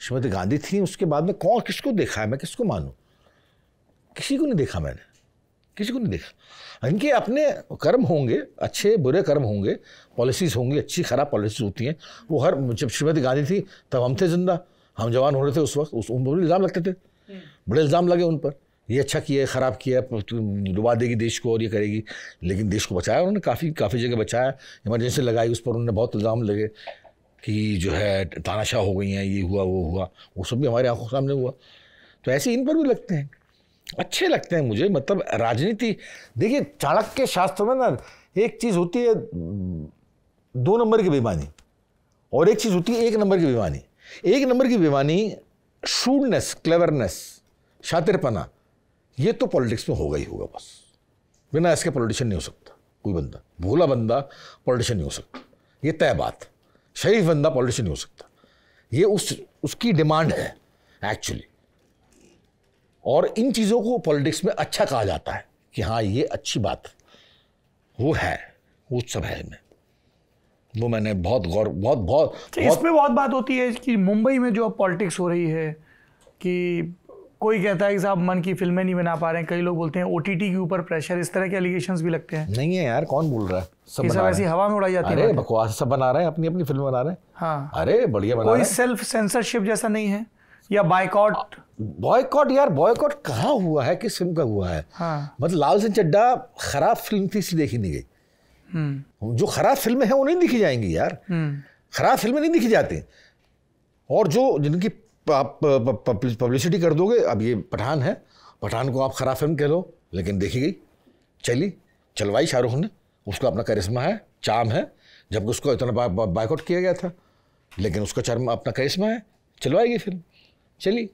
श्रीमती गांधी थी उसके बाद में कौन किसको देखा है मैं किसको मानूँ किसी को नहीं देखा मैंने किसी को नहीं देखा इनके अपने कर्म होंगे अच्छे बुरे कर्म होंगे पॉलिसीज़ होंगी अच्छी ख़राब पॉलिसीज़ होती हैं वो हर जब श्रीमती गांधी थी तब हम थे जिंदा हम जवान हो रहे थे उस वक्त उस उन पर इल्ज़ाम लगते थे हम्म। बड़े इल्ज़ाम लगे उन पर ये अच्छा किया ख़राब किया डुबा देगी देश को और ये करेगी लेकिन देश को बचाया उन्होंने काफ़ी काफ़ी जगह बचाया इमरजेंसी लगाई उस पर उन्होंने बहुत इल्ज़ाम लगे कि जो है तानाशाह हो गई हैं ये हुआ वो हुआ वो सब भी हमारे आंखों के सामने हुआ तो ऐसे इन पर भी लगते हैं अच्छे लगते हैं मुझे मतलब राजनीति देखिए चाणक्य शास्त्र में ना एक चीज़ होती है दो नंबर की बेईमानी और एक चीज़ होती है एक नंबर की बेईमानी एक नंबर की बेईमानी शूडनेस क्लेवरनेस शातिरपना ये तो पॉलिटिक्स में होगा ही होगा बस बिना इसके पॉलिटिशियन नहीं हो सकता कोई बंदा भोला बंदा पॉलिटिशियन नहीं हो सकता ये तय बात शरीफ बंदा पॉलिटिशियन नहीं हो सकता ये उस उसकी डिमांड है एक्चुअली और इन चीज़ों को पॉलिटिक्स में अच्छा कहा जाता है कि हाँ ये अच्छी बात वो है वो सब है इनमें वो मैंने बहुत गौर बहुत बहुत, अच्छा, बहुत इसमें बहुत बात होती है कि मुंबई में जो अब पॉलिटिक्स हो रही है कि कोई कहता है कि साहब मन की फिल्में नहीं बना पा रहे हैं कई लोग बोलते हैं ओ के ऊपर प्रेशर इस तरह के एलिगेशन भी लगते हैं नहीं है यार कौन बोल रहा है सब बना ऐसी हवा में उड़ाई जाती है बकवास सब बना रहे हैं अपनी अपनी फिल्म बना रहे हैं हाँ अरे बढ़िया बना कोई सेल्फ सेंसरशिप जैसा नहीं है या बाइकआउट बॉयकॉट यार बॉयकॉट कहाँ हुआ है किस फिल्म का हुआ है हाँ। मतलब लाल सिंह चड्डा खराब फिल्म थी इसलिए देखी नहीं गई हम्म। जो खराब फिल्में हैं वो नहीं दिखी जाएंगी यार हम्म। खराब फिल्में नहीं दिखी जाती और जो जिनकी आप पब्लिसिटी कर दोगे अब ये पठान है पठान को आप खराब फिल्म कह लो लेकिन देखी गई चली चलवाई शाहरुख ने उसका अपना करिश्मा है चाम है जबकि उसको इतना बायकॉट किया गया था लेकिन उसका चर्म अपना करिश्मा है चलवाएगी फिल्म चली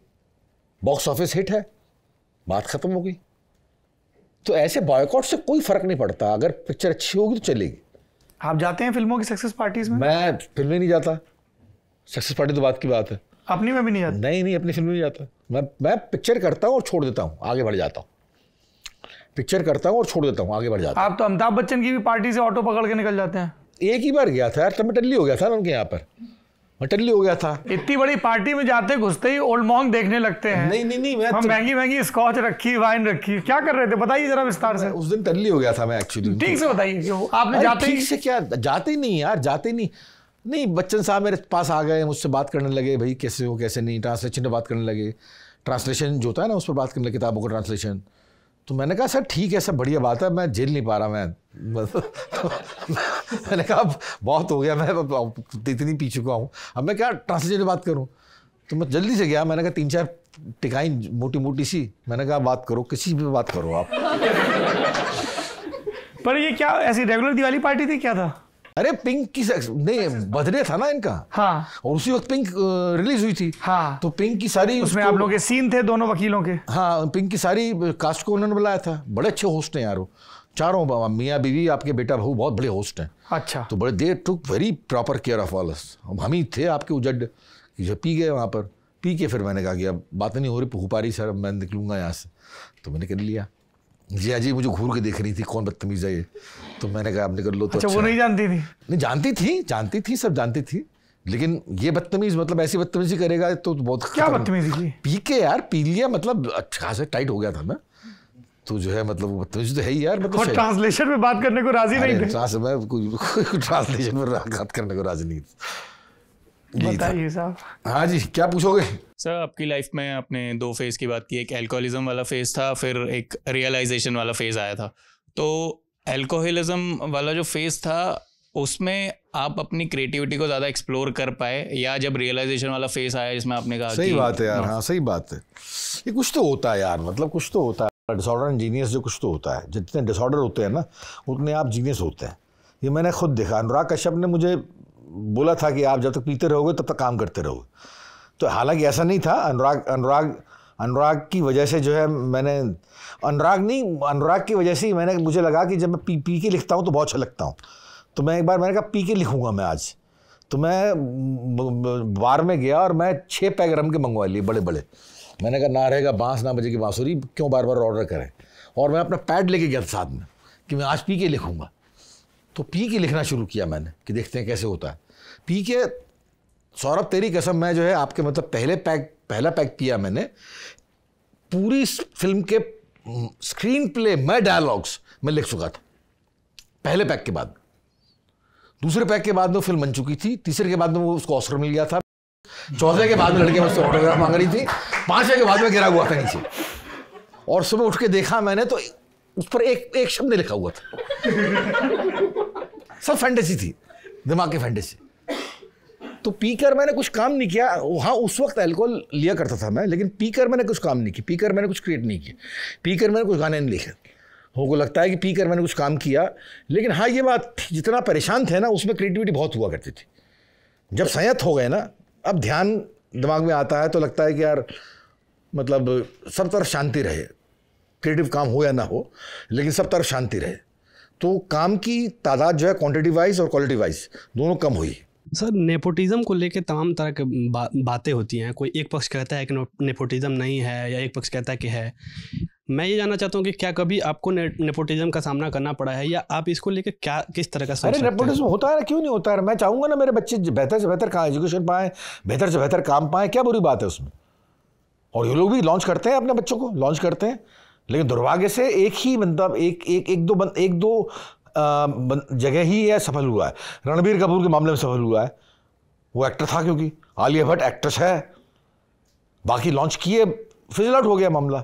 बॉक्स ऑफिस हिट है बात ख़त्म हो गई तो ऐसे बॉयकॉट से कोई फ़र्क नहीं पड़ता अगर पिक्चर अच्छी होगी तो चलेगी आप जाते हैं फिल्मों की सक्सेस पार्टीज में मैं फिल्म नहीं जाता सक्सेस पार्टी तो बात की बात है अपनी में भी नहीं जाता नहीं नहीं अपनी फिल्म में नहीं जाता मैं मैं पिक्चर करता हूँ और छोड़ देता हूँ आगे बढ़ जाता हूँ पिक्चर करता हूँ और छोड़ देता हूँ आगे बढ़ जाता हूँ आप तो अमिताभ बच्चन की भी पार्टी से ऑटो पकड़ के निकल जाते हैं एक ही बार गया था यार टली हो गया था ना उनके यहाँ पर मटल्ली हो गया था इतनी बड़ी पार्टी में जाते घुसते ही ओल्ड मॉन्ग देखने लगते हैं नहीं नहीं नहीं मैं हम तो- महंगी महंगी स्कॉच रखी वाइन रखी क्या कर रहे थे बताइए जरा विस्तार से उस दिन टल्ली हो गया था मैं एक्चुअली ठीक से बताइए आपने जाते ठीक से क्या जाते नहीं यार जाते नहीं नहीं बच्चन साहब मेरे पास आ गए मुझसे बात करने लगे भाई कैसे हो कैसे नहीं ट्रांसलेशन पर बात करने लगे ट्रांसलेशन जो होता है ना उस पर बात करने लगे किताबों का ट्रांसलेशन तो मैंने कहा सर ठीक है सर बढ़िया बात है मैं झेल नहीं पा रहा मैं मैंने कहा बहुत हो गया मैं इतनी पीछे को आऊँ अब मैं क्या ट्रांसलेटर बात करूँ तो मैं जल्दी से गया मैंने कहा तीन चार टिकाई मोटी मोटी सी मैंने कहा बात करो किसी भी बात करो आप पर ये क्या ऐसी रेगुलर दिवाली पार्टी थी क्या था अरे पिंक की नहीं बर्थडे था ना इनका हाँ और उसी वक्त पिंक रिलीज हुई थी हाँ तो पिंक की सारी उसमें आप लोग के सीन थे दोनों वकीलों के हाँ पिंक की सारी कास्ट को उन्होंने बुलाया था बड़े अच्छे होस्ट हैं यार वो चारों मियाँ बीवी आपके बेटा बहू बहुत बड़े होस्ट हैं अच्छा तो बड़े देर took very proper care of all हम हम ही थे आपके उजड जो पी गए वहाँ पर पी के फिर मैंने कहा कि अब बात नहीं हो रही रही सर मैं निकलूँगा यहाँ से तो मैंने कर लिया जी अजी मुझे घूर के देख रही थी कौन बदतमीज है ये तो मैंने कहा आप निकल लो तो अच्छा, अच्छा वो नहीं जानती थी नहीं जानती थी जानती थी सब जानती थी लेकिन ये बदतमीज मतलब ऐसी बदतमीजी करेगा तो बहुत क्या बदतमीजी पी के यार पी लिया मतलब अच्छा खासा टाइट हो गया था ना तू जो है मतलब तुझे तो है ही यार मतलब ट्रांसलेशन में बात करने को राजी नहीं था ट्रांस मैं ट्रांसलेशन में बात करने को राजी नहीं बताइए साहब हाँ जी क्या पूछोगे सर आपकी लाइफ में आपने दो फेज की बात की एक एल्कोहलिज्म वाला फेज था फिर एक रियलाइजेशन वाला फेज आया था तो एल्कोहलिज्म वाला जो फेज था उसमें आप अपनी क्रिएटिविटी को ज्यादा एक्सप्लोर कर पाए या जब रियलाइजेशन वाला फेज आया जिसमें आपने कहा सही बात है यार हाँ।, हाँ सही बात है ये कुछ तो होता है यार मतलब कुछ तो होता है डिसऑर्डर एंड जीनियस जो कुछ तो होता है जितने डिसऑर्डर होते हैं ना उतने आप जीनियस होते हैं ये मैंने खुद देखा अनुराग कश्यप ने मुझे बोला था कि आप जब तक पीते रहोगे तब तक काम करते रहोगे तो हालांकि ऐसा नहीं था अनुराग अनुराग अनुराग की वजह से जो है मैंने अनुराग नहीं अनुराग की वजह से ही मैंने मुझे लगा कि जब मैं पी पी के लिखता हूँ तो बहुत अच्छा लगता हूँ तो मैं एक बार मैंने कहा पी के लिखूँगा मैं आज तो मैं बार में गया और मैं छः पैग्राम के मंगवा लिए बड़े बड़े मैंने कहा ना रहेगा बांस ना बजेगी बांसुरी क्यों बार बार ऑर्डर करें और मैं अपना पैड लेके गया साथ में कि मैं आज पी के लिखूँगा तो पी के लिखना शुरू किया मैंने कि देखते हैं कैसे होता है पी के सौरभ तेरी कसम मैं जो है आपके मतलब पहले पैक पहला पैक पिया मैंने पूरी फिल्म के स्क्रीन प्ले में डायलॉग्स मैं लिख चुका था पहले पैक के बाद दूसरे पैक के बाद में फिल्म बन चुकी थी तीसरे के बाद में वो उसको ऑस्कर मिल गया था चौथे के बाद में लड़के मुझसे ऑटोग्राफ मांग रही थी पाँच के बाद में गिरा हुआ था नीचे और सुबह उठ के देखा मैंने तो उस पर एक एक शब्द लिखा हुआ था सब फैंटेसी थी दिमाग की फैंटेसी तो पीकर मैंने कुछ काम नहीं किया हाँ उस वक्त एल्कोहल लिया करता था मैं लेकिन पीकर मैंने कुछ काम नहीं किया पीकर मैंने कुछ क्रिएट नहीं किया पीकर मैंने कुछ गाने नहीं लिखे को लगता है कि पीकर मैंने कुछ काम किया लेकिन हाँ ये बात जितना परेशान थे ना उसमें क्रिएटिविटी बहुत हुआ करती थी जब संयत हो गए ना अब ध्यान दिमाग में आता है तो लगता है कि यार मतलब सब तरफ शांति रहे क्रिएटिव काम हो या ना हो लेकिन सब तरफ शांति रहे तो काम की तादाद जो है क्वांटिटी वाइज और क्वालिटी वाइज दोनों कम हुई सर नेपोटिज्म को लेके तमाम तरह की बा, बातें होती हैं कोई एक पक्ष कहता है कि नेपोटिज्म नहीं है या एक पक्ष कहता है कि है मैं ये जानना चाहता हूँ कि क्या कभी आपको ने, नेपोटिज्म का सामना करना पड़ा है या आप इसको लेकर क्या किस तरह का अरे नेपोटिज्म होता है क्यों नहीं होता है मैं चाहूँगा ना मेरे बच्चे बेहतर से बेहतर एजुकेशन पाएँ बेहतर से बेहतर काम पाएँ क्या बुरी बात है उसमें और ये लोग भी लॉन्च करते हैं अपने बच्चों को लॉन्च करते हैं लेकिन दुर्भाग्य से एक ही मतलब एक एक एक दो बन, एक दो जगह ही यह सफल हुआ है रणबीर कपूर के मामले में सफल हुआ है वो एक्टर था क्योंकि आलिया भट्ट एक्ट्रेस है बाकी लॉन्च किए फिजल आउट हो गया मामला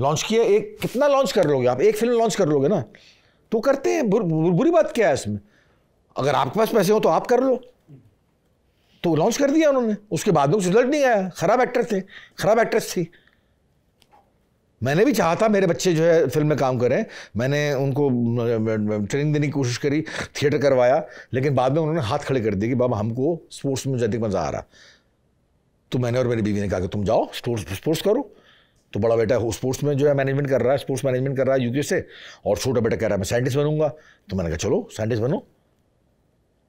लॉन्च किए एक कितना लॉन्च कर लोगे आप एक फिल्म लॉन्च कर लोगे ना तो करते हैं बुर, बुर, बुरी बात क्या है इसमें अगर आपके पास पैसे हो तो आप कर लो तो लॉन्च कर दिया उन्होंने उसके बाद में कुछ रिजल्ट नहीं आया खराब एक्टर थे खराब एक्ट्रेस थी मैंने भी चाहा था मेरे बच्चे जो है फिल्म में काम करें मैंने उनको ट्रेनिंग देने की कोशिश करी थिएटर करवाया लेकिन बाद में उन्होंने हाथ खड़े कर दिए कि बाबा हमको स्पोर्ट्स में अधिक मज़ा आ रहा तो मैंने और मेरी बीवी ने कहा कि तुम जाओ स्पोर्ट्स स्पोर्ट्स करो तो बड़ा बेटा स्पोर्ट्स में जो है मैनेजमेंट कर रहा है स्पोर्ट्स मैनेजमेंट कर रहा है यूके से और छोटा बेटा कह रहा है मैं साइंटिस्ट बनूंगा तो मैंने कहा चलो साइंटिस्ट बनो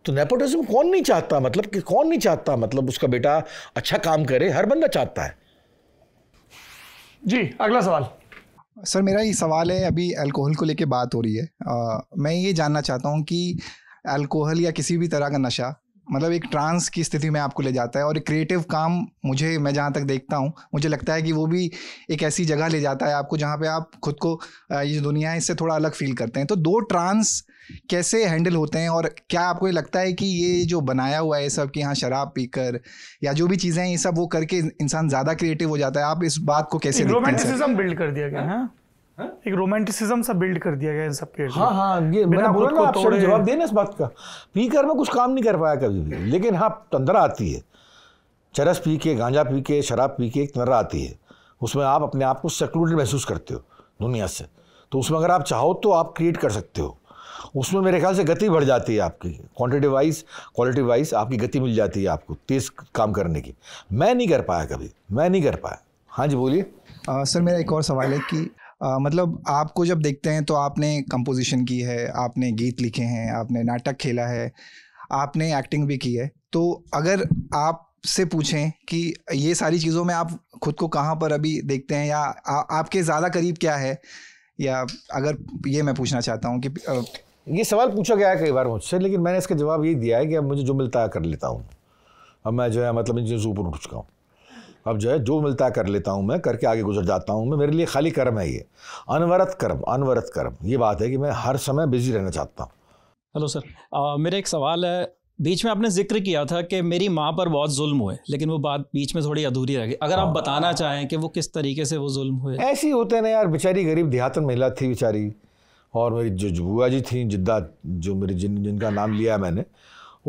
तो नेपोटिज्म कौन नहीं चाहता मतलब कि कौन नहीं चाहता मतलब उसका बेटा अच्छा काम करे हर बंदा चाहता है जी अगला सवाल सर मेरा ये सवाल है अभी अल्कोहल को लेके बात हो रही है आ, मैं ये जानना चाहता हूँ कि अल्कोहल या किसी भी तरह का नशा मतलब एक ट्रांस की स्थिति में आपको ले जाता है और एक क्रिएटिव काम मुझे मैं जहाँ तक देखता हूँ मुझे लगता है कि वो भी एक ऐसी जगह ले जाता है आपको जहाँ पे आप खुद को ये दुनिया है इससे थोड़ा अलग फील करते हैं तो दो ट्रांस कैसे हैंडल होते हैं और क्या आपको ये लगता है कि ये जो बनाया हुआ है सब कि हाँ शराब पीकर या जो भी चीज़ें हैं ये सब वो करके इंसान ज़्यादा क्रिएटिव हो जाता है आप इस बात को कैसे बिल्ड कर दिया गया है हाँ। हाँ? एक रोमांटिसिज्म सा बिल्ड कर दिया गया इन सब पेड़ हाँ हाँ ये मैंने बोला ना आप जवाब देना इस बात का पी कर मैं कुछ काम नहीं कर पाया कभी भी लेकिन हाँ तंदरा आती है चरस पी के गांजा पी के शराब पी के एक तंद्रा आती है उसमें आप अपने आप को सेक्लूडेड महसूस करते हो दुनिया से तो उसमें अगर आप चाहो तो आप क्रिएट कर सकते हो उसमें मेरे ख्याल से गति बढ़ जाती है आपकी क्वांटिटी वाइज क्वालिटी वाइज आपकी गति मिल जाती है आपको तेज़ काम करने की मैं नहीं कर पाया कभी मैं नहीं कर पाया हाँ जी बोलिए सर मेरा एक और सवाल है कि आ, मतलब आपको जब देखते हैं तो आपने कंपोजिशन की है आपने गीत लिखे हैं आपने नाटक खेला है आपने एक्टिंग भी की है तो अगर आप से पूछें कि ये सारी चीज़ों में आप खुद को कहाँ पर अभी देखते हैं या आ, आपके ज़्यादा करीब क्या है या अगर ये मैं पूछना चाहता हूँ कि आ, ये सवाल पूछा गया है कई बार मुझसे लेकिन मैंने इसका जवाब यही दिया है कि अब मुझे जो मिलता है कर लेता हूँ अब मैं जो है मतलब इन चीज़ों से ऊपर उठ चुका हूँ अब जो है जो मिलता है कर लेता हूँ मैं करके आगे गुजर जाता हूँ मैं मेरे लिए खाली कर्म है ये अनवरत कर्म अनवरत कर्म ये बात है कि मैं हर समय बिजी रहना चाहता हूँ हेलो सर मेरा एक सवाल है बीच में आपने जिक्र किया था कि मेरी माँ पर बहुत जुल्म हुए लेकिन वो बात बीच में थोड़ी अधूरी रह गई अगर आप हाँ। बताना चाहें कि वो किस तरीके से वो जुल्म हुए ऐसी होते ना यार बेचारी गरीब देहातन महिला थी बेचारी और मेरी जो बुआ जी थी जिद्दा जो मेरी जिन जिनका नाम लिया मैंने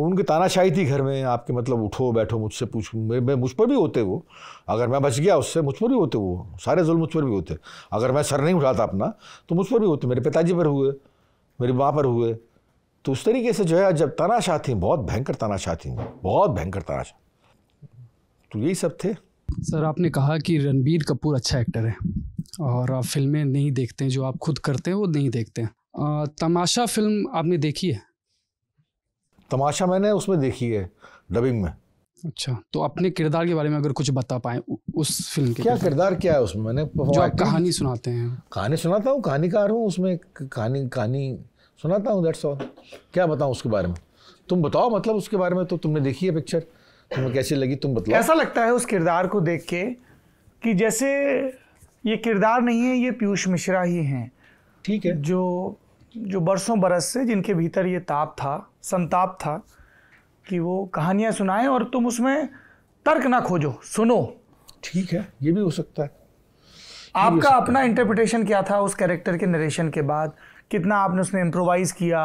उनकी तानाशाही थी घर में आपके मतलब उठो बैठो मुझसे पूछ मैं, मुझ पर भी होते वो अगर मैं बच गया उससे मुझ पर भी होते वो सारे जुल्म मुझ पर भी होते अगर मैं सर नहीं उठाता अपना तो मुझ पर भी होते मेरे पिताजी पर हुए मेरी माँ पर हुए तो उस तरीके से जो है जब तानाशाह थी बहुत भयंकर तानाशाह थी बहुत भयंकर तानाशाह तो यही सब थे सर आपने कहा कि रणबीर कपूर अच्छा एक्टर है और आप फिल्में नहीं देखते हैं जो आप खुद करते हैं वो नहीं देखते हैं तमाशा फिल्म आपने देखी है तमाशा मैंने उसमें देखी है डबिंग में अच्छा तो अपने किरदार के बारे में अगर कुछ बता पाए उस फिल्म के क्या किरदार क्या है उसमें मैंने जो आप कहानी सुनाते हैं कहानी सुनाता हूँ कहानीकार हूँ उसमें कहानी कहानी सुनाता हूँ दैट्स ऑल क्या बताऊँ उसके बारे में तुम बताओ मतलब उसके बारे में तो तुमने देखी है पिक्चर तुम्हें कैसी लगी तुम बताओ ऐसा लगता है उस किरदार को देख के कि जैसे ये किरदार नहीं है ये पीयूष मिश्रा ही हैं ठीक है जो जो बरसों बरस से जिनके भीतर ये ताप था संताप था कि वो कहानियाँ सुनाएं और तुम उसमें तर्क ना खोजो सुनो ठीक है ये भी हो सकता है आपका सकता अपना इंटरप्रिटेशन क्या था उस कैरेक्टर के नरेशन के बाद कितना आपने उसने इम्प्रोवाइज किया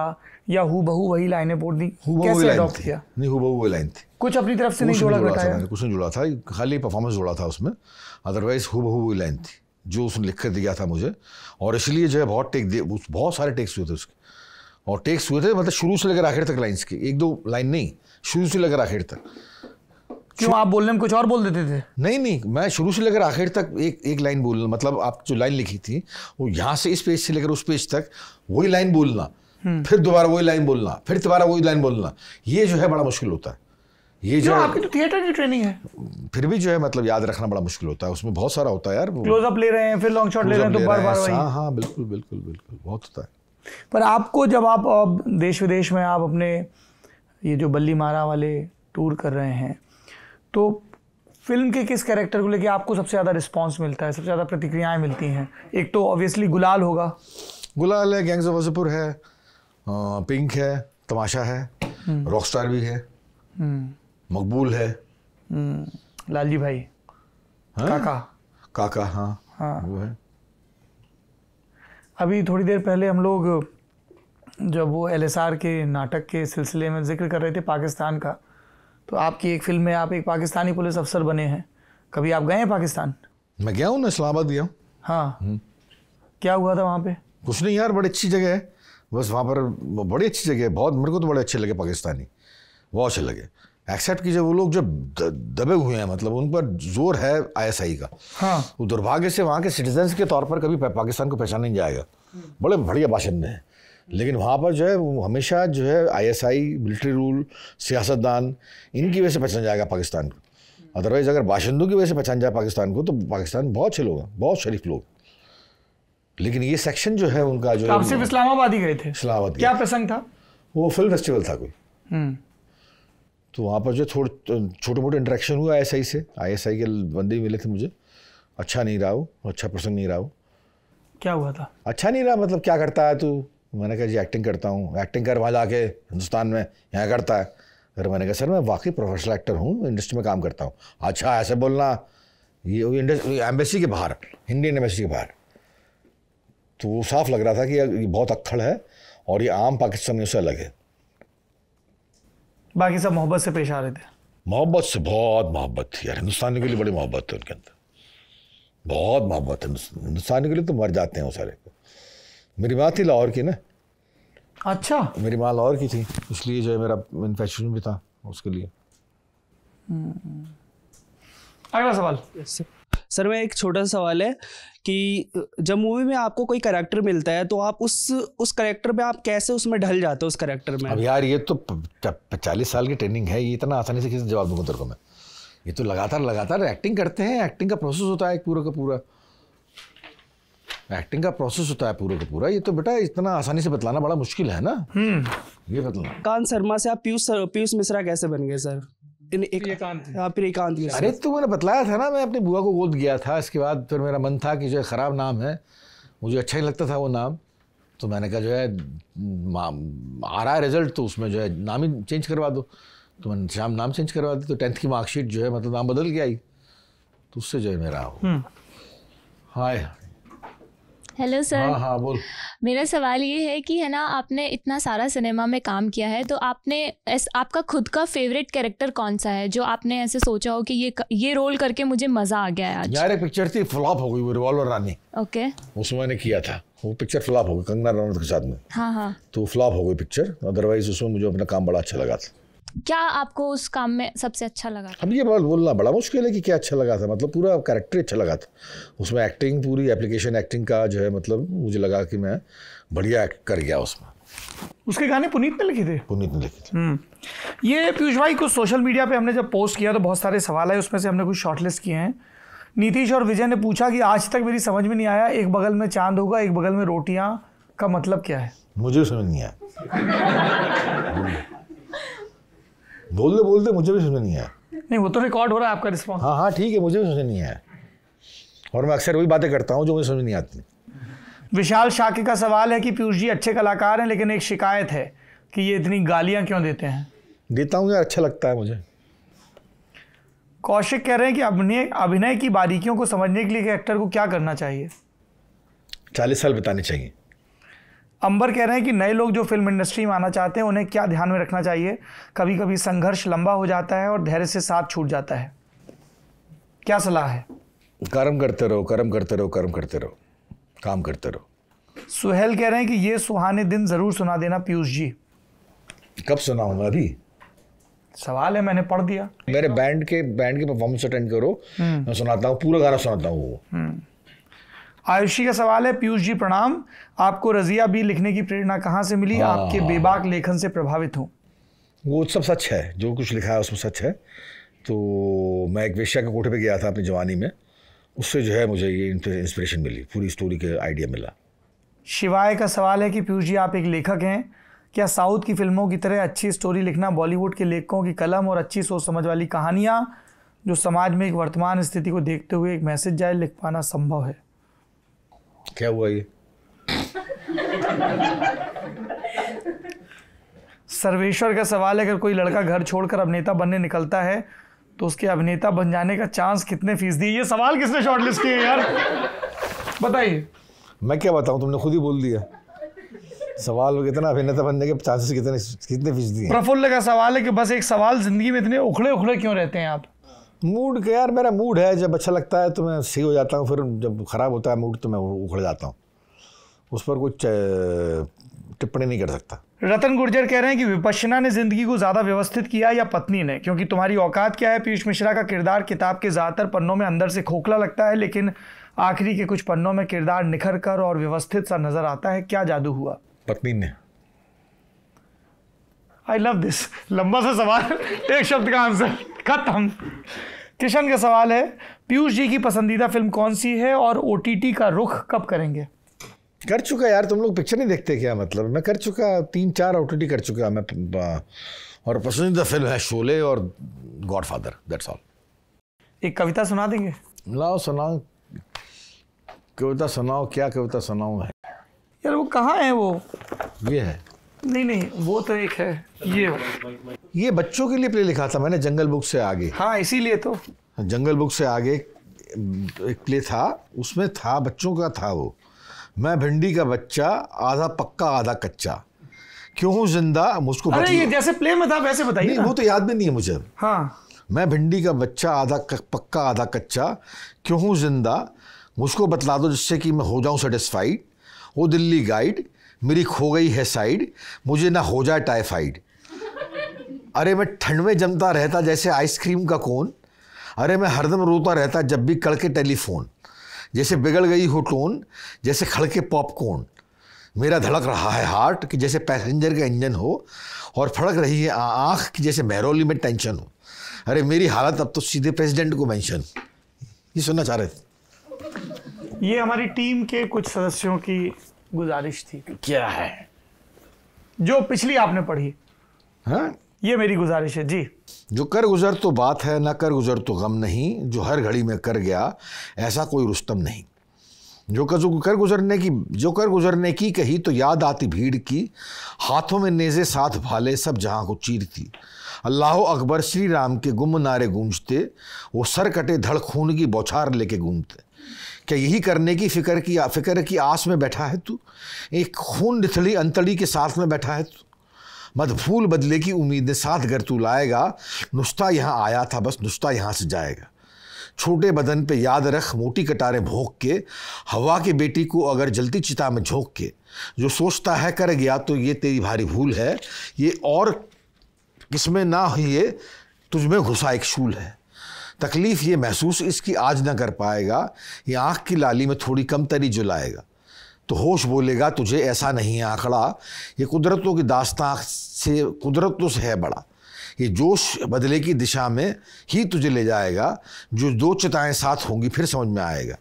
या हु बहू वही लाइनें बोल दी कैसे किया नहीं बहू वही लाइन थी कुछ अपनी तरफ से नहीं जोड़ा, था कुछ नहीं जुड़ा था खाली परफॉर्मेंस जोड़ा था उसमें अदरवाइज हु बहू वही लाइन थी जो उसने लिख कर दिया था मुझे और इसलिए जो है बहुत टेक बहुत सारे टेक्स हुए थे उसके और टेक्स हुए थे मतलब शुरू से लेकर आखिर तक लाइन्स के एक दो लाइन नहीं शुरू से लेकर आखिर तक क्यों आप बोलने में कुछ और बोल देते थे नहीं नहीं मैं शुरू से लेकर आखिर तक एक एक लाइन बोलना मतलब आप जो लाइन लिखी थी वो यहाँ से इस पेज से लेकर उस पेज तक वही लाइन हम्म। बोलना फिर दोबारा वही लाइन बोलना फिर दोबारा वही लाइन बोलना ये जो है बड़ा मुश्किल होता है ये जो आपकी तो थिएटर की ट्रेनिंग है फिर भी जो है मतलब याद रखना बड़ा मुश्किल होता है उसमें बहुत सारा होता है यार क्लोजअप ले रहे हैं फिर लॉन्ग शॉट ले रहे हैं तो बार बार हाँ हाँ बिल्कुल बिल्कुल बिल्कुल बहुत होता है पर आपको जब आप देश विदेश में आप अपने ये जो बल्ली मारा वाले टूर कर रहे हैं तो फिल्म के किस कैरेक्टर को लेके आपको सबसे ज़्यादा रिस्पॉन्स मिलता है सबसे ज़्यादा प्रतिक्रियाएं मिलती हैं एक तो ऑब्वियसली गुलाल होगा गुलाल है गैंग्स ऑफ वजपुर है पिंक है तमाशा है हम्म। रॉकस्टार भी है हम्म। मकबूल है हम्म, लालजी भाई हाँ? काका काका हाँ, हाँ वो है अभी थोड़ी देर पहले हम लोग जब वो एल के नाटक के सिलसिले में जिक्र कर रहे थे पाकिस्तान का तो आपकी एक फिल्म में आप एक पाकिस्तानी पुलिस अफसर बने हैं कभी आप गए हैं पाकिस्तान मैं गया हूँ ना इस्लामाबाद गया हूँ हाँ हम्म। क्या हुआ था वहाँ पे कुछ नहीं यार बड़ी अच्छी जगह है बस वहाँ पर बड़ी अच्छी जगह है बहुत मेरे को तो बड़े अच्छे लगे पाकिस्तानी बहुत अच्छे लगे एक्सेप्ट कीजिए वो लोग जो दबे हुए हैं मतलब उन पर जोर है आईएसआई का हाँ वो दुर्भाग्य से वहाँ के सिटीजन के तौर पर कभी पाकिस्तान को पहचान नहीं जाएगा बड़े बढ़िया बाशिंदे हैं लेकिन वहाँ पर जो है वो हमेशा जो है आईएसआई मिलिट्री रूल सियासतदान इनकी वजह से पहचान जाएगा पाकिस्तान को अदरवाइज़ अगर बाशिंदों की वजह से पहचान जाए पाकिस्तान को तो पाकिस्तान बहुत अच्छे लोग हैं बहुत शरीफ लोग लेकिन ये सेक्शन जो है उनका जो तो आप सिर्फ इस्लामाबाद ही गए थे इस्लामाबाद क्या प्रसंग था वो फिल्म फेस्टिवल था कोई हम्म। तो वहाँ पर जो थोड़े छोटे मोटे इंट्रैक्शन हुआ आई से आई के बंदे मिले थे मुझे अच्छा नहीं रहा वो अच्छा प्रसंग नहीं रहा वो क्या हुआ था अच्छा नहीं रहा मतलब क्या करता है तू मैंने कहा जी एक्टिंग करता हूँ एक्टिंग कर वहाँ जाके हिंदुस्तान में यहाँ करता है फिर मैंने कहा सर मैं वाकई प्रोफेशनल एक्टर हूँ इंडस्ट्री में काम करता हूँ अच्छा ऐसे बोलना ये एम्बेसी के बाहर इंडियन एम्बेसी के बाहर तो वो साफ लग रहा था कि ये बहुत अक्खड़ है और ये आम पाकिस्तानियों से अलग है बाकी सब मोहब्बत से पेश आ रहे थे मोहब्बत से बहुत मोहब्बत थी यार हिंदुस्तानी के लिए बड़ी मोहब्बत थी उनके अंदर बहुत मोहब्बत हिंदुस्तानी के लिए तो मर जाते हैं वो सारे मेरी माँ थी लाहौर की ना अच्छा मेरी माँ लाहौर की थी इसलिए जो है मेरा इन्फेक्शन भी था उसके लिए हम्म। अगला सवाल सर मैं एक छोटा सा सवाल है कि जब मूवी में आपको कोई करेक्टर मिलता है तो आप उस उस करेक्टर पे आप कैसे उसमें ढल जाते हो उस करेक्टर में अब यार ये तो चालीस साल की ट्रेनिंग है ये इतना आसानी से किसी जवाब दूंगा तेरे को मैं ये तो लगातार लगातार एक्टिंग करते हैं एक्टिंग का प्रोसेस होता है पूरा का पूरा एक्टिंग का प्रोसेस होता है पूरा का पूरा ये तो बेटा इतना आसानी से बतलाना बड़ा मुश्किल है ना हम्म। ये बतलाना कान शर्मा से आप पीयूष पीयूष मिश्रा कैसे बन गए सर हाँ, अरे तू मैंने बतलाया था ना मैं अपनी बुआ को गोद गया था इसके बाद फिर मेरा मन था कि जो ख़राब नाम है मुझे अच्छा ही लगता था वो नाम तो मैंने कहा जो है आ रहा है रिजल्ट तो उसमें जो है नाम ही चेंज करवा दो तो मैंने शाम नाम चेंज करवा दी तो टेंथ की मार्कशीट जो है मतलब नाम बदल गया ही तो उससे जो है मेरा हो हम्म। हाय हेलो सर हाँ हाँ बोल मेरा सवाल ये है कि है ना आपने इतना सारा सिनेमा में काम किया है तो आपने एस, आपका खुद का फेवरेट कैरेक्टर कौन सा है जो आपने ऐसे सोचा हो कि ये ये रोल करके मुझे मजा आ गया है आज यार एक पिक्चर थी फ्लॉप हो गई वो रिवॉल्वर रानी ओके उसमें मैंने किया था वो पिक्चर फ्लॉप हो गई कंगना रनौत के साथ में हाँ हाँ तो फ्लॉप हो गई पिक्चर अदरवाइज उसमें मुझे अपना काम बड़ा अच्छा लगा था क्या आपको उस काम में सबसे अच्छा लगा अब ये बात बोलना बड़ा मुश्किल है कि क्या अच्छा लगा था मतलब पूरा कैरेक्टर अच्छा लगा था उसमें एक्टिंग पूरी एप्लीकेशन एक्टिंग का जो है मतलब मुझे लगा कि मैं बढ़िया कर गया उसमें उसके गाने पुनीत ने लिखे थे पुनीत ने लिखे थे हम्म। ये पीयूष भाई कुछ सोशल मीडिया पे हमने जब पोस्ट किया तो बहुत सारे सवाल आए उसमें से हमने कुछ शॉर्टलिस्ट किए हैं नीतीश और विजय ने पूछा कि आज तक मेरी समझ में नहीं आया एक बगल में चांद होगा एक बगल में रोटियां का मतलब क्या है मुझे समझ नहीं आया बोलते बोलते मुझे भी समझ नहीं आया नहीं वो तो रिकॉर्ड हो रहा है आपका रिस्पॉन्स हाँ हाँ ठीक है मुझे भी समझ नहीं आया और मैं अक्सर वही बातें करता हूँ जो मुझे समझ नहीं आती विशाल शाके का सवाल है कि पीयूष जी अच्छे कलाकार हैं लेकिन एक शिकायत है कि ये इतनी गालियाँ क्यों देते हैं देता हूँ यार अच्छा लगता है मुझे कौशिक कह रहे हैं कि अभिनय अभिनय की बारीकियों को समझने के लिए एक्टर को क्या करना चाहिए चालीस साल बिताने चाहिए अंबर कह रहे हैं कि नए लोग जो फिल्म इंडस्ट्री में आना चाहते हैं उन्हें क्या ध्यान में रखना चाहिए कभी कभी संघर्ष लंबा हो जाता है और धैर्य से साथ छूट जाता है क्या सलाह है कर्म करते रहो कर्म करते रहो कर्म करते रहो काम करते रहो सुहेल कह रहे हैं कि ये सुहाने दिन ज़रूर सुना देना पीयूष जी कब सुनाऊंगा अभी सवाल है मैंने पढ़ दिया मेरे बैंड के बैंड के परफॉर्मेंस अटेंड करो हम्म। मैं सुनाता हूँ पूरा गाना सुनाता हूँ वो हम्म। आयुषी का सवाल है पीयूष जी प्रणाम आपको रजिया भी लिखने की प्रेरणा कहाँ से मिली हाँ। आपके बेबाक लेखन से प्रभावित हूँ वो सब सच है जो कुछ लिखा है उसमें सच है तो मैं एक वेश्या के कोठे पे गया था अपनी जवानी में उससे जो है मुझे ये इंस्पिरेशन मिली पूरी स्टोरी के आइडिया मिला शिवाय का सवाल है कि पीयूष जी आप एक लेखक हैं क्या साउथ की फिल्मों की तरह अच्छी स्टोरी लिखना बॉलीवुड के लेखकों की कलम और अच्छी सोच समझ वाली कहानियाँ जो समाज में एक वर्तमान स्थिति को देखते हुए एक मैसेज जाए लिख पाना संभव है क्या हुआ ये सर्वेश्वर का सवाल है अगर कोई लड़का घर छोड़कर अभिनेता बनने निकलता है तो उसके अभिनेता बन जाने का चांस कितने फीसदी ये सवाल किसने शॉर्टलिस्ट किए यार बताइए मैं क्या बताऊं तुमने खुद ही बोल दिया सवाल कितना अभिनेता बनने के चांसेस कितने कितने फीसदी प्रफुल्ल का सवाल है कि बस एक सवाल जिंदगी में इतने उखड़े उखड़े क्यों रहते हैं आप मूड के यार मेरा मूड है जब अच्छा लगता है तो मैं सही हो जाता हूँ फिर जब ख़राब होता है मूड तो मैं उखड़ जाता हूँ उस पर कुछ टिप्पणी नहीं कर सकता रतन गुर्जर कह रहे हैं कि विपश्यना ने जिंदगी को ज़्यादा व्यवस्थित किया या पत्नी ने क्योंकि तुम्हारी औकात क्या है पीयूष मिश्रा का किरदार किताब के ज़्यादातर पन्नों में अंदर से खोखला लगता है लेकिन आखिरी के कुछ पन्नों में किरदार निखर कर और व्यवस्थित सा नज़र आता है क्या जादू हुआ पत्नी ने आई लव दिस लंबा सा सवाल एक शब्द का आंसर खत्म किशन का सवाल है पीयूष जी की पसंदीदा फिल्म कौन सी है और ओ का रुख कब करेंगे कर चुका यार तुम लोग पिक्चर नहीं देखते क्या मतलब मैं कर चुका तीन चार ओ कर चुका मैं और पसंदीदा फिल्म है शोले और गॉडफादर दैट्स ऑल एक कविता सुना देंगे लाओ सुनाओ कविता सुनाओ क्या कविता सुनाओ है यार वो कहाँ है वो ये है नहीं नहीं वो तो एक है ये ये बच्चों के लिए प्ले लिखा था मैंने जंगल बुक से आगे हाँ इसीलिए तो जंगल बुक से आगे एक प्ले था उसमें था बच्चों का था वो मैं भिंडी का बच्चा आधा पक्का आधा कच्चा क्यों हूँ जिंदा मुझको अरे ये जैसे प्ले में था वैसे बताइए वो तो याद भी नहीं है मुझे हाँ मैं भिंडी का बच्चा आधा पक्का आधा कच्चा क्यों हूँ जिंदा मुझको बतला दो जिससे कि मैं हो जाऊँ सेटिस्फाइड वो दिल्ली गाइड मेरी खो गई है साइड मुझे ना हो जाए टाइफाइड अरे मैं ठंड में जमता रहता जैसे आइसक्रीम का कोन अरे मैं हरदम रोता रहता जब भी कड़के टेलीफोन जैसे बिगड़ गई हो टोन जैसे खड़के पॉपकॉर्न मेरा धड़क रहा है हार्ट कि जैसे पैसेंजर का इंजन हो और फड़क रही है आँख कि जैसे महरौली में टेंशन हो अरे मेरी हालत अब तो सीधे प्रेसिडेंट को मेंशन ये सुनना चाह रहे थे ये हमारी टीम के कुछ सदस्यों की गुजारिश थी क्या है जो पिछली आपने पढ़ी हाँ ये मेरी गुजारिश है जी जो कर गुजर तो बात है ना कर गुजर तो गम नहीं जो हर घड़ी में कर गया ऐसा कोई रुस्तम नहीं जो कर कर गुजरने की जो कर गुजरने की कही तो याद आती भीड़ की हाथों में नेज़े साथ भाले सब जहाँ को चीरती अल्लाह अकबर श्री राम के गुम नारे गूंजते वो सर कटे धड़ खून की बौछार लेके घूमते क्या यही करने की फिक्र की फिक्र की आस में बैठा है तू एक खून निथली अंतड़ी के साथ में बैठा है तू मत फूल बदले की उम्मीदें साथ घर तू लाएगा नुश्ता यहाँ आया था बस नुश्ता यहाँ से जाएगा छोटे बदन पे याद रख मोटी कटारें भोंक के हवा के बेटी को अगर जलती चिता में झोंक के जो सोचता है कर गया तो ये तेरी भारी भूल है ये और किसमें ना हुई तुझ तुझमें घुसा एक शूल है तकलीफ़ ये महसूस इसकी आज ना कर पाएगा ये आँख की लाली में थोड़ी कम तरी जुलाएगा तो होश बोलेगा तुझे ऐसा नहीं है आंकड़ा ये कुदरतों की दास्तां से कुदरतों तो से है बड़ा ये जोश बदले की दिशा में ही तुझे ले जाएगा जो दो चिताएं साथ होंगी फिर समझ में आएगा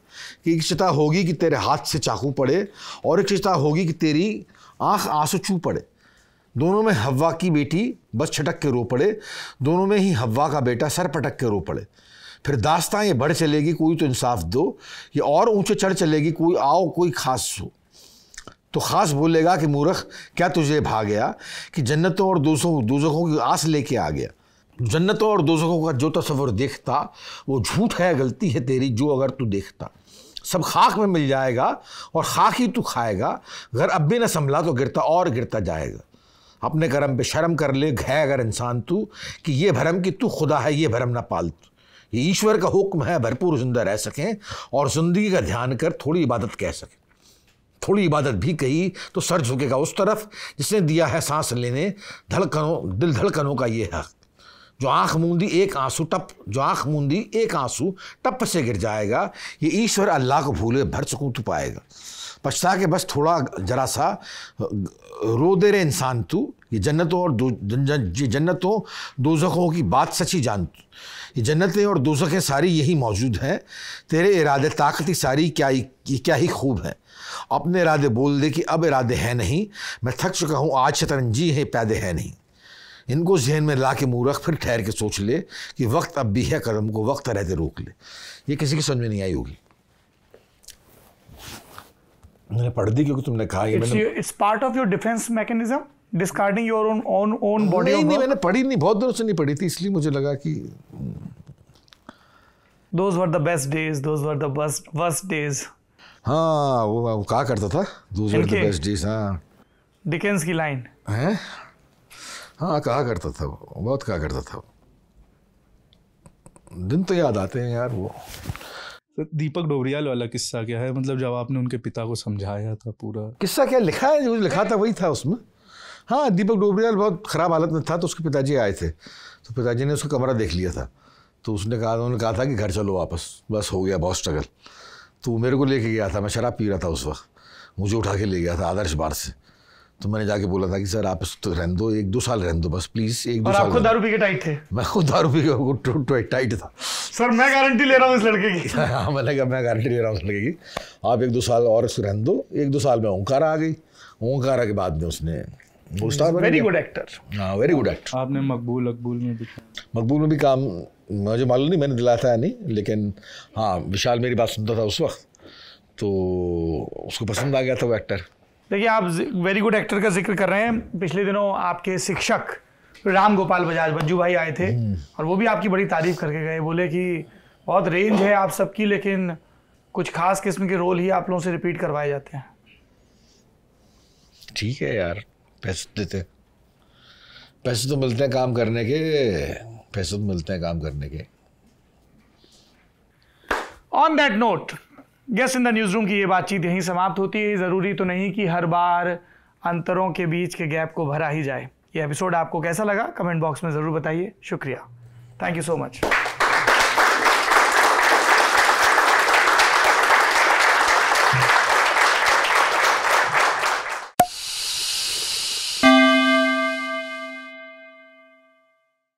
कि एक चिता होगी कि तेरे हाथ से चाकू पड़े और एक चिता होगी कि तेरी आंख आंसू चू पड़े दोनों में हवा की बेटी बस छटक के रो पड़े दोनों में ही हवा का बेटा सर पटक के रो पड़े फिर दास्तां ये बढ़ चलेगी कोई तो इंसाफ दो ये और ऊंचे चढ़ चलेगी कोई आओ कोई खास हो तो ख़ास बोलेगा कि मूर्ख क्या तुझे भा गया कि जन्नतों और दूसरों दोजखों की आस लेके आ गया जन्नतों और दोजखों का जो तस्वर देखता वो झूठ है गलती है तेरी जो अगर तू देखता सब खाक में मिल जाएगा और खाक ही तू खाएगा घर अब भी ना संभला तो गिरता और गिरता जाएगा अपने कर्म पे शर्म कर ले है अगर इंसान तू कि ये भरम कि तू खुदा है ये भरम ना पाल तू ये ईश्वर का हुक्म है भरपूर जिंदा रह सकें और ज़िंदगी का ध्यान कर थोड़ी इबादत कह सकें थोड़ी इबादत भी कही तो सर झुकेगा उस तरफ जिसने दिया है सांस लेने धड़कनों दिल धड़कनों का ये हक जो आंख मूंदी एक आंसू टप जो आंख मूंदी एक आंसू टप से गिर जाएगा ये ईश्वर अल्लाह को भूले भर सकूत पाएगा पछता के बस थोड़ा जरा सा रो दे रे इंसान तू ये जन्नतों और ये जन्नतों दोजखों की बात सची जान तू ये जन्नतें और दोजखें सारी यही मौजूद हैं तेरे इरादे ताकती सारी क्या ही क्या ही खूब हैं अपने इरादे बोल दे कि अब इरादे हैं नहीं मैं थक चुका हूँ आज शतरंजी है पैदे हैं नहीं इनको जहन में ला के मूरख फिर ठहर के सोच ले कि वक्त अब भी है कदम को वक्त रहते रोक ले ये किसी की समझ में नहीं आई होगी मैंने पढ़ दी क्योंकि तुमने कहा it's part of your defence mechanism discarding your own own own body नहीं, नहीं मैंने पढ़ी नहीं बहुत दिनों से नहीं पढ़ी थी इसलिए मुझे लगा कि those were the best days those were the best worst days हाँ वो, कहा करता था बेस्ट हाँ डिकेंस की लाइन है हाँ कहा करता था वो बहुत कहा करता था वो दिन तो याद आते हैं यार वो दीपक डोबरियाल वाला किस्सा क्या है मतलब जब आपने उनके पिता को समझाया था पूरा किस्सा क्या लिखा है जो लिखा था वही था उसमें हाँ दीपक डोबरियाल बहुत ख़राब हालत में था तो उसके पिताजी आए थे तो पिताजी ने उसका कमरा देख लिया था तो उसने कहा उन्होंने कहा था कि घर चलो वापस बस हो गया बहुत स्ट्रगल तो मेरे को लेके गया था मैं शराब पी रहा था उस वक्त मुझे उठा के ले गया था आदर्श बार से तो मैंने जाके बोला था कि सर आप तो रहने दो एक दो साल रहने दो बस प्लीज एक दो साल खुद दारू पी के टाइट थे मैं खुद दारू पी के टाइट था सर मैं गारंटी ले रहा हूँ इस लड़के की हाँ मैंने कहा मैं गारंटी ले रहा हूँ इस लड़के की आप एक दो साल और रहने दो एक दो साल में ओंकारा आ गई ओंकारा के बाद में उसने वेरी गुड एक्टर हाँ वेरी गुड एक्टर आपने मकबूल मकबूल में भी मकबूल में भी काम मुझे मालूम नहीं मैंने दिलाया था नहीं लेकिन हाँ विशाल मेरी बात सुनता था उस वक्त तो उसको पसंद आ गया था वो एक्टर देखिए आप वेरी गुड एक्टर का जिक्र कर रहे हैं पिछले दिनों आपके शिक्षक राम गोपाल बजाज बज्जू भाई आए थे हम्म। और वो भी आपकी बड़ी तारीफ करके गए बोले कि बहुत रेंज है आप सबकी लेकिन कुछ खास किस्म के रोल ही आप लोगों से रिपीट करवाए जाते हैं ठीक है यार पैसे देते पैसे तो मिलते हैं काम करने के पैसे तो मिलते हैं काम करने के on that note guest in the news room की ये बातचीत यहीं समाप्त होती है ज़रूरी तो नहीं कि हर बार अंतरों के बीच के गैप को भरा ही जाए ये एपिसोड आपको कैसा लगा कमेंट बॉक्स में ज़रूर बताइए शुक्रिया थैंक यू सो मच